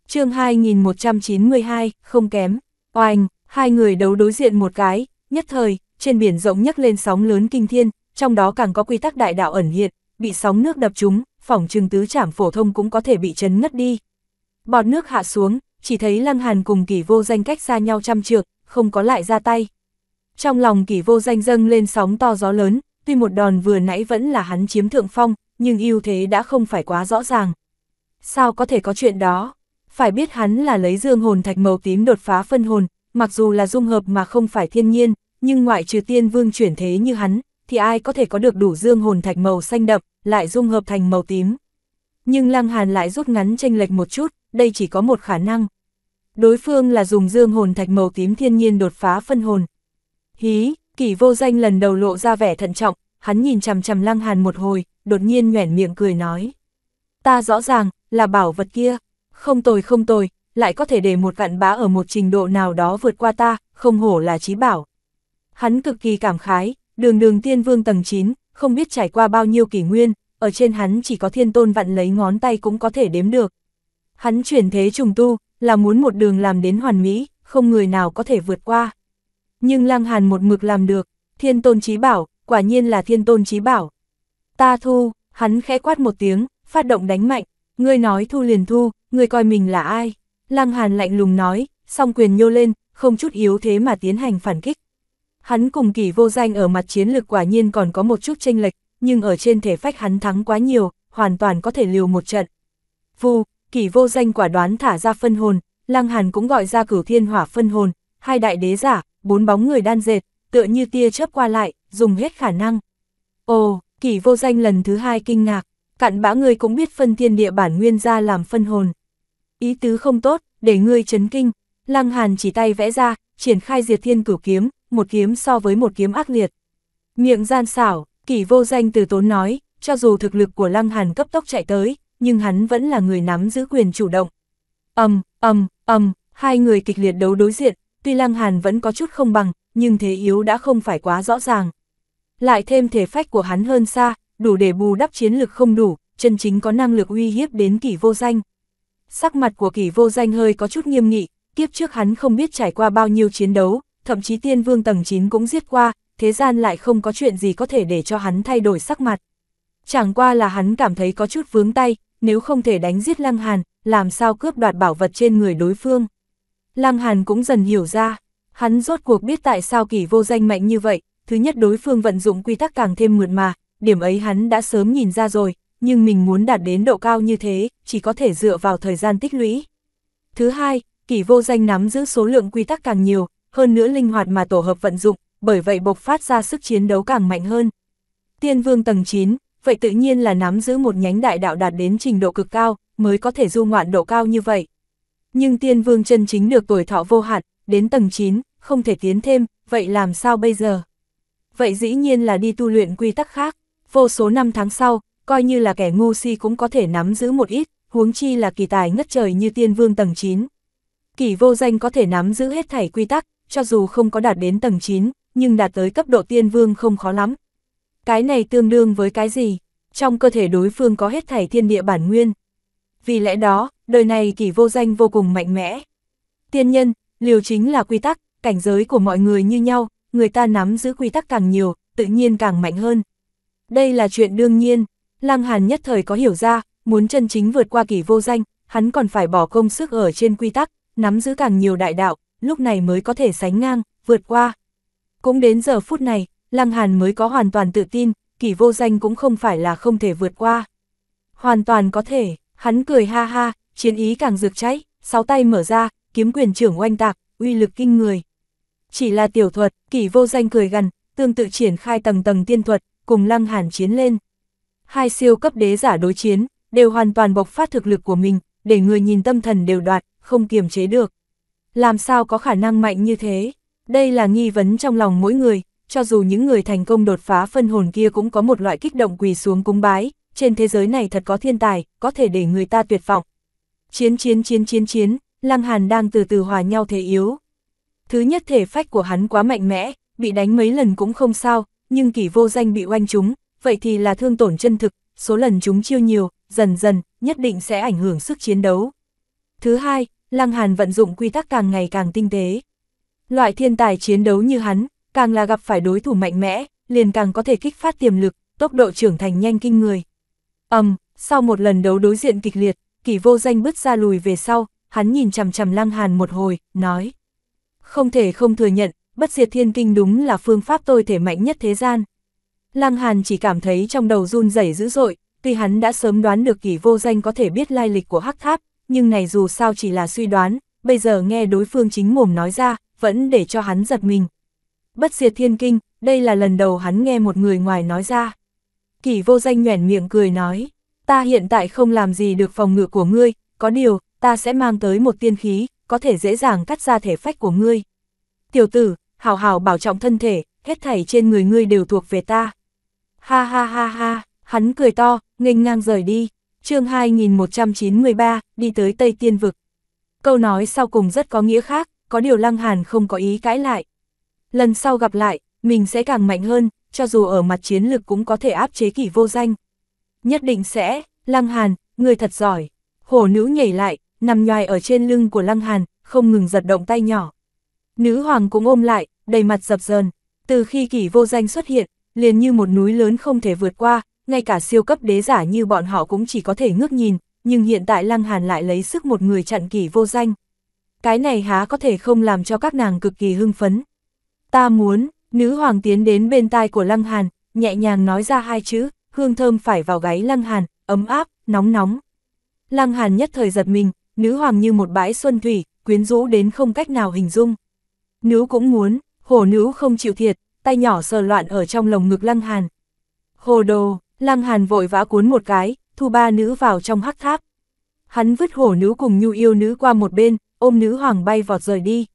chương 2192, không kém, oanh, hai người đấu đối diện một cái, nhất thời, trên biển rộng nhấc lên sóng lớn kinh thiên, trong đó càng có quy tắc đại đạo ẩn hiện, bị sóng nước đập trúng, phỏng trừng tứ trảm phổ thông cũng có thể bị chấn ngất đi. Bọt nước hạ xuống, chỉ thấy Lăng Hàn cùng kỳ vô danh cách xa nhau trăm trượng, không có lại ra tay. Trong lòng kỷ vô danh dâng lên sóng to gió lớn, tuy một đòn vừa nãy vẫn là hắn chiếm thượng phong, nhưng ưu thế đã không phải quá rõ ràng. Sao có thể có chuyện đó? Phải biết hắn là lấy dương hồn thạch màu tím đột phá phân hồn, mặc dù là dung hợp mà không phải thiên nhiên, nhưng ngoại trừ tiên vương chuyển thế như hắn, thì ai có thể có được đủ dương hồn thạch màu xanh đậm, lại dung hợp thành màu tím. Nhưng Lăng Hàn lại rút ngắn tranh lệch một chút, đây chỉ có một khả năng. Đối phương là dùng dương hồn thạch màu tím thiên nhiên đột phá phân hồn. Hí, kỷ vô danh lần đầu lộ ra vẻ thận trọng, hắn nhìn chằm chằm lăng hàn một hồi, đột nhiên nhoẻn miệng cười nói. Ta rõ ràng, là bảo vật kia, không tồi không tồi, lại có thể để một vạn bá ở một trình độ nào đó vượt qua ta, không hổ là trí bảo. Hắn cực kỳ cảm khái, đường đường tiên vương tầng 9, không biết trải qua bao nhiêu kỷ nguyên, ở trên hắn chỉ có thiên tôn vạn lấy ngón tay cũng có thể đếm được. Hắn chuyển thế trùng tu, là muốn một đường làm đến hoàn mỹ, không người nào có thể vượt qua. Nhưng Lang Hàn một mực làm được, thiên tôn trí bảo, quả nhiên là thiên tôn trí bảo. Ta thu, hắn khẽ quát một tiếng, phát động đánh mạnh, ngươi nói thu liền thu, ngươi coi mình là ai. Lang Hàn lạnh lùng nói, song quyền nhô lên, không chút yếu thế mà tiến hành phản kích. Hắn cùng Kỷ vô danh ở mặt chiến lược quả nhiên còn có một chút tranh lệch, nhưng ở trên thể phách hắn thắng quá nhiều, hoàn toàn có thể liều một trận. Vu, Kỷ vô danh quả đoán thả ra phân hồn, Lang Hàn cũng gọi ra cửu thiên hỏa phân hồn, hai đại đế giả, bốn bóng người đan dệt, tựa như tia chớp qua lại, dùng hết khả năng. Ồ, kỷ vô danh lần thứ hai kinh ngạc, cặn bã ngươi cũng biết phân thiên địa bản nguyên ra làm phân hồn. Ý tứ không tốt, để ngươi chấn kinh, lăng hàn chỉ tay vẽ ra, triển khai diệt thiên cửu kiếm, một kiếm so với một kiếm ác liệt. Miệng gian xảo, kỷ vô danh từ tốn nói, cho dù thực lực của lăng hàn cấp tốc chạy tới, nhưng hắn vẫn là người nắm giữ quyền chủ động. Âm, âm, âm, hai người kịch liệt đấu đối diện, tuy Lăng Hàn vẫn có chút không bằng, nhưng thế yếu đã không phải quá rõ ràng. Lại thêm thể phách của hắn hơn xa, đủ để bù đắp chiến lực không đủ, chân chính có năng lực uy hiếp đến kỷ vô danh. Sắc mặt của kỷ vô danh hơi có chút nghiêm nghị, kiếp trước hắn không biết trải qua bao nhiêu chiến đấu, thậm chí tiên vương tầng 9 cũng giết qua, thế gian lại không có chuyện gì có thể để cho hắn thay đổi sắc mặt. Chẳng qua là hắn cảm thấy có chút vướng tay, nếu không thể đánh giết Lăng Hàn, làm sao cướp đoạt bảo vật trên người đối phương. Lăng Hàn cũng dần hiểu ra, hắn rốt cuộc biết tại sao kỷ vô danh mạnh như vậy, thứ nhất đối phương vận dụng quy tắc càng thêm mượt mà, điểm ấy hắn đã sớm nhìn ra rồi, nhưng mình muốn đạt đến độ cao như thế, chỉ có thể dựa vào thời gian tích lũy. Thứ hai, kỷ vô danh nắm giữ số lượng quy tắc càng nhiều, hơn nữa linh hoạt mà tổ hợp vận dụng, bởi vậy bộc phát ra sức chiến đấu càng mạnh hơn. Tiên vương tầng 9, vậy tự nhiên là nắm giữ một nhánh đại đạo đạt đến trình độ cực cao, mới có thể du ngoạn độ cao như vậy. Nhưng tiên vương chân chính được tuổi thọ vô hạn, đến tầng 9, không thể tiến thêm, vậy làm sao bây giờ? Vậy dĩ nhiên là đi tu luyện quy tắc khác, vô số năm tháng sau, coi như là kẻ ngu si cũng có thể nắm giữ một ít, huống chi là kỳ tài ngất trời như tiên vương tầng 9. Kỳ vô danh có thể nắm giữ hết thảy quy tắc, cho dù không có đạt đến tầng 9, nhưng đạt tới cấp độ tiên vương không khó lắm. Cái này tương đương với cái gì? Trong cơ thể đối phương có hết thảy thiên địa bản nguyên. Vì lẽ đó, đời này kỳ vô danh vô cùng mạnh mẽ. Tiên nhân, liều chính là quy tắc, cảnh giới của mọi người như nhau, người ta nắm giữ quy tắc càng nhiều, tự nhiên càng mạnh hơn. Đây là chuyện đương nhiên, Lăng Hàn nhất thời có hiểu ra, muốn chân chính vượt qua kỳ vô danh, hắn còn phải bỏ công sức ở trên quy tắc, nắm giữ càng nhiều đại đạo, lúc này mới có thể sánh ngang, vượt qua. Cũng đến giờ phút này, Lăng Hàn mới có hoàn toàn tự tin, kỳ vô danh cũng không phải là không thể vượt qua. Hoàn toàn có thể, hắn cười ha ha, chiến ý càng rực cháy, sáu tay mở ra, kiếm quyền trưởng oanh tạc, uy lực kinh người. Chỉ là tiểu thuật, kỷ vô danh cười gần, tương tự triển khai tầng tầng tiên thuật, cùng lăng hàn chiến lên. Hai siêu cấp đế giả đối chiến, đều hoàn toàn bộc phát thực lực của mình, để người nhìn tâm thần đều đoạt, không kiềm chế được. Làm sao có khả năng mạnh như thế? Đây là nghi vấn trong lòng mỗi người, cho dù những người thành công đột phá phân hồn kia cũng có một loại kích động quỳ xuống cúng bái, trên thế giới này thật có thiên tài, có thể để người ta tuyệt vọng, Chiến chiến chiến chiến chiến, Lăng Hàn đang từ từ hòa nhau thế yếu. Thứ nhất thể phách của hắn quá mạnh mẽ, bị đánh mấy lần cũng không sao, nhưng kỳ vô danh bị oanh chúng, vậy thì là thương tổn chân thực, số lần chúng chiêu nhiều, dần dần, nhất định sẽ ảnh hưởng sức chiến đấu. Thứ hai, Lăng Hàn vận dụng quy tắc càng ngày càng tinh tế. Loại thiên tài chiến đấu như hắn, càng là gặp phải đối thủ mạnh mẽ, liền càng có thể kích phát tiềm lực, tốc độ trưởng thành nhanh kinh người. Ầm, um, sau một lần đấu đối diện kịch liệt, kỳ vô danh bước ra lùi về sau, hắn nhìn chằm chằm lăng hàn một hồi, nói. Không thể không thừa nhận, bất diệt thiên kinh đúng là phương pháp tôi thể mạnh nhất thế gian. Lăng hàn chỉ cảm thấy trong đầu run rẩy dữ dội, tuy hắn đã sớm đoán được kỳ vô danh có thể biết lai lịch của hắc tháp, nhưng này dù sao chỉ là suy đoán, bây giờ nghe đối phương chính mồm nói ra, vẫn để cho hắn giật mình. Bất diệt thiên kinh, đây là lần đầu hắn nghe một người ngoài nói ra. Kỳ vô danh nhoẻn miệng cười nói ta hiện tại không làm gì được phòng ngự của ngươi, có điều, ta sẽ mang tới một tiên khí, có thể dễ dàng cắt ra thể phách của ngươi. Tiểu tử, hào hào bảo trọng thân thể, hết thảy trên người ngươi đều thuộc về ta. Ha ha ha ha, hắn cười to, nghênh ngang rời đi. chương 2193, đi tới Tây Tiên Vực. Câu nói sau cùng rất có nghĩa khác, có điều Lăng Hàn không có ý cãi lại. Lần sau gặp lại, mình sẽ càng mạnh hơn, cho dù ở mặt chiến lực cũng có thể áp chế kỷ vô danh nhất định sẽ, Lăng Hàn, người thật giỏi. Hổ nữ nhảy lại, nằm nhoài ở trên lưng của Lăng Hàn, không ngừng giật động tay nhỏ. Nữ hoàng cũng ôm lại, đầy mặt dập dờn. Từ khi kỷ vô danh xuất hiện, liền như một núi lớn không thể vượt qua, ngay cả siêu cấp đế giả như bọn họ cũng chỉ có thể ngước nhìn, nhưng hiện tại Lăng Hàn lại lấy sức một người chặn kỷ vô danh. Cái này há có thể không làm cho các nàng cực kỳ hưng phấn. Ta muốn, nữ hoàng tiến đến bên tai của Lăng Hàn, nhẹ nhàng nói ra hai chữ, hương thơm phải vào gáy Lăng Hàn, ấm áp, nóng nóng. Lăng Hàn nhất thời giật mình, nữ hoàng như một bãi xuân thủy, quyến rũ đến không cách nào hình dung. Nữ cũng muốn, hồ nữ không chịu thiệt, tay nhỏ sờ loạn ở trong lồng ngực Lăng Hàn. Hồ đồ, Lăng Hàn vội vã cuốn một cái, thu ba nữ vào trong hắc tháp. Hắn vứt hổ nữ cùng nhu yêu nữ qua một bên, ôm nữ hoàng bay vọt rời đi.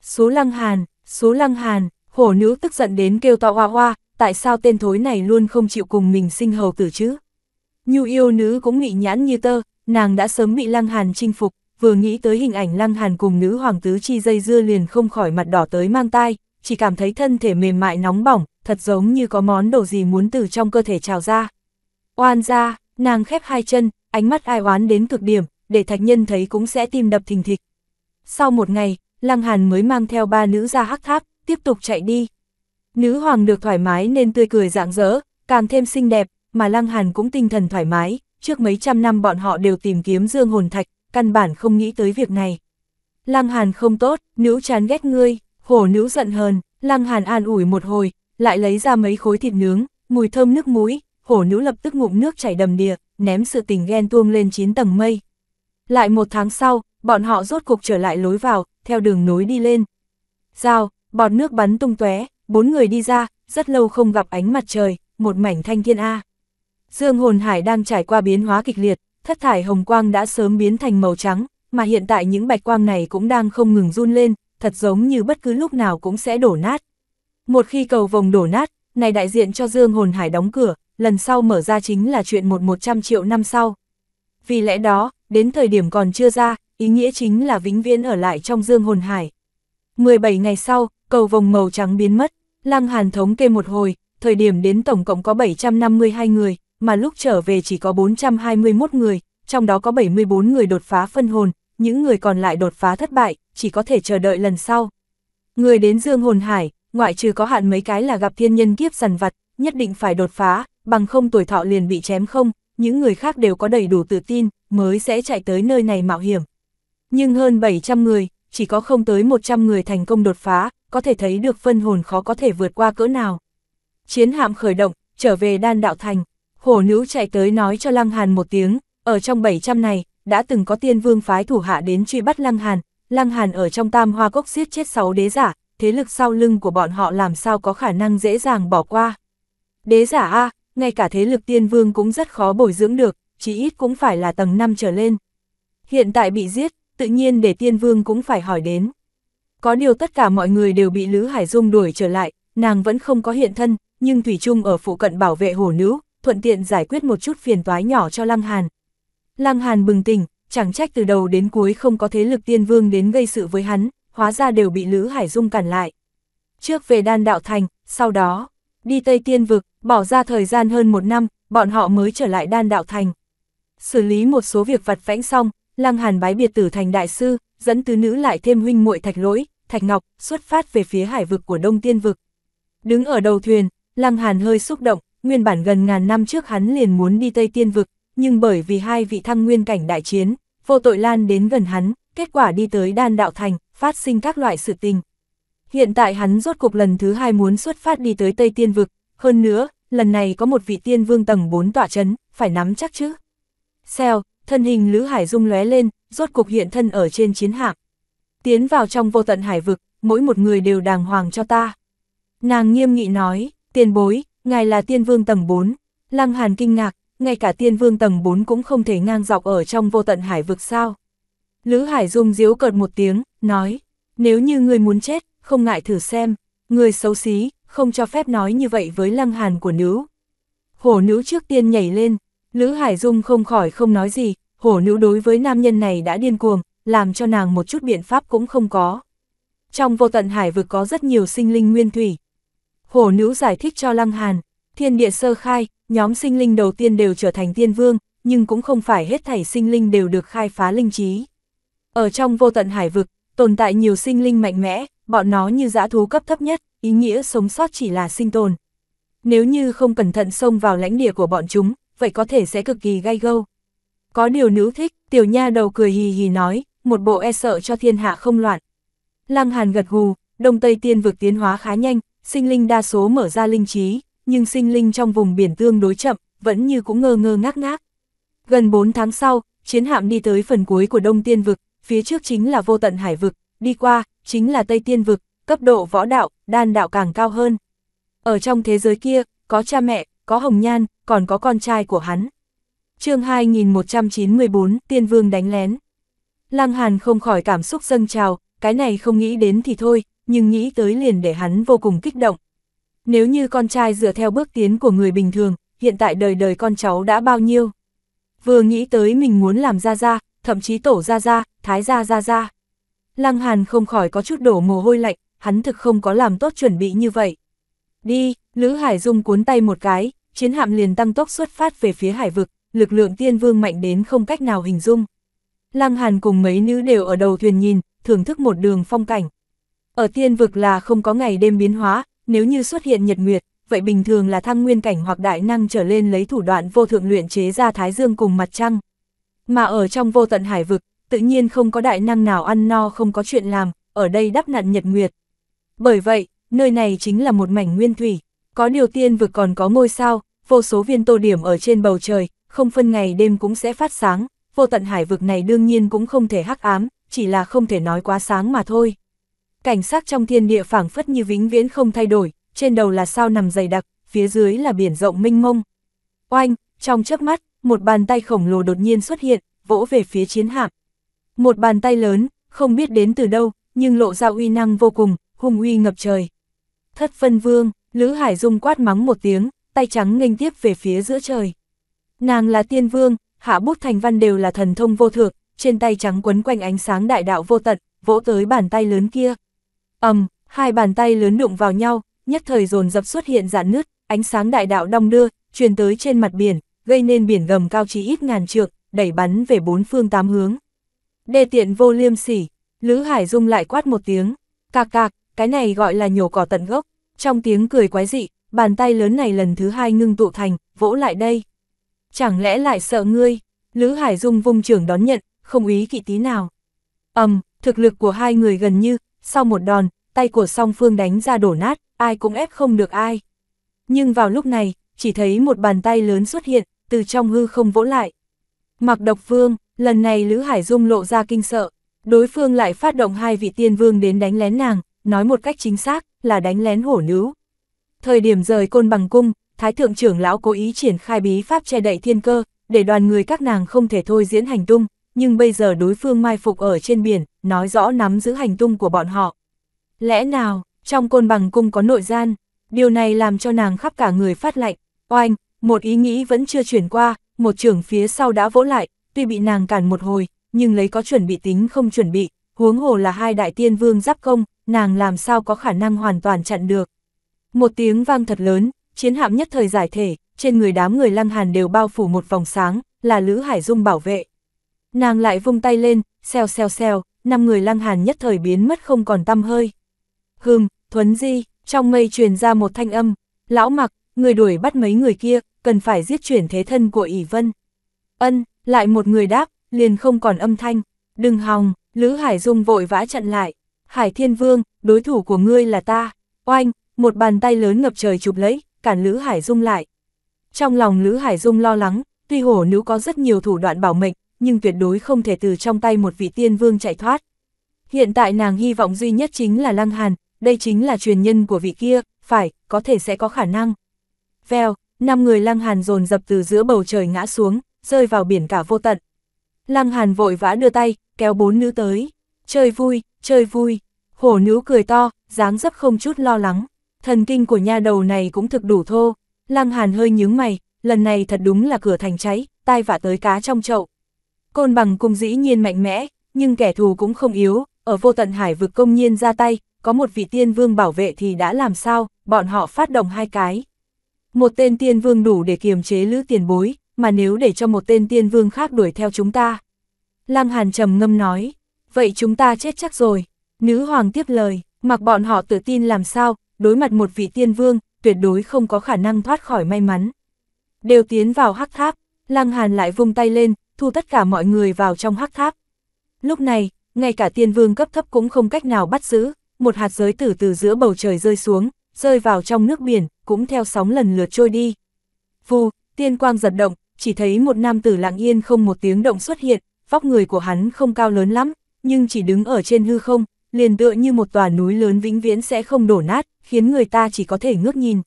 Số Lăng Hàn, số Lăng Hàn, hổ nữ tức giận đến kêu to hoa hoa, tại sao tên thối này luôn không chịu cùng mình sinh hầu tử chứ? Nhu yêu nữ cũng nghị nhãn như tơ, nàng đã sớm bị Lăng Hàn chinh phục, vừa nghĩ tới hình ảnh Lăng Hàn cùng nữ hoàng tứ chi dây dưa liền không khỏi mặt đỏ tới mang tai, chỉ cảm thấy thân thể mềm mại nóng bỏng, thật giống như có món đồ gì muốn từ trong cơ thể trào ra. Oan ra, nàng khép hai chân, ánh mắt ai oán đến cực điểm, để thạch nhân thấy cũng sẽ tim đập thình thịch. Sau một ngày, Lăng Hàn mới mang theo ba nữ ra hắc tháp, tiếp tục chạy đi, Nữ hoàng được thoải mái nên tươi cười rạng rỡ, càng thêm xinh đẹp, mà Lăng Hàn cũng tinh thần thoải mái, trước mấy trăm năm bọn họ đều tìm kiếm dương hồn thạch, căn bản không nghĩ tới việc này. Lăng Hàn không tốt, nữ chán ghét ngươi, hổ nữ giận hờn, Lăng Hàn an ủi một hồi, lại lấy ra mấy khối thịt nướng, mùi thơm nước mũi, hổ nữ lập tức ngụm nước chảy đầm đìa, ném sự tình ghen tuông lên chín tầng mây. Lại một tháng sau, bọn họ rốt cục trở lại lối vào, theo đường nối đi lên. Rào, bọt nước bắn tung tóe, bốn người đi ra, rất lâu không gặp ánh mặt trời, một mảnh thanh thiên A. Dương hồn hải đang trải qua biến hóa kịch liệt, thất thải hồng quang đã sớm biến thành màu trắng, mà hiện tại những bạch quang này cũng đang không ngừng run lên, thật giống như bất cứ lúc nào cũng sẽ đổ nát. Một khi cầu vồng đổ nát, này đại diện cho Dương hồn hải đóng cửa, lần sau mở ra chính là chuyện một một trăm triệu năm sau. Vì lẽ đó, đến thời điểm còn chưa ra, ý nghĩa chính là vĩnh viễn ở lại trong Dương hồn hải. 17 ngày sau, cầu vồng màu trắng biến mất, Lăng Hàn thống kê một hồi, thời điểm đến tổng cộng có 752 người, mà lúc trở về chỉ có 421 người, trong đó có 74 người đột phá phân hồn, những người còn lại đột phá thất bại, chỉ có thể chờ đợi lần sau. Người đến Dương Hồn Hải, ngoại trừ có hạn mấy cái là gặp thiên nhân kiếp sần vật, nhất định phải đột phá, bằng không tuổi thọ liền bị chém không, những người khác đều có đầy đủ tự tin, mới sẽ chạy tới nơi này mạo hiểm. Nhưng hơn 700 người, chỉ có không tới 100 người thành công đột phá, có thể thấy được phân hồn khó có thể vượt qua cỡ nào. Chiến hạm khởi động, trở về đan đạo thành, hổ nữ chạy tới nói cho Lăng Hàn một tiếng, ở trong 700 này, đã từng có tiên vương phái thủ hạ đến truy bắt Lăng Hàn, Lăng Hàn ở trong tam hoa cốc giết chết 6 đế giả, thế lực sau lưng của bọn họ làm sao có khả năng dễ dàng bỏ qua. Đế giả A, ngay cả thế lực tiên vương cũng rất khó bồi dưỡng được, chí ít cũng phải là tầng 5 trở lên. Hiện tại bị giết, tự nhiên để tiên vương cũng phải hỏi đến. Có điều tất cả mọi người đều bị Lữ Hải Dung đuổi trở lại, nàng vẫn không có hiện thân, nhưng Thủy Trung ở phụ cận bảo vệ hổ nữ, thuận tiện giải quyết một chút phiền toái nhỏ cho Lăng Hàn. Lăng Hàn bừng tỉnh, chẳng trách từ đầu đến cuối không có thế lực tiên vương đến gây sự với hắn, hóa ra đều bị Lữ Hải Dung cản lại. Trước về đan đạo thành, sau đó, đi Tây Tiên Vực, bỏ ra thời gian hơn một năm, bọn họ mới trở lại đan đạo thành. Xử lý một số việc vặt vãnh xong, Lăng Hàn bái biệt tử thành đại sư, dẫn tứ nữ lại thêm huynh muội thạch lỗi, Thạch Ngọc, xuất phát về phía hải vực của Đông Tiên Vực. Đứng ở đầu thuyền, Lăng Hàn hơi xúc động, nguyên bản gần ngàn năm trước hắn liền muốn đi Tây Tiên Vực, nhưng bởi vì hai vị thăng nguyên cảnh đại chiến, vô tội lan đến gần hắn, kết quả đi tới đan đạo thành, phát sinh các loại sự tình. Hiện tại hắn rốt cục lần thứ hai muốn xuất phát đi tới Tây Tiên Vực, hơn nữa, lần này có một vị tiên vương tầng 4 tỏa chấn, phải nắm chắc chứ. Xeo thân hình Lữ Hải Dung lóe lên, rốt cục hiện thân ở trên chiến hạc tiến vào trong vô tận hải vực, mỗi một người đều đàng hoàng cho ta. Nàng nghiêm nghị nói, tiền bối, ngài là tiên vương tầng 4. Lăng Hàn kinh ngạc, ngay cả tiên vương tầng 4 cũng không thể ngang dọc ở trong vô tận hải vực sao. Lữ Hải Dung diếu cợt một tiếng, nói, nếu như người muốn chết, không ngại thử xem, người xấu xí, không cho phép nói như vậy với Lăng Hàn của nữ. Hổ nữ trước tiên nhảy lên, Lữ Hải Dung không khỏi không nói gì, hổ nữ đối với nam nhân này đã điên cuồng, làm cho nàng một chút biện pháp cũng không có. Trong vô tận hải vực có rất nhiều sinh linh nguyên thủy. Hổ nữ giải thích cho Lăng Hàn, thiên địa sơ khai, nhóm sinh linh đầu tiên đều trở thành tiên vương, nhưng cũng không phải hết thảy sinh linh đều được khai phá linh trí. Ở trong vô tận hải vực, tồn tại nhiều sinh linh mạnh mẽ, bọn nó như dã thú cấp thấp nhất, ý nghĩa sống sót chỉ là sinh tồn. Nếu như không cẩn thận xông vào lãnh địa của bọn chúng, vậy có thể sẽ cực kỳ gai gâu. Có điều nữ thích, tiểu nha đầu cười hì hì nói, một bộ e sợ cho thiên hạ không loạn. Lăng Hàn gật gù, Đông Tây Tiên vực tiến hóa khá nhanh, sinh linh đa số mở ra linh trí, nhưng sinh linh trong vùng biển tương đối chậm, vẫn như cũng ngơ ngơ ngác ngác. Gần 4 tháng sau, chiến hạm đi tới phần cuối của Đông Tiên vực, phía trước chính là Vô Tận Hải vực, đi qua chính là Tây Tiên vực, cấp độ võ đạo, đan đạo càng cao hơn. Ở trong thế giới kia, có cha mẹ, có Hồng Nhan, còn có con trai của hắn. Chương 2194, Tiên Vương đánh lén. Lăng Hàn không khỏi cảm xúc dâng trào, cái này không nghĩ đến thì thôi, nhưng nghĩ tới liền để hắn vô cùng kích động. Nếu như con trai dựa theo bước tiến của người bình thường, hiện tại đời đời con cháu đã bao nhiêu? Vừa nghĩ tới mình muốn làm ra ra, thậm chí tổ ra ra, thái ra ra ra. Lăng Hàn không khỏi có chút đổ mồ hôi lạnh, hắn thực không có làm tốt chuẩn bị như vậy. Đi, Lữ Hải Dung cuốn tay một cái, chiến hạm liền tăng tốc xuất phát về phía hải vực, lực lượng tiên vương mạnh đến không cách nào hình dung. Lăng Hàn cùng mấy nữ đều ở đầu thuyền nhìn, thưởng thức một đường phong cảnh. Ở tiên vực là không có ngày đêm biến hóa, nếu như xuất hiện nhật nguyệt, vậy bình thường là thăng nguyên cảnh hoặc đại năng trở lên lấy thủ đoạn vô thượng luyện chế ra thái dương cùng mặt trăng. Mà ở trong vô tận hải vực, tự nhiên không có đại năng nào ăn no không có chuyện làm, ở đây đắp nạn nhật nguyệt. Bởi vậy, nơi này chính là một mảnh nguyên thủy, có điều tiên vực còn có ngôi sao, vô số viên tô điểm ở trên bầu trời, không phân ngày đêm cũng sẽ phát sáng vô tận hải vực này đương nhiên cũng không thể hắc ám, chỉ là không thể nói quá sáng mà thôi. Cảnh sát trong thiên địa phảng phất như vĩnh viễn không thay đổi, trên đầu là sao nằm dày đặc, phía dưới là biển rộng mênh mông. Oanh, trong chớp mắt, một bàn tay khổng lồ đột nhiên xuất hiện, vỗ về phía chiến hạm. Một bàn tay lớn, không biết đến từ đâu, nhưng lộ ra uy năng vô cùng, hung uy ngập trời. Thất phân vương, Lữ Hải Dung quát mắng một tiếng, tay trắng nghênh tiếp về phía giữa trời. Nàng là tiên vương, hạ bút thành văn đều là thần thông vô thượng, trên tay trắng quấn quanh ánh sáng đại đạo vô tận, vỗ tới bàn tay lớn kia. ầm, um, hai bàn tay lớn đụng vào nhau, nhất thời dồn dập xuất hiện dạn nứt, ánh sáng đại đạo đong đưa, truyền tới trên mặt biển, gây nên biển gầm cao chí ít ngàn trượng, đẩy bắn về bốn phương tám hướng. đề tiện vô liêm sỉ, Lữ Hải Dung lại quát một tiếng, cạc cạc, cái này gọi là nhổ cỏ tận gốc, trong tiếng cười quái dị, bàn tay lớn này lần thứ hai ngưng tụ thành, vỗ lại đây chẳng lẽ lại sợ ngươi? Lữ Hải Dung vung trưởng đón nhận, không ý kỵ tí nào. ầm, um, thực lực của hai người gần như, sau một đòn, tay của song phương đánh ra đổ nát, ai cũng ép không được ai. Nhưng vào lúc này, chỉ thấy một bàn tay lớn xuất hiện, từ trong hư không vỗ lại. Mặc độc vương, lần này Lữ Hải Dung lộ ra kinh sợ, đối phương lại phát động hai vị tiên vương đến đánh lén nàng, nói một cách chính xác, là đánh lén hổ nứu. Thời điểm rời côn bằng cung, Thái thượng trưởng lão cố ý triển khai bí pháp che đậy thiên cơ, để đoàn người các nàng không thể thôi diễn hành tung, nhưng bây giờ đối phương mai phục ở trên biển, nói rõ nắm giữ hành tung của bọn họ. Lẽ nào, trong côn bằng cung có nội gian, điều này làm cho nàng khắp cả người phát lạnh, oanh, một ý nghĩ vẫn chưa chuyển qua, một trưởng phía sau đã vỗ lại, tuy bị nàng cản một hồi, nhưng lấy có chuẩn bị tính không chuẩn bị, huống hồ là hai đại tiên vương giáp công, nàng làm sao có khả năng hoàn toàn chặn được. Một tiếng vang thật lớn, chiến hạm nhất thời giải thể, trên người đám người lăng hàn đều bao phủ một vòng sáng, là Lữ Hải Dung bảo vệ. Nàng lại vung tay lên, xeo xeo xeo năm người lăng hàn nhất thời biến mất không còn tâm hơi. Hừm, Thuấn Di, trong mây truyền ra một thanh âm, lão mặc, người đuổi bắt mấy người kia, cần phải giết chuyển thế thân của ỷ Vân. Ân, lại một người đáp, liền không còn âm thanh, đừng hòng, Lữ Hải Dung vội vã chặn lại. Hải Thiên Vương, đối thủ của ngươi là ta, oanh, một bàn tay lớn ngập trời chụp lấy, cản Lữ Hải Dung lại. Trong lòng Lữ Hải Dung lo lắng, tuy hổ nữ có rất nhiều thủ đoạn bảo mệnh, nhưng tuyệt đối không thể từ trong tay một vị tiên vương chạy thoát. Hiện tại nàng hy vọng duy nhất chính là Lăng Hàn, đây chính là truyền nhân của vị kia, phải, có thể sẽ có khả năng. Vèo, năm người Lăng Hàn dồn dập từ giữa bầu trời ngã xuống, rơi vào biển cả vô tận. Lăng Hàn vội vã đưa tay, kéo bốn nữ tới. Chơi vui, chơi vui. Hổ nữ cười to, dáng dấp không chút lo lắng thần kinh của nha đầu này cũng thực đủ thô. Lăng Hàn hơi nhướng mày, lần này thật đúng là cửa thành cháy, tai vạ tới cá trong chậu. Côn bằng cung dĩ nhiên mạnh mẽ, nhưng kẻ thù cũng không yếu, ở vô tận hải vực công nhiên ra tay, có một vị tiên vương bảo vệ thì đã làm sao, bọn họ phát động hai cái. Một tên tiên vương đủ để kiềm chế lữ tiền bối, mà nếu để cho một tên tiên vương khác đuổi theo chúng ta. Lăng Hàn trầm ngâm nói, vậy chúng ta chết chắc rồi. Nữ hoàng tiếp lời, mặc bọn họ tự tin làm sao, đối mặt một vị tiên vương, tuyệt đối không có khả năng thoát khỏi may mắn. Đều tiến vào hắc tháp, Lăng Hàn lại vung tay lên, thu tất cả mọi người vào trong hắc tháp. Lúc này, ngay cả tiên vương cấp thấp cũng không cách nào bắt giữ, một hạt giới tử từ giữa bầu trời rơi xuống, rơi vào trong nước biển, cũng theo sóng lần lượt trôi đi. Vù, tiên quang giật động, chỉ thấy một nam tử lặng yên không một tiếng động xuất hiện, vóc người của hắn không cao lớn lắm, nhưng chỉ đứng ở trên hư không, liền tựa như một tòa núi lớn vĩnh viễn sẽ không đổ nát, khiến người ta chỉ có thể ngước nhìn.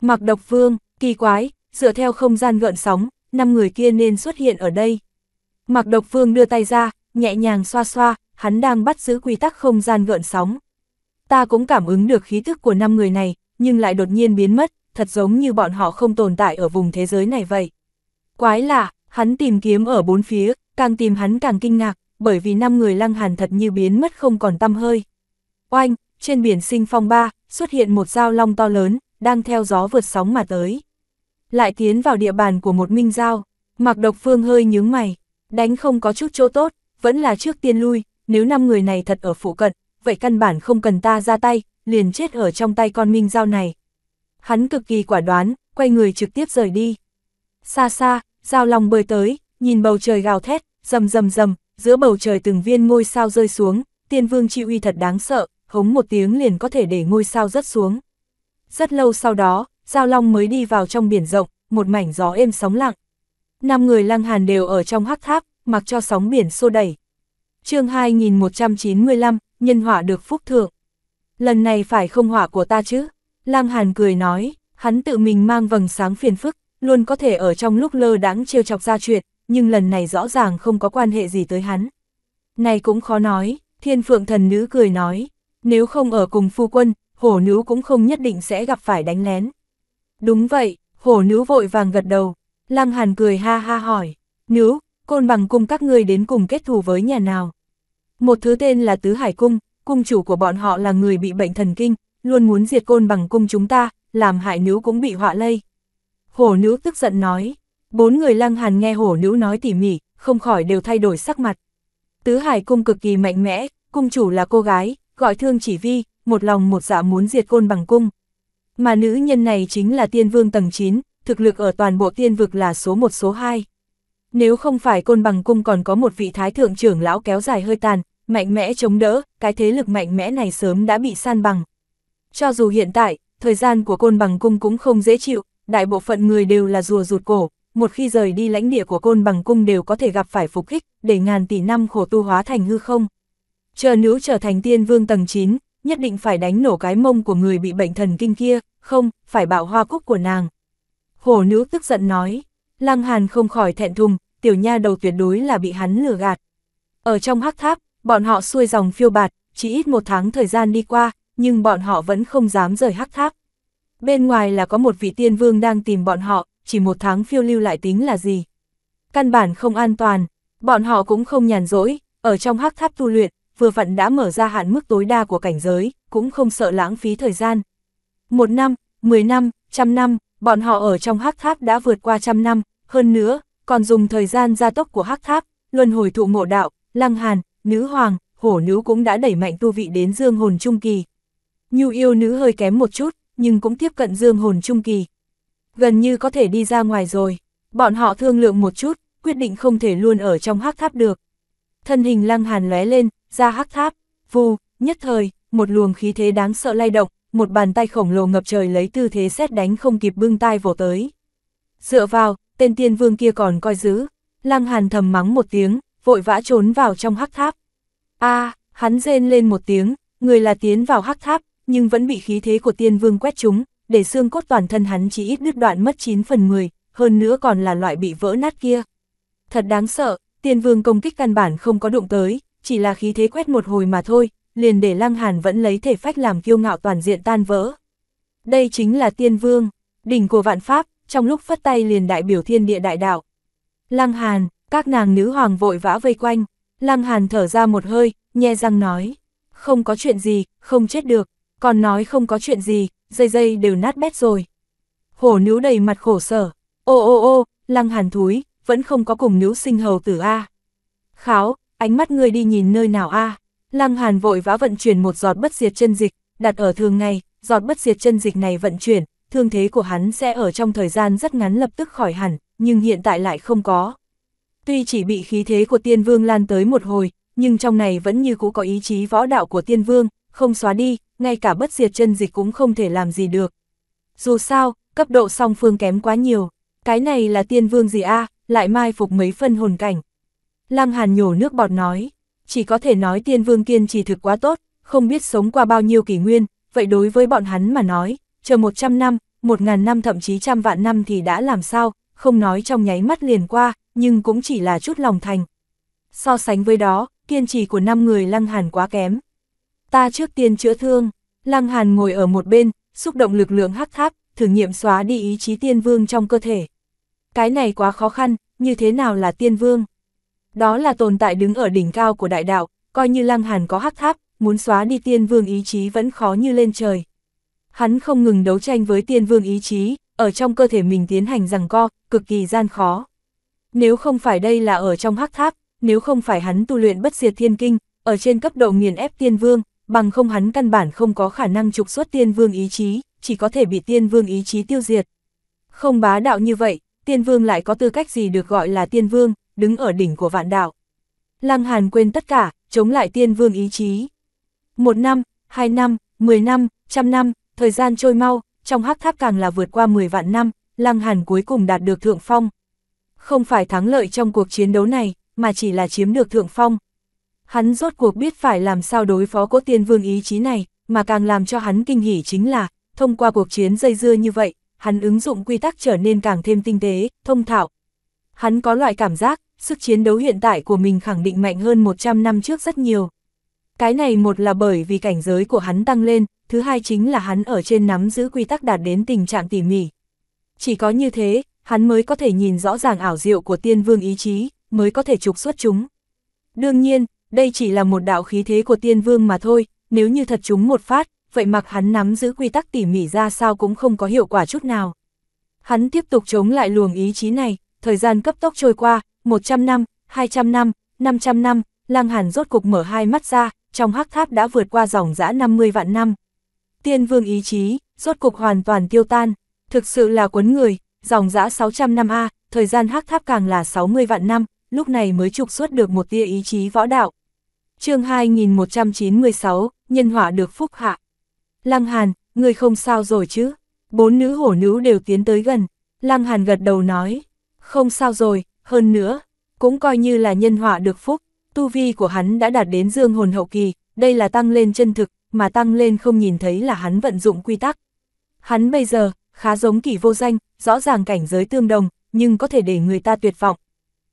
Mặc độc vương, kỳ quái, dựa theo không gian gợn sóng, năm người kia nên xuất hiện ở đây. Mặc độc vương đưa tay ra, nhẹ nhàng xoa xoa, hắn đang bắt giữ quy tắc không gian gợn sóng. Ta cũng cảm ứng được khí thức của năm người này, nhưng lại đột nhiên biến mất, thật giống như bọn họ không tồn tại ở vùng thế giới này vậy. Quái lạ, hắn tìm kiếm ở bốn phía, càng tìm hắn càng kinh ngạc, bởi vì năm người lăng hàn thật như biến mất không còn tăm hơi. Oanh, trên biển sinh phong ba, xuất hiện một dao long to lớn, đang theo gió vượt sóng mà tới. Lại tiến vào địa bàn của một minh dao, mặc độc phương hơi nhướng mày, đánh không có chút chỗ tốt, vẫn là trước tiên lui, nếu năm người này thật ở phụ cận, vậy căn bản không cần ta ra tay, liền chết ở trong tay con minh dao này. Hắn cực kỳ quả đoán, quay người trực tiếp rời đi. Xa xa, dao long bơi tới, nhìn bầu trời gào thét, rầm rầm rầm, giữa bầu trời từng viên ngôi sao rơi xuống, tiên vương chi uy thật đáng sợ, hống một tiếng liền có thể để ngôi sao rớt xuống. Rất lâu sau đó, Giao Long mới đi vào trong biển rộng, một mảnh gió êm sóng lặng. Năm người lăng hàn đều ở trong hắc tháp, mặc cho sóng biển xô đẩy. chương 2195, nhân hỏa được phúc thượng. Lần này phải không hỏa của ta chứ? Lăng hàn cười nói, hắn tự mình mang vầng sáng phiền phức, luôn có thể ở trong lúc lơ đãng trêu chọc ra chuyện, nhưng lần này rõ ràng không có quan hệ gì tới hắn. Này cũng khó nói, thiên phượng thần nữ cười nói, nếu không ở cùng phu quân, hổ nữ cũng không nhất định sẽ gặp phải đánh lén. Đúng vậy, hổ nữ vội vàng gật đầu, lăng hàn cười ha ha hỏi, nữ, côn bằng cung các ngươi đến cùng kết thù với nhà nào. Một thứ tên là Tứ Hải Cung, cung chủ của bọn họ là người bị bệnh thần kinh, luôn muốn diệt côn bằng cung chúng ta, làm hại nữ cũng bị họa lây. Hổ nữ tức giận nói, Bốn người lăng hàn nghe hổ nữ nói tỉ mỉ, không khỏi đều thay đổi sắc mặt. Tứ hải cung cực kỳ mạnh mẽ, cung chủ là cô gái, gọi thương chỉ vi, một lòng một dạ muốn diệt côn bằng cung. Mà nữ nhân này chính là tiên vương tầng 9, thực lực ở toàn bộ tiên vực là số 1 số 2. Nếu không phải côn bằng cung còn có một vị thái thượng trưởng lão kéo dài hơi tàn, mạnh mẽ chống đỡ, cái thế lực mạnh mẽ này sớm đã bị san bằng. Cho dù hiện tại, thời gian của côn bằng cung cũng không dễ chịu, đại bộ phận người đều là rùa rụt cổ, một khi rời đi lãnh địa của côn bằng cung đều có thể gặp phải phục kích, để ngàn tỷ năm khổ tu hóa thành hư không. Chờ nữ trở thành tiên vương tầng 9, nhất định phải đánh nổ cái mông của người bị bệnh thần kinh kia, không, phải bạo hoa cúc của nàng. Hổ nữ tức giận nói, Lăng Hàn không khỏi thẹn thùng, tiểu nha đầu tuyệt đối là bị hắn lừa gạt. Ở trong hắc tháp, bọn họ xuôi dòng phiêu bạt, chỉ ít một tháng thời gian đi qua, nhưng bọn họ vẫn không dám rời hắc tháp. Bên ngoài là có một vị tiên vương đang tìm bọn họ, chỉ một tháng phiêu lưu lại tính là gì. Căn bản không an toàn, bọn họ cũng không nhàn rỗi, ở trong hắc tháp tu luyện, vừa vặn đã mở ra hạn mức tối đa của cảnh giới, cũng không sợ lãng phí thời gian. Một năm, mười 10 năm, trăm năm, bọn họ ở trong hắc tháp đã vượt qua trăm năm, hơn nữa, còn dùng thời gian gia tốc của hắc tháp, luân hồi thụ ngộ đạo, lăng hàn, nữ hoàng, hổ nữ cũng đã đẩy mạnh tu vị đến dương hồn trung kỳ. Nhu yêu nữ hơi kém một chút, nhưng cũng tiếp cận dương hồn trung kỳ gần như có thể đi ra ngoài rồi. Bọn họ thương lượng một chút, quyết định không thể luôn ở trong hắc tháp được. Thân hình lăng hàn lóe lên, ra hắc tháp, vù, nhất thời, một luồng khí thế đáng sợ lay động, một bàn tay khổng lồ ngập trời lấy tư thế xét đánh không kịp bưng tai vỗ tới. Dựa vào, tên tiên vương kia còn coi giữ, lăng hàn thầm mắng một tiếng, vội vã trốn vào trong hắc tháp. a hắn rên lên một tiếng, người là tiến vào hắc tháp, nhưng vẫn bị khí thế của tiên vương quét chúng để xương cốt toàn thân hắn chỉ ít đứt đoạn mất 9 phần 10, hơn nữa còn là loại bị vỡ nát kia. Thật đáng sợ, tiên vương công kích căn bản không có đụng tới, chỉ là khí thế quét một hồi mà thôi, liền để Lăng Hàn vẫn lấy thể phách làm kiêu ngạo toàn diện tan vỡ. Đây chính là tiên vương, đỉnh của vạn pháp, trong lúc phất tay liền đại biểu thiên địa đại đạo. Lăng Hàn, các nàng nữ hoàng vội vã vây quanh, Lăng Hàn thở ra một hơi, nhe răng nói, không có chuyện gì, không chết được còn nói không có chuyện gì, dây dây đều nát bét rồi. Hổ níu đầy mặt khổ sở, ô ô ô, lăng hàn thúi, vẫn không có cùng níu sinh hầu tử A. Kháo, ánh mắt ngươi đi nhìn nơi nào A. Lăng hàn vội vã vận chuyển một giọt bất diệt chân dịch, đặt ở thường ngày, giọt bất diệt chân dịch này vận chuyển, thương thế của hắn sẽ ở trong thời gian rất ngắn lập tức khỏi hẳn, nhưng hiện tại lại không có. Tuy chỉ bị khí thế của tiên vương lan tới một hồi, nhưng trong này vẫn như cũ có ý chí võ đạo của tiên vương, không xóa đi, ngay cả bất diệt chân dịch cũng không thể làm gì được. Dù sao, cấp độ song phương kém quá nhiều, cái này là tiên vương gì a lại mai phục mấy phân hồn cảnh. Lăng Hàn nhổ nước bọt nói, chỉ có thể nói tiên vương kiên trì thực quá tốt, không biết sống qua bao nhiêu kỷ nguyên, vậy đối với bọn hắn mà nói, chờ 100 năm, 1.000 năm thậm chí trăm vạn năm thì đã làm sao, không nói trong nháy mắt liền qua, nhưng cũng chỉ là chút lòng thành. So sánh với đó, kiên trì của năm người Lăng Hàn quá kém. Ta trước tiên chữa thương, Lăng Hàn ngồi ở một bên, xúc động lực lượng hắc tháp, thử nghiệm xóa đi ý chí tiên vương trong cơ thể. Cái này quá khó khăn, như thế nào là tiên vương? Đó là tồn tại đứng ở đỉnh cao của đại đạo, coi như Lăng Hàn có hắc tháp, muốn xóa đi tiên vương ý chí vẫn khó như lên trời. Hắn không ngừng đấu tranh với tiên vương ý chí, ở trong cơ thể mình tiến hành rằng co, cực kỳ gian khó. Nếu không phải đây là ở trong hắc tháp, nếu không phải hắn tu luyện bất diệt thiên kinh, ở trên cấp độ nghiền ép tiên vương, bằng không hắn căn bản không có khả năng trục xuất tiên vương ý chí, chỉ có thể bị tiên vương ý chí tiêu diệt. Không bá đạo như vậy, tiên vương lại có tư cách gì được gọi là tiên vương, đứng ở đỉnh của vạn đạo. Lăng Hàn quên tất cả, chống lại tiên vương ý chí. Một năm, hai năm, mười năm, trăm năm, thời gian trôi mau, trong hắc tháp càng là vượt qua mười vạn năm, Lăng Hàn cuối cùng đạt được thượng phong. Không phải thắng lợi trong cuộc chiến đấu này, mà chỉ là chiếm được thượng phong, Hắn rốt cuộc biết phải làm sao đối phó cố tiên vương ý chí này, mà càng làm cho hắn kinh hỉ chính là, thông qua cuộc chiến dây dưa như vậy, hắn ứng dụng quy tắc trở nên càng thêm tinh tế, thông thạo. Hắn có loại cảm giác, sức chiến đấu hiện tại của mình khẳng định mạnh hơn 100 năm trước rất nhiều. Cái này một là bởi vì cảnh giới của hắn tăng lên, thứ hai chính là hắn ở trên nắm giữ quy tắc đạt đến tình trạng tỉ mỉ. Chỉ có như thế, hắn mới có thể nhìn rõ ràng ảo diệu của tiên vương ý chí, mới có thể trục xuất chúng. Đương nhiên, đây chỉ là một đạo khí thế của tiên vương mà thôi, nếu như thật chúng một phát, vậy mặc hắn nắm giữ quy tắc tỉ mỉ ra sao cũng không có hiệu quả chút nào. Hắn tiếp tục chống lại luồng ý chí này, thời gian cấp tốc trôi qua, 100 năm, 200 năm, 500 năm, lang Hàn rốt cục mở hai mắt ra, trong hắc tháp đã vượt qua dòng dã 50 vạn năm. Tiên vương ý chí, rốt cục hoàn toàn tiêu tan, thực sự là cuốn người, dòng dã 600 năm A, thời gian hắc tháp càng là 60 vạn năm, lúc này mới trục xuất được một tia ý chí võ đạo, chương 2196, nhân họa được phúc hạ. Lăng Hàn, người không sao rồi chứ? Bốn nữ hổ nữ đều tiến tới gần. Lăng Hàn gật đầu nói, không sao rồi, hơn nữa, cũng coi như là nhân họa được phúc. Tu vi của hắn đã đạt đến dương hồn hậu kỳ, đây là tăng lên chân thực, mà tăng lên không nhìn thấy là hắn vận dụng quy tắc. Hắn bây giờ, khá giống kỷ vô danh, rõ ràng cảnh giới tương đồng, nhưng có thể để người ta tuyệt vọng.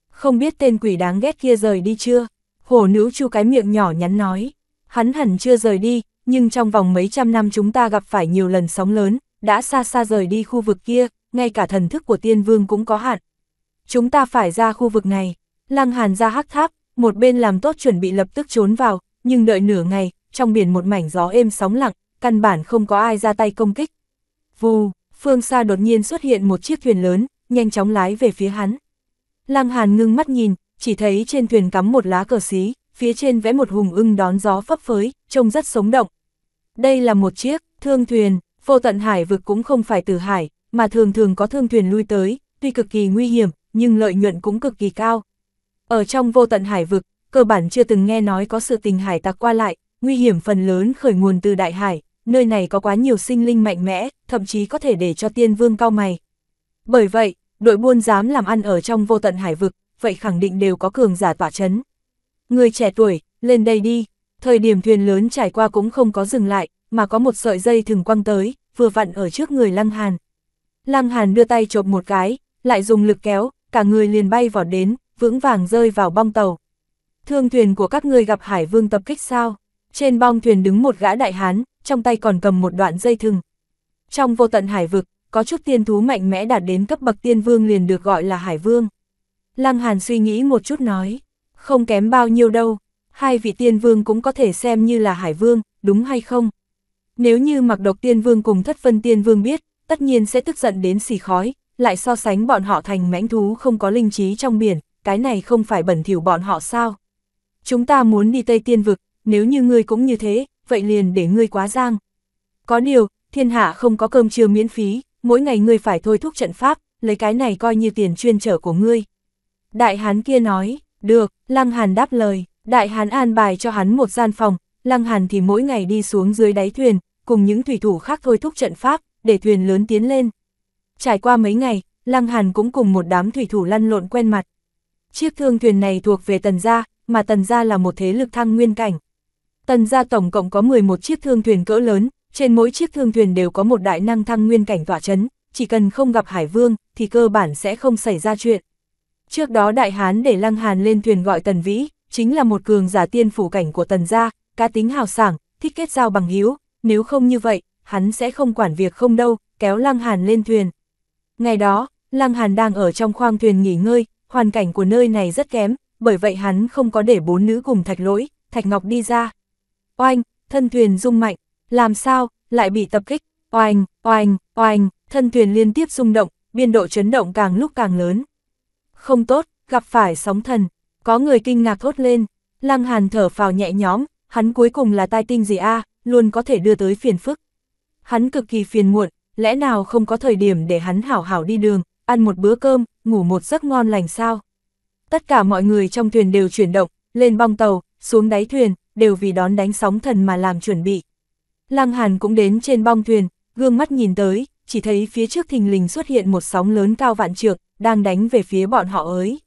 Không biết tên quỷ đáng ghét kia rời đi chưa? hổ nữ chu cái miệng nhỏ nhắn nói. Hắn hẳn chưa rời đi, nhưng trong vòng mấy trăm năm chúng ta gặp phải nhiều lần sóng lớn, đã xa xa rời đi khu vực kia, ngay cả thần thức của tiên vương cũng có hạn. Chúng ta phải ra khu vực này, lăng hàn ra hắc tháp, một bên làm tốt chuẩn bị lập tức trốn vào, nhưng đợi nửa ngày, trong biển một mảnh gió êm sóng lặng, căn bản không có ai ra tay công kích. Vù, phương xa đột nhiên xuất hiện một chiếc thuyền lớn, nhanh chóng lái về phía hắn. Lăng Hàn ngưng mắt nhìn, chỉ thấy trên thuyền cắm một lá cờ xí, phía trên vẽ một hùng ưng đón gió phấp phới, trông rất sống động. Đây là một chiếc thương thuyền, vô tận hải vực cũng không phải từ hải, mà thường thường có thương thuyền lui tới, tuy cực kỳ nguy hiểm, nhưng lợi nhuận cũng cực kỳ cao. Ở trong vô tận hải vực, cơ bản chưa từng nghe nói có sự tình hải tặc qua lại, nguy hiểm phần lớn khởi nguồn từ đại hải, nơi này có quá nhiều sinh linh mạnh mẽ, thậm chí có thể để cho tiên vương cao mày. Bởi vậy, đội buôn dám làm ăn ở trong vô tận hải vực, vậy khẳng định đều có cường giả tỏa chấn. Người trẻ tuổi, lên đây đi, thời điểm thuyền lớn trải qua cũng không có dừng lại, mà có một sợi dây thừng quăng tới, vừa vặn ở trước người Lăng Hàn. Lăng Hàn đưa tay chộp một cái, lại dùng lực kéo, cả người liền bay vọt đến, vững vàng rơi vào bong tàu. Thương thuyền của các ngươi gặp hải vương tập kích sao? Trên bong thuyền đứng một gã đại hán, trong tay còn cầm một đoạn dây thừng. Trong vô tận hải vực, có chút tiên thú mạnh mẽ đạt đến cấp bậc tiên vương liền được gọi là hải vương. Lăng Hàn suy nghĩ một chút nói, không kém bao nhiêu đâu, hai vị tiên vương cũng có thể xem như là hải vương, đúng hay không? Nếu như mặc độc tiên vương cùng thất phân tiên vương biết, tất nhiên sẽ tức giận đến xì khói, lại so sánh bọn họ thành mãnh thú không có linh trí trong biển, cái này không phải bẩn thỉu bọn họ sao? Chúng ta muốn đi Tây Tiên Vực, nếu như ngươi cũng như thế, vậy liền để ngươi quá giang. Có điều, thiên hạ không có cơm trưa miễn phí, mỗi ngày ngươi phải thôi thúc trận pháp, lấy cái này coi như tiền chuyên trở của ngươi. Đại hán kia nói, được, Lăng Hàn đáp lời, đại hán an bài cho hắn một gian phòng, Lăng Hàn thì mỗi ngày đi xuống dưới đáy thuyền, cùng những thủy thủ khác thôi thúc trận pháp, để thuyền lớn tiến lên. Trải qua mấy ngày, Lăng Hàn cũng cùng một đám thủy thủ lăn lộn quen mặt. Chiếc thương thuyền này thuộc về Tần Gia, mà Tần Gia là một thế lực thăng nguyên cảnh. Tần Gia tổng cộng có 11 chiếc thương thuyền cỡ lớn, trên mỗi chiếc thương thuyền đều có một đại năng thăng nguyên cảnh tỏa chấn, chỉ cần không gặp Hải Vương, thì cơ bản sẽ không xảy ra chuyện. Trước đó Đại Hán để Lăng Hàn lên thuyền gọi Tần Vĩ, chính là một cường giả tiên phủ cảnh của Tần gia, cá tính hào sảng, thích kết giao bằng hữu nếu không như vậy, hắn sẽ không quản việc không đâu, kéo Lăng Hàn lên thuyền. Ngày đó, Lăng Hàn đang ở trong khoang thuyền nghỉ ngơi, hoàn cảnh của nơi này rất kém, bởi vậy hắn không có để bốn nữ cùng Thạch Lỗi, Thạch Ngọc đi ra. Oanh, thân thuyền rung mạnh, làm sao, lại bị tập kích, oanh, oanh, oanh, thân thuyền liên tiếp rung động, biên độ chấn động càng lúc càng lớn không tốt, gặp phải sóng thần, có người kinh ngạc thốt lên, Lăng Hàn thở phào nhẹ nhõm, hắn cuối cùng là tai tinh gì a, luôn có thể đưa tới phiền phức. Hắn cực kỳ phiền muộn, lẽ nào không có thời điểm để hắn hảo hảo đi đường, ăn một bữa cơm, ngủ một giấc ngon lành sao? Tất cả mọi người trong thuyền đều chuyển động, lên bong tàu, xuống đáy thuyền, đều vì đón đánh sóng thần mà làm chuẩn bị. Lăng Hàn cũng đến trên bong thuyền, gương mắt nhìn tới, chỉ thấy phía trước thình lình xuất hiện một sóng lớn cao vạn trượng, đang đánh về phía bọn họ ấy,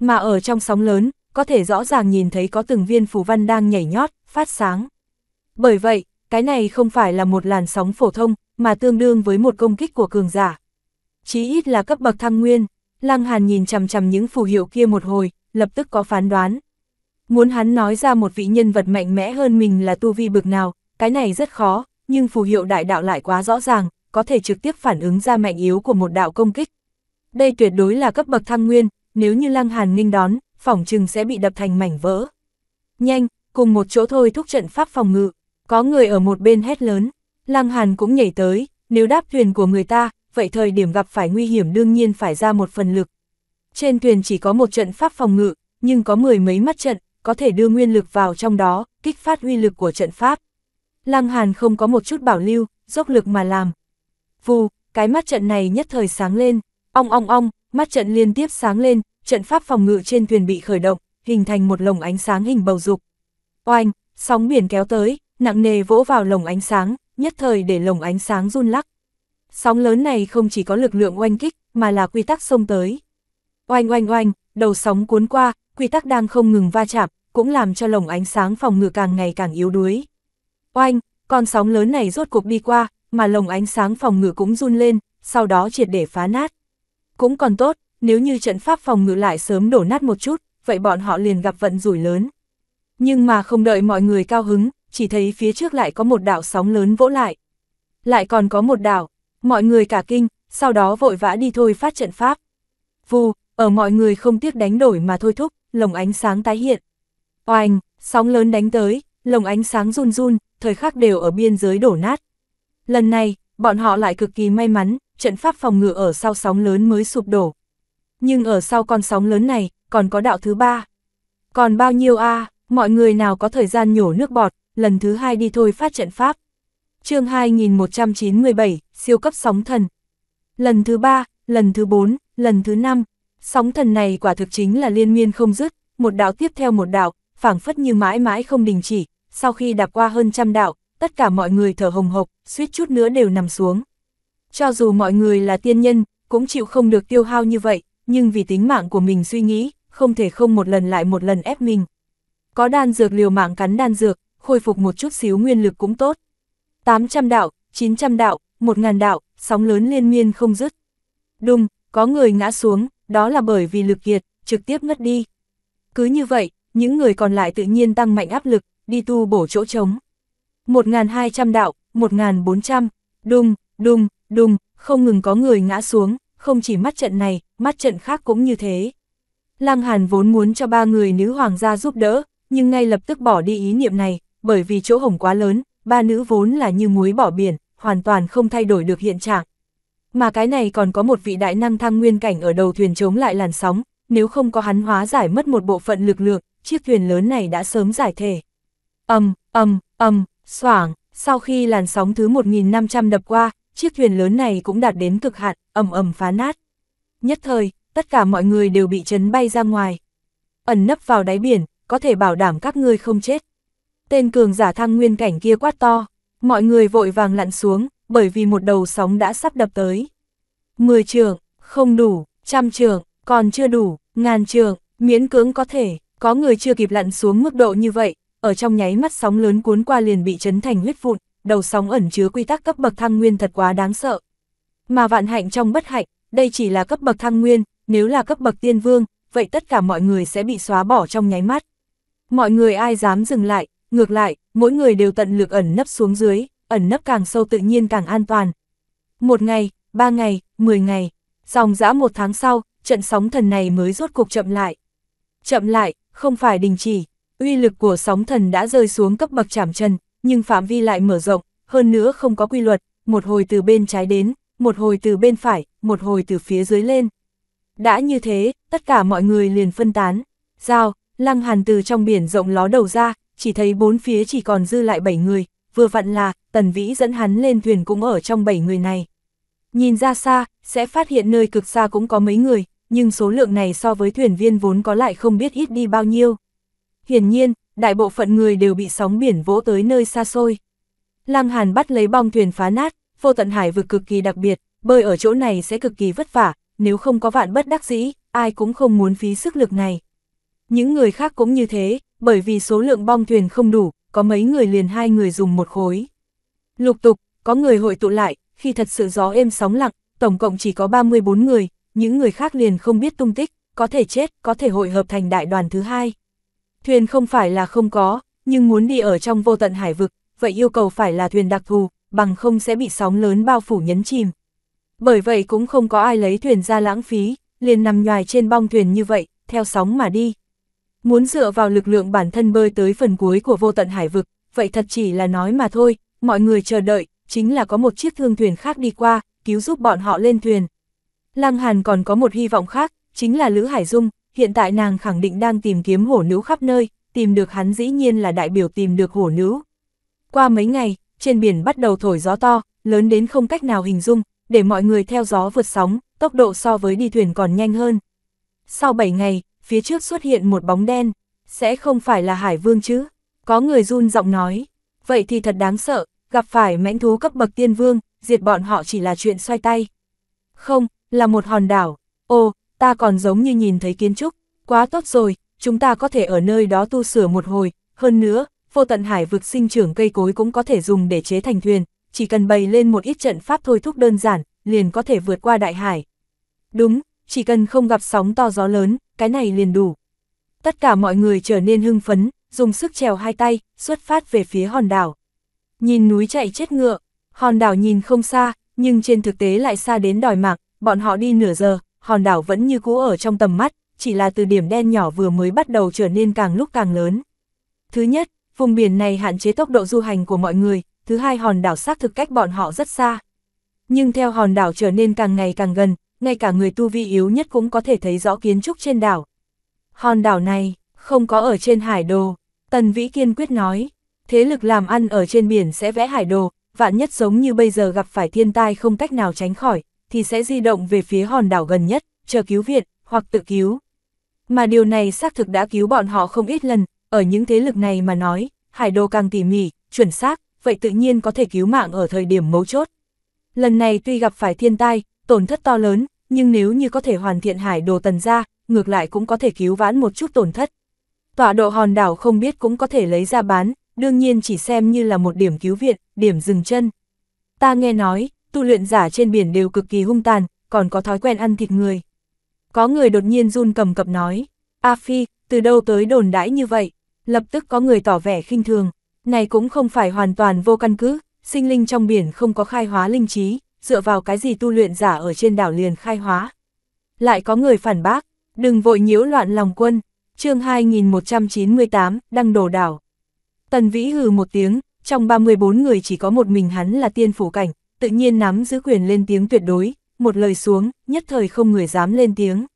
Mà ở trong sóng lớn, có thể rõ ràng nhìn thấy có từng viên phù văn đang nhảy nhót, phát sáng. Bởi vậy, cái này không phải là một làn sóng phổ thông, mà tương đương với một công kích của cường giả. Chí ít là cấp bậc thăng nguyên, Lăng Hàn nhìn chằm chằm những phù hiệu kia một hồi, lập tức có phán đoán. Muốn hắn nói ra một vị nhân vật mạnh mẽ hơn mình là tu vi bực nào, cái này rất khó, nhưng phù hiệu đại đạo lại quá rõ ràng, có thể trực tiếp phản ứng ra mạnh yếu của một đạo công kích, đây tuyệt đối là cấp bậc thăng nguyên, nếu như Lăng Hàn Ninh đón, phỏng chừng sẽ bị đập thành mảnh vỡ. Nhanh, cùng một chỗ thôi thúc trận pháp phòng ngự, có người ở một bên hét lớn, Lăng Hàn cũng nhảy tới, nếu đáp thuyền của người ta, vậy thời điểm gặp phải nguy hiểm đương nhiên phải ra một phần lực. Trên thuyền chỉ có một trận pháp phòng ngự, nhưng có mười mấy mắt trận, có thể đưa nguyên lực vào trong đó, kích phát uy lực của trận pháp. Lăng Hàn không có một chút bảo lưu, dốc lực mà làm. Vù, cái mắt trận này nhất thời sáng lên, Ong ong ong, mắt trận liên tiếp sáng lên, trận pháp phòng ngự trên thuyền bị khởi động, hình thành một lồng ánh sáng hình bầu dục. Oanh, sóng biển kéo tới, nặng nề vỗ vào lồng ánh sáng, nhất thời để lồng ánh sáng run lắc. Sóng lớn này không chỉ có lực lượng oanh kích, mà là quy tắc xông tới. Oanh oanh oanh, đầu sóng cuốn qua, quy tắc đang không ngừng va chạm, cũng làm cho lồng ánh sáng phòng ngự càng ngày càng yếu đuối. Oanh, con sóng lớn này rốt cuộc đi qua, mà lồng ánh sáng phòng ngự cũng run lên, sau đó triệt để phá nát. Cũng còn tốt, nếu như trận pháp phòng ngự lại sớm đổ nát một chút, vậy bọn họ liền gặp vận rủi lớn. Nhưng mà không đợi mọi người cao hứng, chỉ thấy phía trước lại có một đảo sóng lớn vỗ lại. Lại còn có một đảo, mọi người cả kinh, sau đó vội vã đi thôi phát trận pháp. Vù, ở mọi người không tiếc đánh đổi mà thôi thúc, lồng ánh sáng tái hiện. Oanh, sóng lớn đánh tới, lồng ánh sáng run run, thời khắc đều ở biên giới đổ nát. Lần này, bọn họ lại cực kỳ may mắn, trận pháp phòng ngự ở sau sóng lớn mới sụp đổ. Nhưng ở sau con sóng lớn này, còn có đạo thứ ba. Còn bao nhiêu a mọi người nào có thời gian nhổ nước bọt, lần thứ hai đi thôi phát trận pháp. chương 2197, siêu cấp sóng thần. Lần thứ ba, lần thứ bốn, lần thứ năm, sóng thần này quả thực chính là liên miên không dứt, một đạo tiếp theo một đạo, phảng phất như mãi mãi không đình chỉ, sau khi đạp qua hơn trăm đạo, tất cả mọi người thở hồng hộc, suýt chút nữa đều nằm xuống. Cho dù mọi người là tiên nhân, cũng chịu không được tiêu hao như vậy, nhưng vì tính mạng của mình suy nghĩ, không thể không một lần lại một lần ép mình. Có đan dược liều mạng cắn đan dược, khôi phục một chút xíu nguyên lực cũng tốt. 800 đạo, 900 đạo, 1000 đạo, sóng lớn liên miên không dứt. Đùng, có người ngã xuống, đó là bởi vì lực kiệt, trực tiếp ngất đi. Cứ như vậy, những người còn lại tự nhiên tăng mạnh áp lực, đi tu bổ chỗ trống. 1.200 đạo, 1.400, đùng, đùng, đùng, không ngừng có người ngã xuống, không chỉ mắt trận này, mắt trận khác cũng như thế. Lăng Hàn vốn muốn cho ba người nữ hoàng gia giúp đỡ, nhưng ngay lập tức bỏ đi ý niệm này, bởi vì chỗ hổng quá lớn, ba nữ vốn là như muối bỏ biển, hoàn toàn không thay đổi được hiện trạng. Mà cái này còn có một vị đại năng thăng nguyên cảnh ở đầu thuyền chống lại làn sóng, nếu không có hắn hóa giải mất một bộ phận lực lượng, chiếc thuyền lớn này đã sớm giải thể. Âm, um, âm, âm, um, xoảng, sau khi làn sóng thứ 1.500 đập qua, chiếc thuyền lớn này cũng đạt đến cực hạn, ầm ầm phá nát. Nhất thời, tất cả mọi người đều bị chấn bay ra ngoài. Ẩn nấp vào đáy biển, có thể bảo đảm các ngươi không chết. Tên cường giả thăng nguyên cảnh kia quát to, mọi người vội vàng lặn xuống, bởi vì một đầu sóng đã sắp đập tới. Mười trường, không đủ, trăm trường, còn chưa đủ, ngàn trường, miễn cưỡng có thể, có người chưa kịp lặn xuống mức độ như vậy, ở trong nháy mắt sóng lớn cuốn qua liền bị chấn thành huyết vụn, đầu sóng ẩn chứa quy tắc cấp bậc thăng nguyên thật quá đáng sợ. Mà vạn hạnh trong bất hạnh, đây chỉ là cấp bậc thăng nguyên, nếu là cấp bậc tiên vương, vậy tất cả mọi người sẽ bị xóa bỏ trong nháy mắt. Mọi người ai dám dừng lại, ngược lại, mỗi người đều tận lực ẩn nấp xuống dưới, ẩn nấp càng sâu tự nhiên càng an toàn. Một ngày, ba ngày, mười ngày, dòng dã một tháng sau, trận sóng thần này mới rốt cuộc chậm lại. Chậm lại, không phải đình chỉ, uy lực của sóng thần đã rơi xuống cấp bậc chảm chân, nhưng phạm vi lại mở rộng, hơn nữa không có quy luật, một hồi từ bên trái đến, một hồi từ bên phải, một hồi từ phía dưới lên. Đã như thế, tất cả mọi người liền phân tán. Giao, lăng hàn từ trong biển rộng ló đầu ra, chỉ thấy bốn phía chỉ còn dư lại bảy người, vừa vặn là, tần vĩ dẫn hắn lên thuyền cũng ở trong bảy người này. Nhìn ra xa, sẽ phát hiện nơi cực xa cũng có mấy người, nhưng số lượng này so với thuyền viên vốn có lại không biết ít đi bao nhiêu. Hiển nhiên, đại bộ phận người đều bị sóng biển vỗ tới nơi xa xôi. Lăng Hàn bắt lấy bong thuyền phá nát, vô tận hải vực cực kỳ đặc biệt, bơi ở chỗ này sẽ cực kỳ vất vả, nếu không có vạn bất đắc dĩ, ai cũng không muốn phí sức lực này. Những người khác cũng như thế, bởi vì số lượng bong thuyền không đủ, có mấy người liền hai người dùng một khối. Lục tục, có người hội tụ lại, khi thật sự gió êm sóng lặng, tổng cộng chỉ có 34 người, những người khác liền không biết tung tích, có thể chết, có thể hội hợp thành đại đoàn thứ hai. Thuyền không phải là không có, nhưng muốn đi ở trong vô tận hải vực, vậy yêu cầu phải là thuyền đặc thù, bằng không sẽ bị sóng lớn bao phủ nhấn chìm. Bởi vậy cũng không có ai lấy thuyền ra lãng phí, liền nằm nhoài trên bong thuyền như vậy, theo sóng mà đi. Muốn dựa vào lực lượng bản thân bơi tới phần cuối của vô tận hải vực, vậy thật chỉ là nói mà thôi, mọi người chờ đợi, chính là có một chiếc thương thuyền khác đi qua, cứu giúp bọn họ lên thuyền. Lăng Hàn còn có một hy vọng khác, chính là Lữ Hải Dung, hiện tại nàng khẳng định đang tìm kiếm hổ nữ khắp nơi, tìm được hắn dĩ nhiên là đại biểu tìm được hổ nữ. Qua mấy ngày, trên biển bắt đầu thổi gió to, lớn đến không cách nào hình dung, để mọi người theo gió vượt sóng, tốc độ so với đi thuyền còn nhanh hơn. Sau 7 ngày, phía trước xuất hiện một bóng đen, sẽ không phải là hải vương chứ, có người run giọng nói, vậy thì thật đáng sợ, gặp phải mãnh thú cấp bậc tiên vương, diệt bọn họ chỉ là chuyện xoay tay. Không, là một hòn đảo, ô, ta còn giống như nhìn thấy kiến trúc, quá tốt rồi, chúng ta có thể ở nơi đó tu sửa một hồi, hơn nữa, vô tận hải vực sinh trưởng cây cối cũng có thể dùng để chế thành thuyền, chỉ cần bày lên một ít trận pháp thôi thúc đơn giản, liền có thể vượt qua đại hải. Đúng, chỉ cần không gặp sóng to gió lớn, cái này liền đủ. Tất cả mọi người trở nên hưng phấn, dùng sức trèo hai tay, xuất phát về phía hòn đảo. Nhìn núi chạy chết ngựa, hòn đảo nhìn không xa, nhưng trên thực tế lại xa đến đòi mạng, bọn họ đi nửa giờ, hòn đảo vẫn như cũ ở trong tầm mắt, chỉ là từ điểm đen nhỏ vừa mới bắt đầu trở nên càng lúc càng lớn. Thứ nhất, vùng biển này hạn chế tốc độ du hành của mọi người, thứ hai hòn đảo xác thực cách bọn họ rất xa. Nhưng theo hòn đảo trở nên càng ngày càng gần, ngay cả người tu vi yếu nhất cũng có thể thấy rõ kiến trúc trên đảo. Hòn đảo này, không có ở trên hải đồ, Tần Vĩ kiên quyết nói, thế lực làm ăn ở trên biển sẽ vẽ hải đồ, vạn nhất giống như bây giờ gặp phải thiên tai không cách nào tránh khỏi, thì sẽ di động về phía hòn đảo gần nhất, chờ cứu viện, hoặc tự cứu. Mà điều này xác thực đã cứu bọn họ không ít lần, ở những thế lực này mà nói, hải đồ càng tỉ mỉ, chuẩn xác, vậy tự nhiên có thể cứu mạng ở thời điểm mấu chốt. Lần này tuy gặp phải thiên tai, tổn thất to lớn, nhưng nếu như có thể hoàn thiện hải đồ tần ra, ngược lại cũng có thể cứu vãn một chút tổn thất. Tọa độ hòn đảo không biết cũng có thể lấy ra bán, đương nhiên chỉ xem như là một điểm cứu viện, điểm dừng chân. Ta nghe nói, tu luyện giả trên biển đều cực kỳ hung tàn, còn có thói quen ăn thịt người. Có người đột nhiên run cầm cập nói, A Phi, từ đâu tới đồn đãi như vậy? Lập tức có người tỏ vẻ khinh thường, này cũng không phải hoàn toàn vô căn cứ, sinh linh trong biển không có khai hóa linh trí, dựa vào cái gì tu luyện giả ở trên đảo liền khai hóa. Lại có người phản bác, đừng vội nhiễu loạn lòng quân, chương 2198, đăng đồ đảo. Tần Vĩ hừ một tiếng, trong 34 người chỉ có một mình hắn là tiên phủ cảnh, tự nhiên nắm giữ quyền lên tiếng tuyệt đối, một lời xuống, nhất thời không người dám lên tiếng.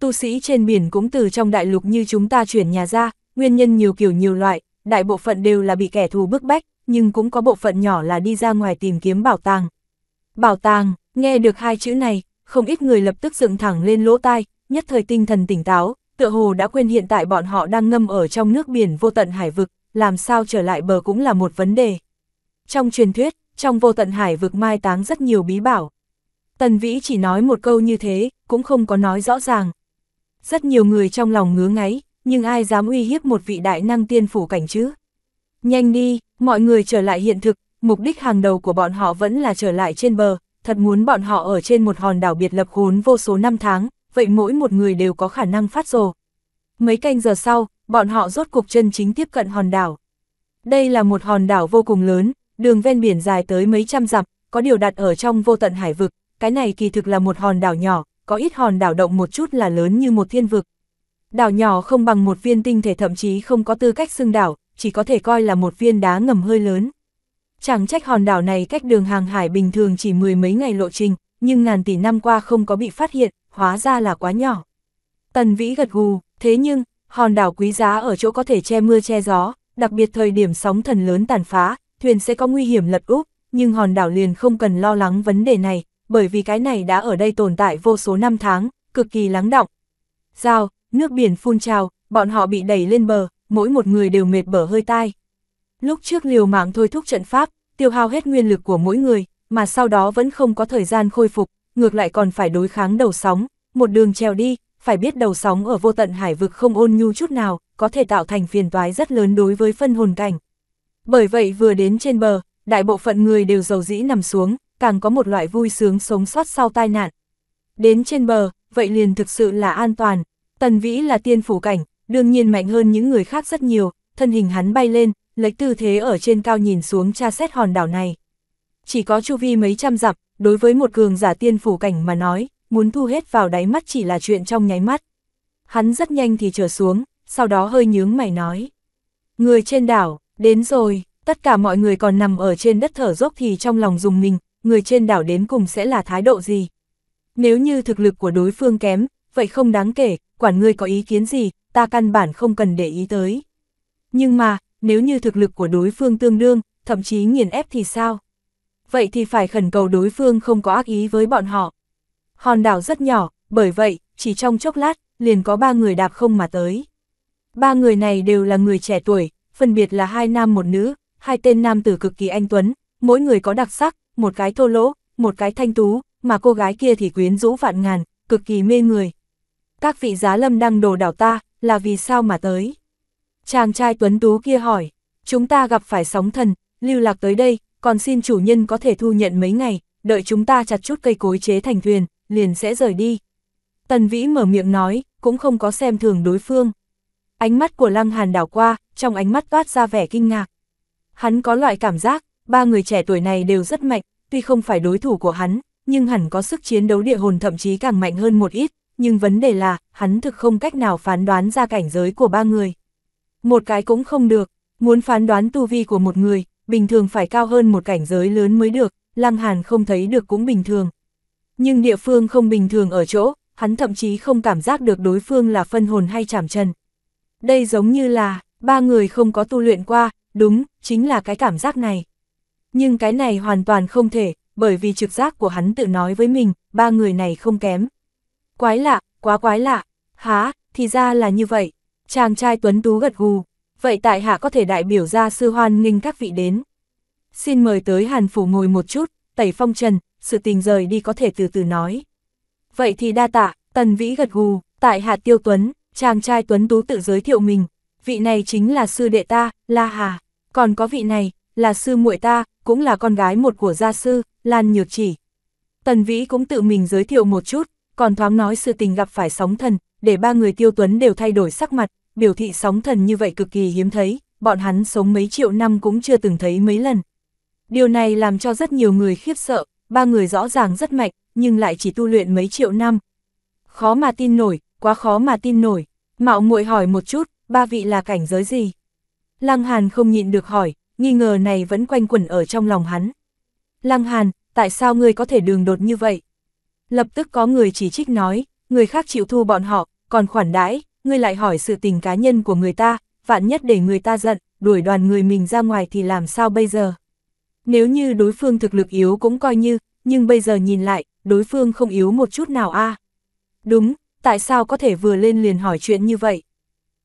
Tu sĩ trên biển cũng từ trong đại lục như chúng ta chuyển nhà ra, nguyên nhân nhiều kiểu nhiều loại, đại bộ phận đều là bị kẻ thù bức bách, nhưng cũng có bộ phận nhỏ là đi ra ngoài tìm kiếm bảo tàng. Bảo tàng, nghe được hai chữ này, không ít người lập tức dựng thẳng lên lỗ tai, nhất thời tinh thần tỉnh táo, tựa hồ đã quên hiện tại bọn họ đang ngâm ở trong nước biển vô tận hải vực, làm sao trở lại bờ cũng là một vấn đề. Trong truyền thuyết, trong vô tận hải vực mai táng rất nhiều bí bảo. Tần Vĩ chỉ nói một câu như thế, cũng không có nói rõ ràng. Rất nhiều người trong lòng ngứa ngáy, nhưng ai dám uy hiếp một vị đại năng tiên phủ cảnh chứ? Nhanh đi, mọi người trở lại hiện thực, mục đích hàng đầu của bọn họ vẫn là trở lại trên bờ, thật muốn bọn họ ở trên một hòn đảo biệt lập khốn vô số năm tháng, vậy mỗi một người đều có khả năng phát rồ. Mấy canh giờ sau, bọn họ rốt cục chân chính tiếp cận hòn đảo. Đây là một hòn đảo vô cùng lớn, đường ven biển dài tới mấy trăm dặm, có điều đặt ở trong vô tận hải vực, cái này kỳ thực là một hòn đảo nhỏ, có ít hòn đảo động một chút là lớn như một thiên vực. Đảo nhỏ không bằng một viên tinh thể thậm chí không có tư cách xưng đảo, chỉ có thể coi là một viên đá ngầm hơi lớn. Chẳng trách hòn đảo này cách đường hàng hải bình thường chỉ mười mấy ngày lộ trình, nhưng ngàn tỷ năm qua không có bị phát hiện, hóa ra là quá nhỏ. Tần Vĩ gật gù, thế nhưng, hòn đảo quý giá ở chỗ có thể che mưa che gió, đặc biệt thời điểm sóng thần lớn tàn phá, thuyền sẽ có nguy hiểm lật úp, nhưng hòn đảo liền không cần lo lắng vấn đề này, bởi vì cái này đã ở đây tồn tại vô số năm tháng, cực kỳ lắng động. Giao, nước biển phun trào, bọn họ bị đẩy lên bờ, mỗi một người đều mệt bở hơi tai. Lúc trước liều mạng thôi thúc trận pháp, tiêu hao hết nguyên lực của mỗi người, mà sau đó vẫn không có thời gian khôi phục, ngược lại còn phải đối kháng đầu sóng, một đường treo đi, phải biết đầu sóng ở vô tận hải vực không ôn nhu chút nào, có thể tạo thành phiền toái rất lớn đối với phân hồn cảnh. Bởi vậy vừa đến trên bờ, đại bộ phận người đều giàu dĩ nằm xuống, càng có một loại vui sướng sống sót sau tai nạn. Đến trên bờ, vậy liền thực sự là an toàn. Tần Vĩ là tiên phủ cảnh, đương nhiên mạnh hơn những người khác rất nhiều, thân hình hắn bay lên, lấy tư thế ở trên cao nhìn xuống tra xét hòn đảo này. Chỉ có chu vi mấy trăm dặm, đối với một cường giả tiên phủ cảnh mà nói, muốn thu hết vào đáy mắt chỉ là chuyện trong nháy mắt. Hắn rất nhanh thì trở xuống, sau đó hơi nhướng mày nói. Người trên đảo, Đến rồi, tất cả mọi người còn nằm ở trên đất thở dốc thì trong lòng dùng mình, người trên đảo đến cùng sẽ là thái độ gì? Nếu như thực lực của đối phương kém, vậy không đáng kể, quản ngươi có ý kiến gì, ta căn bản không cần để ý tới. Nhưng mà, nếu như thực lực của đối phương tương đương, thậm chí nghiền ép thì sao? Vậy thì phải khẩn cầu đối phương không có ác ý với bọn họ. Hòn đảo rất nhỏ, bởi vậy, chỉ trong chốc lát, liền có ba người đạp không mà tới. Ba người này đều là người trẻ tuổi, phân biệt là hai nam một nữ, hai tên nam tử cực kỳ anh tuấn, mỗi người có đặc sắc, một cái thô lỗ, một cái thanh tú, mà cô gái kia thì quyến rũ vạn ngàn, cực kỳ mê người. Các vị giá lâm đang đồ đảo ta, là vì sao mà tới? Chàng trai tuấn tú kia hỏi, chúng ta gặp phải sóng thần, lưu lạc tới đây, còn xin chủ nhân có thể thu nhận mấy ngày, đợi chúng ta chặt chút cây cối chế thành thuyền, liền sẽ rời đi. Tần Vĩ mở miệng nói, cũng không có xem thường đối phương. Ánh mắt của Lăng Hàn đảo qua, trong ánh mắt toát ra vẻ kinh ngạc. Hắn có loại cảm giác, ba người trẻ tuổi này đều rất mạnh, tuy không phải đối thủ của hắn, nhưng hẳn có sức chiến đấu địa hồn thậm chí càng mạnh hơn một ít, nhưng vấn đề là, hắn thực không cách nào phán đoán ra cảnh giới của ba người. Một cái cũng không được, muốn phán đoán tu vi của một người, bình thường phải cao hơn một cảnh giới lớn mới được, Lăng Hàn không thấy được cũng bình thường. Nhưng địa phương không bình thường ở chỗ, hắn thậm chí không cảm giác được đối phương là phân hồn hay chảm chân. Đây giống như là, ba người không có tu luyện qua, đúng, chính là cái cảm giác này. Nhưng cái này hoàn toàn không thể, bởi vì trực giác của hắn tự nói với mình, ba người này không kém. Quái lạ, quá quái lạ, há, thì ra là như vậy. Chàng trai tuấn tú gật gù, vậy tại hạ có thể đại biểu ra sư hoan nghênh các vị đến. Xin mời tới Hàn Phủ ngồi một chút, tẩy phong trần, sự tình rời đi có thể từ từ nói. Vậy thì đa tạ, tần vĩ gật gù, tại hạ tiêu tuấn, chàng trai tuấn tú tự giới thiệu mình, vị này chính là sư đệ ta, La Hà, còn có vị này, là sư muội ta, cũng là con gái một của gia sư, Lan Nhược Chỉ. Tần Vĩ cũng tự mình giới thiệu một chút, còn thoáng nói sự tình gặp phải sóng thần, để ba người tiêu tuấn đều thay đổi sắc mặt, biểu thị sóng thần như vậy cực kỳ hiếm thấy, bọn hắn sống mấy triệu năm cũng chưa từng thấy mấy lần. Điều này làm cho rất nhiều người khiếp sợ, ba người rõ ràng rất mạnh, nhưng lại chỉ tu luyện mấy triệu năm. Khó mà tin nổi, quá khó mà tin nổi. Mạo muội hỏi một chút, ba vị là cảnh giới gì? Lăng Hàn không nhịn được hỏi, nghi ngờ này vẫn quanh quẩn ở trong lòng hắn. Lăng Hàn, tại sao ngươi có thể đường đột như vậy? Lập tức có người chỉ trích nói, người khác chịu thu bọn họ, còn khoản đãi, ngươi lại hỏi sự tình cá nhân của người ta, vạn nhất để người ta giận, đuổi đoàn người mình ra ngoài thì làm sao bây giờ? Nếu như đối phương thực lực yếu cũng coi như, nhưng bây giờ nhìn lại, đối phương không yếu một chút nào a Đúng, tại sao có thể vừa lên liền hỏi chuyện như vậy?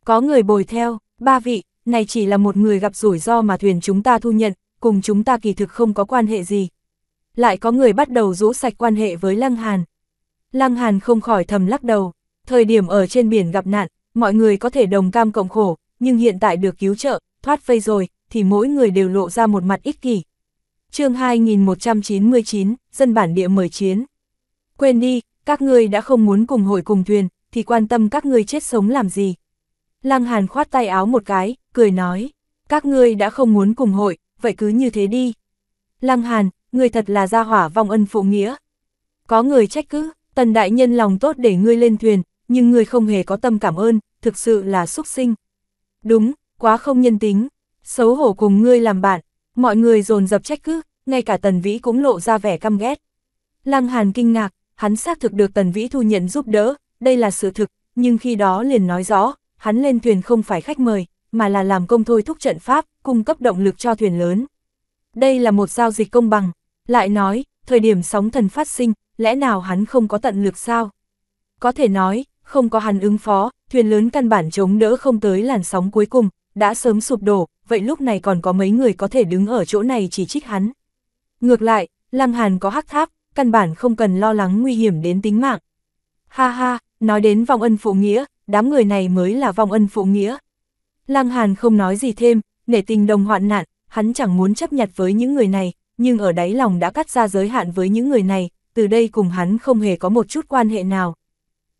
Có người bồi theo, ba vị, này chỉ là một người gặp rủi ro mà thuyền chúng ta thu nhận, cùng chúng ta kỳ thực không có quan hệ gì. Lại có người bắt đầu rũ sạch quan hệ với Lăng Hàn. Lăng Hàn không khỏi thầm lắc đầu, thời điểm ở trên biển gặp nạn, mọi người có thể đồng cam cộng khổ, nhưng hiện tại được cứu trợ, thoát vây rồi, thì mỗi người đều lộ ra một mặt ích kỷ. chương 2199, dân bản địa mời chiến. Quên đi, các ngươi đã không muốn cùng hội cùng thuyền, thì quan tâm các ngươi chết sống làm gì. Lăng Hàn khoát tay áo một cái, cười nói, các ngươi đã không muốn cùng hội, vậy cứ như thế đi. Lăng Hàn, người thật là gia hỏa vong ân phụ nghĩa. Có người trách cứ, tần đại nhân lòng tốt để ngươi lên thuyền, nhưng ngươi không hề có tâm cảm ơn, thực sự là xúc sinh. Đúng, quá không nhân tính, xấu hổ cùng ngươi làm bạn, mọi người dồn dập trách cứ, ngay cả tần vĩ cũng lộ ra vẻ căm ghét. Lăng Hàn kinh ngạc, hắn xác thực được tần vĩ thu nhận giúp đỡ, đây là sự thực, nhưng khi đó liền nói rõ, hắn lên thuyền không phải khách mời, mà là làm công thôi thúc trận pháp, cung cấp động lực cho thuyền lớn. Đây là một giao dịch công bằng, lại nói, thời điểm sóng thần phát sinh, lẽ nào hắn không có tận lực sao? Có thể nói, không có hắn ứng phó, thuyền lớn căn bản chống đỡ không tới làn sóng cuối cùng, đã sớm sụp đổ, vậy lúc này còn có mấy người có thể đứng ở chỗ này chỉ trích hắn. Ngược lại, Lăng Hàn có hắc tháp, căn bản không cần lo lắng nguy hiểm đến tính mạng. Ha ha, nói đến vòng ân phụ nghĩa, đám người này mới là vong ân phụ nghĩa. Lăng Hàn không nói gì thêm, nể tình đồng hoạn nạn, hắn chẳng muốn chấp nhặt với những người này, nhưng ở đáy lòng đã cắt ra giới hạn với những người này, từ đây cùng hắn không hề có một chút quan hệ nào.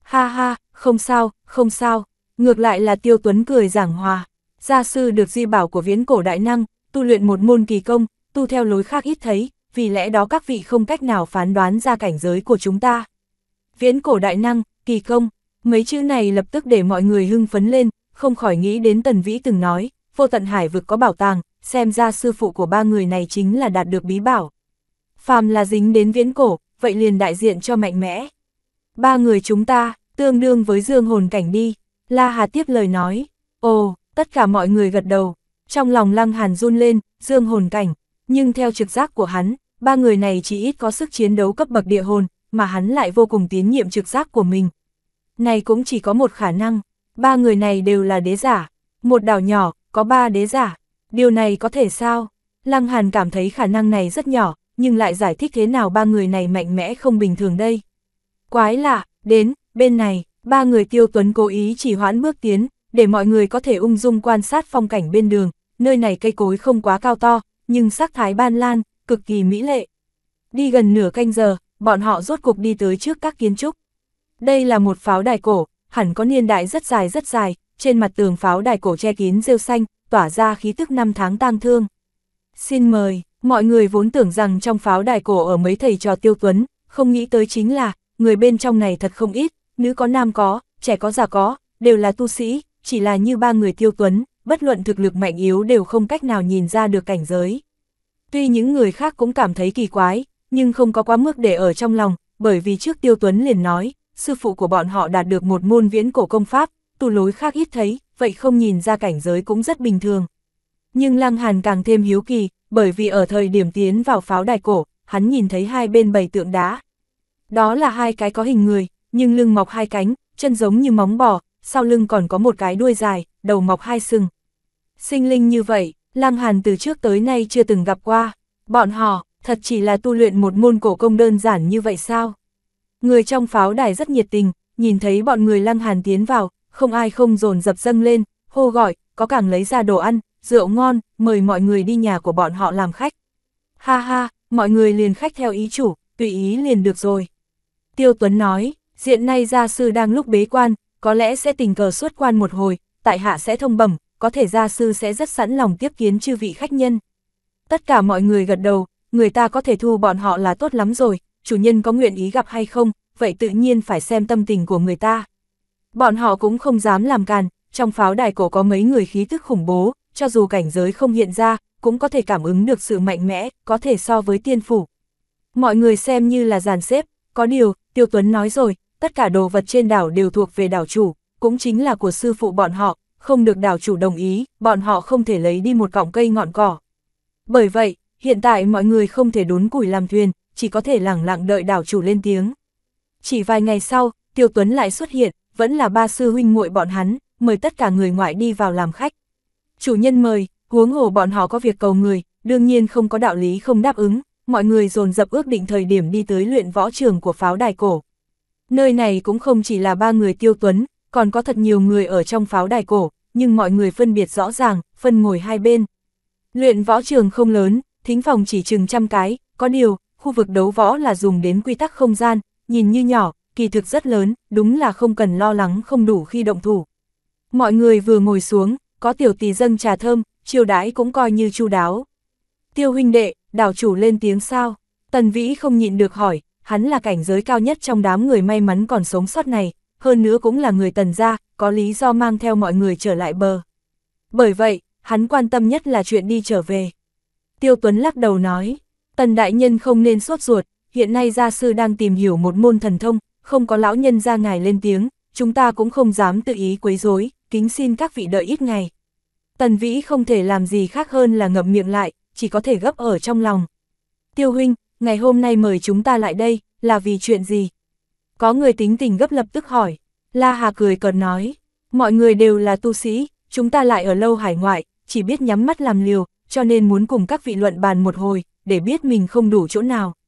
Ha ha, không sao, không sao, ngược lại là Tiêu Tuấn cười giảng hòa. Gia sư được di bảo của viễn cổ đại năng, tu luyện một môn kỳ công, tu theo lối khác ít thấy, vì lẽ đó các vị không cách nào phán đoán ra cảnh giới của chúng ta. Viễn cổ đại năng, kỳ công, Mấy chữ này lập tức để mọi người hưng phấn lên, không khỏi nghĩ đến Tần Vĩ từng nói, vô tận hải vực có bảo tàng, xem ra sư phụ của ba người này chính là đạt được bí bảo. Phàm là dính đến viễn cổ, vậy liền đại diện cho mạnh mẽ. Ba người chúng ta, tương đương với dương hồn cảnh đi, La Hà tiếp lời nói, ồ, tất cả mọi người gật đầu, trong lòng Lăng Hàn run lên, dương hồn cảnh, nhưng theo trực giác của hắn, ba người này chỉ ít có sức chiến đấu cấp bậc địa hồn, mà hắn lại vô cùng tín nhiệm trực giác của mình, này cũng chỉ có một khả năng, ba người này đều là đế giả, một đảo nhỏ, có ba đế giả, điều này có thể sao? Lăng Hàn cảm thấy khả năng này rất nhỏ, nhưng lại giải thích thế nào ba người này mạnh mẽ không bình thường đây. Quái lạ, đến, bên này, ba người tiêu tuấn cố ý chỉ hoãn bước tiến, để mọi người có thể ung dung quan sát phong cảnh bên đường, nơi này cây cối không quá cao to, nhưng sắc thái ban lan, cực kỳ mỹ lệ. Đi gần nửa canh giờ, bọn họ rốt cục đi tới trước các kiến trúc. Đây là một pháo đài cổ, hẳn có niên đại rất dài rất dài, trên mặt tường pháo đài cổ che kín rêu xanh, tỏa ra khí tức năm tháng tang thương. Xin mời, mọi người vốn tưởng rằng trong pháo đài cổ ở mấy thầy trò tiêu tuấn, không nghĩ tới chính là, người bên trong này thật không ít, nữ có nam có, trẻ có già có, đều là tu sĩ, chỉ là như ba người tiêu tuấn, bất luận thực lực mạnh yếu đều không cách nào nhìn ra được cảnh giới. Tuy những người khác cũng cảm thấy kỳ quái, nhưng không có quá mức để ở trong lòng, bởi vì trước tiêu tuấn liền nói, sư phụ của bọn họ đạt được một môn viễn cổ công pháp, tu lối khác ít thấy, vậy không nhìn ra cảnh giới cũng rất bình thường. Nhưng Lăng Hàn càng thêm hiếu kỳ, bởi vì ở thời điểm tiến vào pháo đài cổ, hắn nhìn thấy hai bên bầy tượng đá. Đó là hai cái có hình người, nhưng lưng mọc hai cánh, chân giống như móng bò, sau lưng còn có một cái đuôi dài, đầu mọc hai sừng. Sinh linh như vậy, Lăng Hàn từ trước tới nay chưa từng gặp qua. Bọn họ, thật chỉ là tu luyện một môn cổ công đơn giản như vậy sao? Người trong pháo đài rất nhiệt tình, nhìn thấy bọn người lăng hàn tiến vào, không ai không dồn dập dâng lên, hô gọi, có càng lấy ra đồ ăn, rượu ngon, mời mọi người đi nhà của bọn họ làm khách. Ha ha, mọi người liền khách theo ý chủ, tùy ý liền được rồi. Tiêu Tuấn nói, diện nay gia sư đang lúc bế quan, có lẽ sẽ tình cờ xuất quan một hồi, tại hạ sẽ thông bẩm, có thể gia sư sẽ rất sẵn lòng tiếp kiến chư vị khách nhân. Tất cả mọi người gật đầu, người ta có thể thu bọn họ là tốt lắm rồi, chủ nhân có nguyện ý gặp hay không, vậy tự nhiên phải xem tâm tình của người ta. Bọn họ cũng không dám làm càn, trong pháo đài cổ có mấy người khí tức khủng bố, cho dù cảnh giới không hiện ra, cũng có thể cảm ứng được sự mạnh mẽ, có thể so với tiên phủ. Mọi người xem như là dàn xếp, có điều, Tiêu Tuấn nói rồi, tất cả đồ vật trên đảo đều thuộc về đảo chủ, cũng chính là của sư phụ bọn họ, không được đảo chủ đồng ý, bọn họ không thể lấy đi một cọng cây ngọn cỏ. Bởi vậy, hiện tại mọi người không thể đốn củi làm thuyền, chỉ có thể lẳng lặng đợi đảo chủ lên tiếng. Chỉ vài ngày sau, Tiêu Tuấn lại xuất hiện, vẫn là ba sư huynh muội bọn hắn, mời tất cả người ngoại đi vào làm khách. Chủ nhân mời, huống hồ bọn họ có việc cầu người, đương nhiên không có đạo lý không đáp ứng, mọi người dồn dập ước định thời điểm đi tới luyện võ trường của pháo đài cổ. Nơi này cũng không chỉ là ba người Tiêu Tuấn, còn có thật nhiều người ở trong pháo đài cổ, nhưng mọi người phân biệt rõ ràng, phân ngồi hai bên. Luyện võ trường không lớn, thính phòng chỉ chừng trăm cái, có điều, khu vực đấu võ là dùng đến quy tắc không gian, nhìn như nhỏ, kỳ thực rất lớn, đúng là không cần lo lắng không đủ khi động thủ. Mọi người vừa ngồi xuống, có tiểu tỷ dâng trà thơm, chiêu đãi cũng coi như chu đáo. Tiêu huynh đệ, đảo chủ lên tiếng sao? Tần Vĩ không nhịn được hỏi, hắn là cảnh giới cao nhất trong đám người may mắn còn sống sót này, hơn nữa cũng là người tần gia, có lý do mang theo mọi người trở lại bờ. Bởi vậy, hắn quan tâm nhất là chuyện đi trở về. Tiêu Tuấn lắc đầu nói, Tần đại nhân không nên sốt ruột, hiện nay gia sư đang tìm hiểu một môn thần thông, không có lão nhân ra ngài lên tiếng, chúng ta cũng không dám tự ý quấy rối, kính xin các vị đợi ít ngày. Tần Vĩ không thể làm gì khác hơn là ngậm miệng lại, chỉ có thể gấp ở trong lòng. Tiêu huynh, ngày hôm nay mời chúng ta lại đây, là vì chuyện gì? Có người tính tình gấp lập tức hỏi. La Hà cười cợt nói, mọi người đều là tu sĩ, chúng ta lại ở lâu hải ngoại, chỉ biết nhắm mắt làm liều, cho nên muốn cùng các vị luận bàn một hồi, để biết mình không đủ chỗ nào.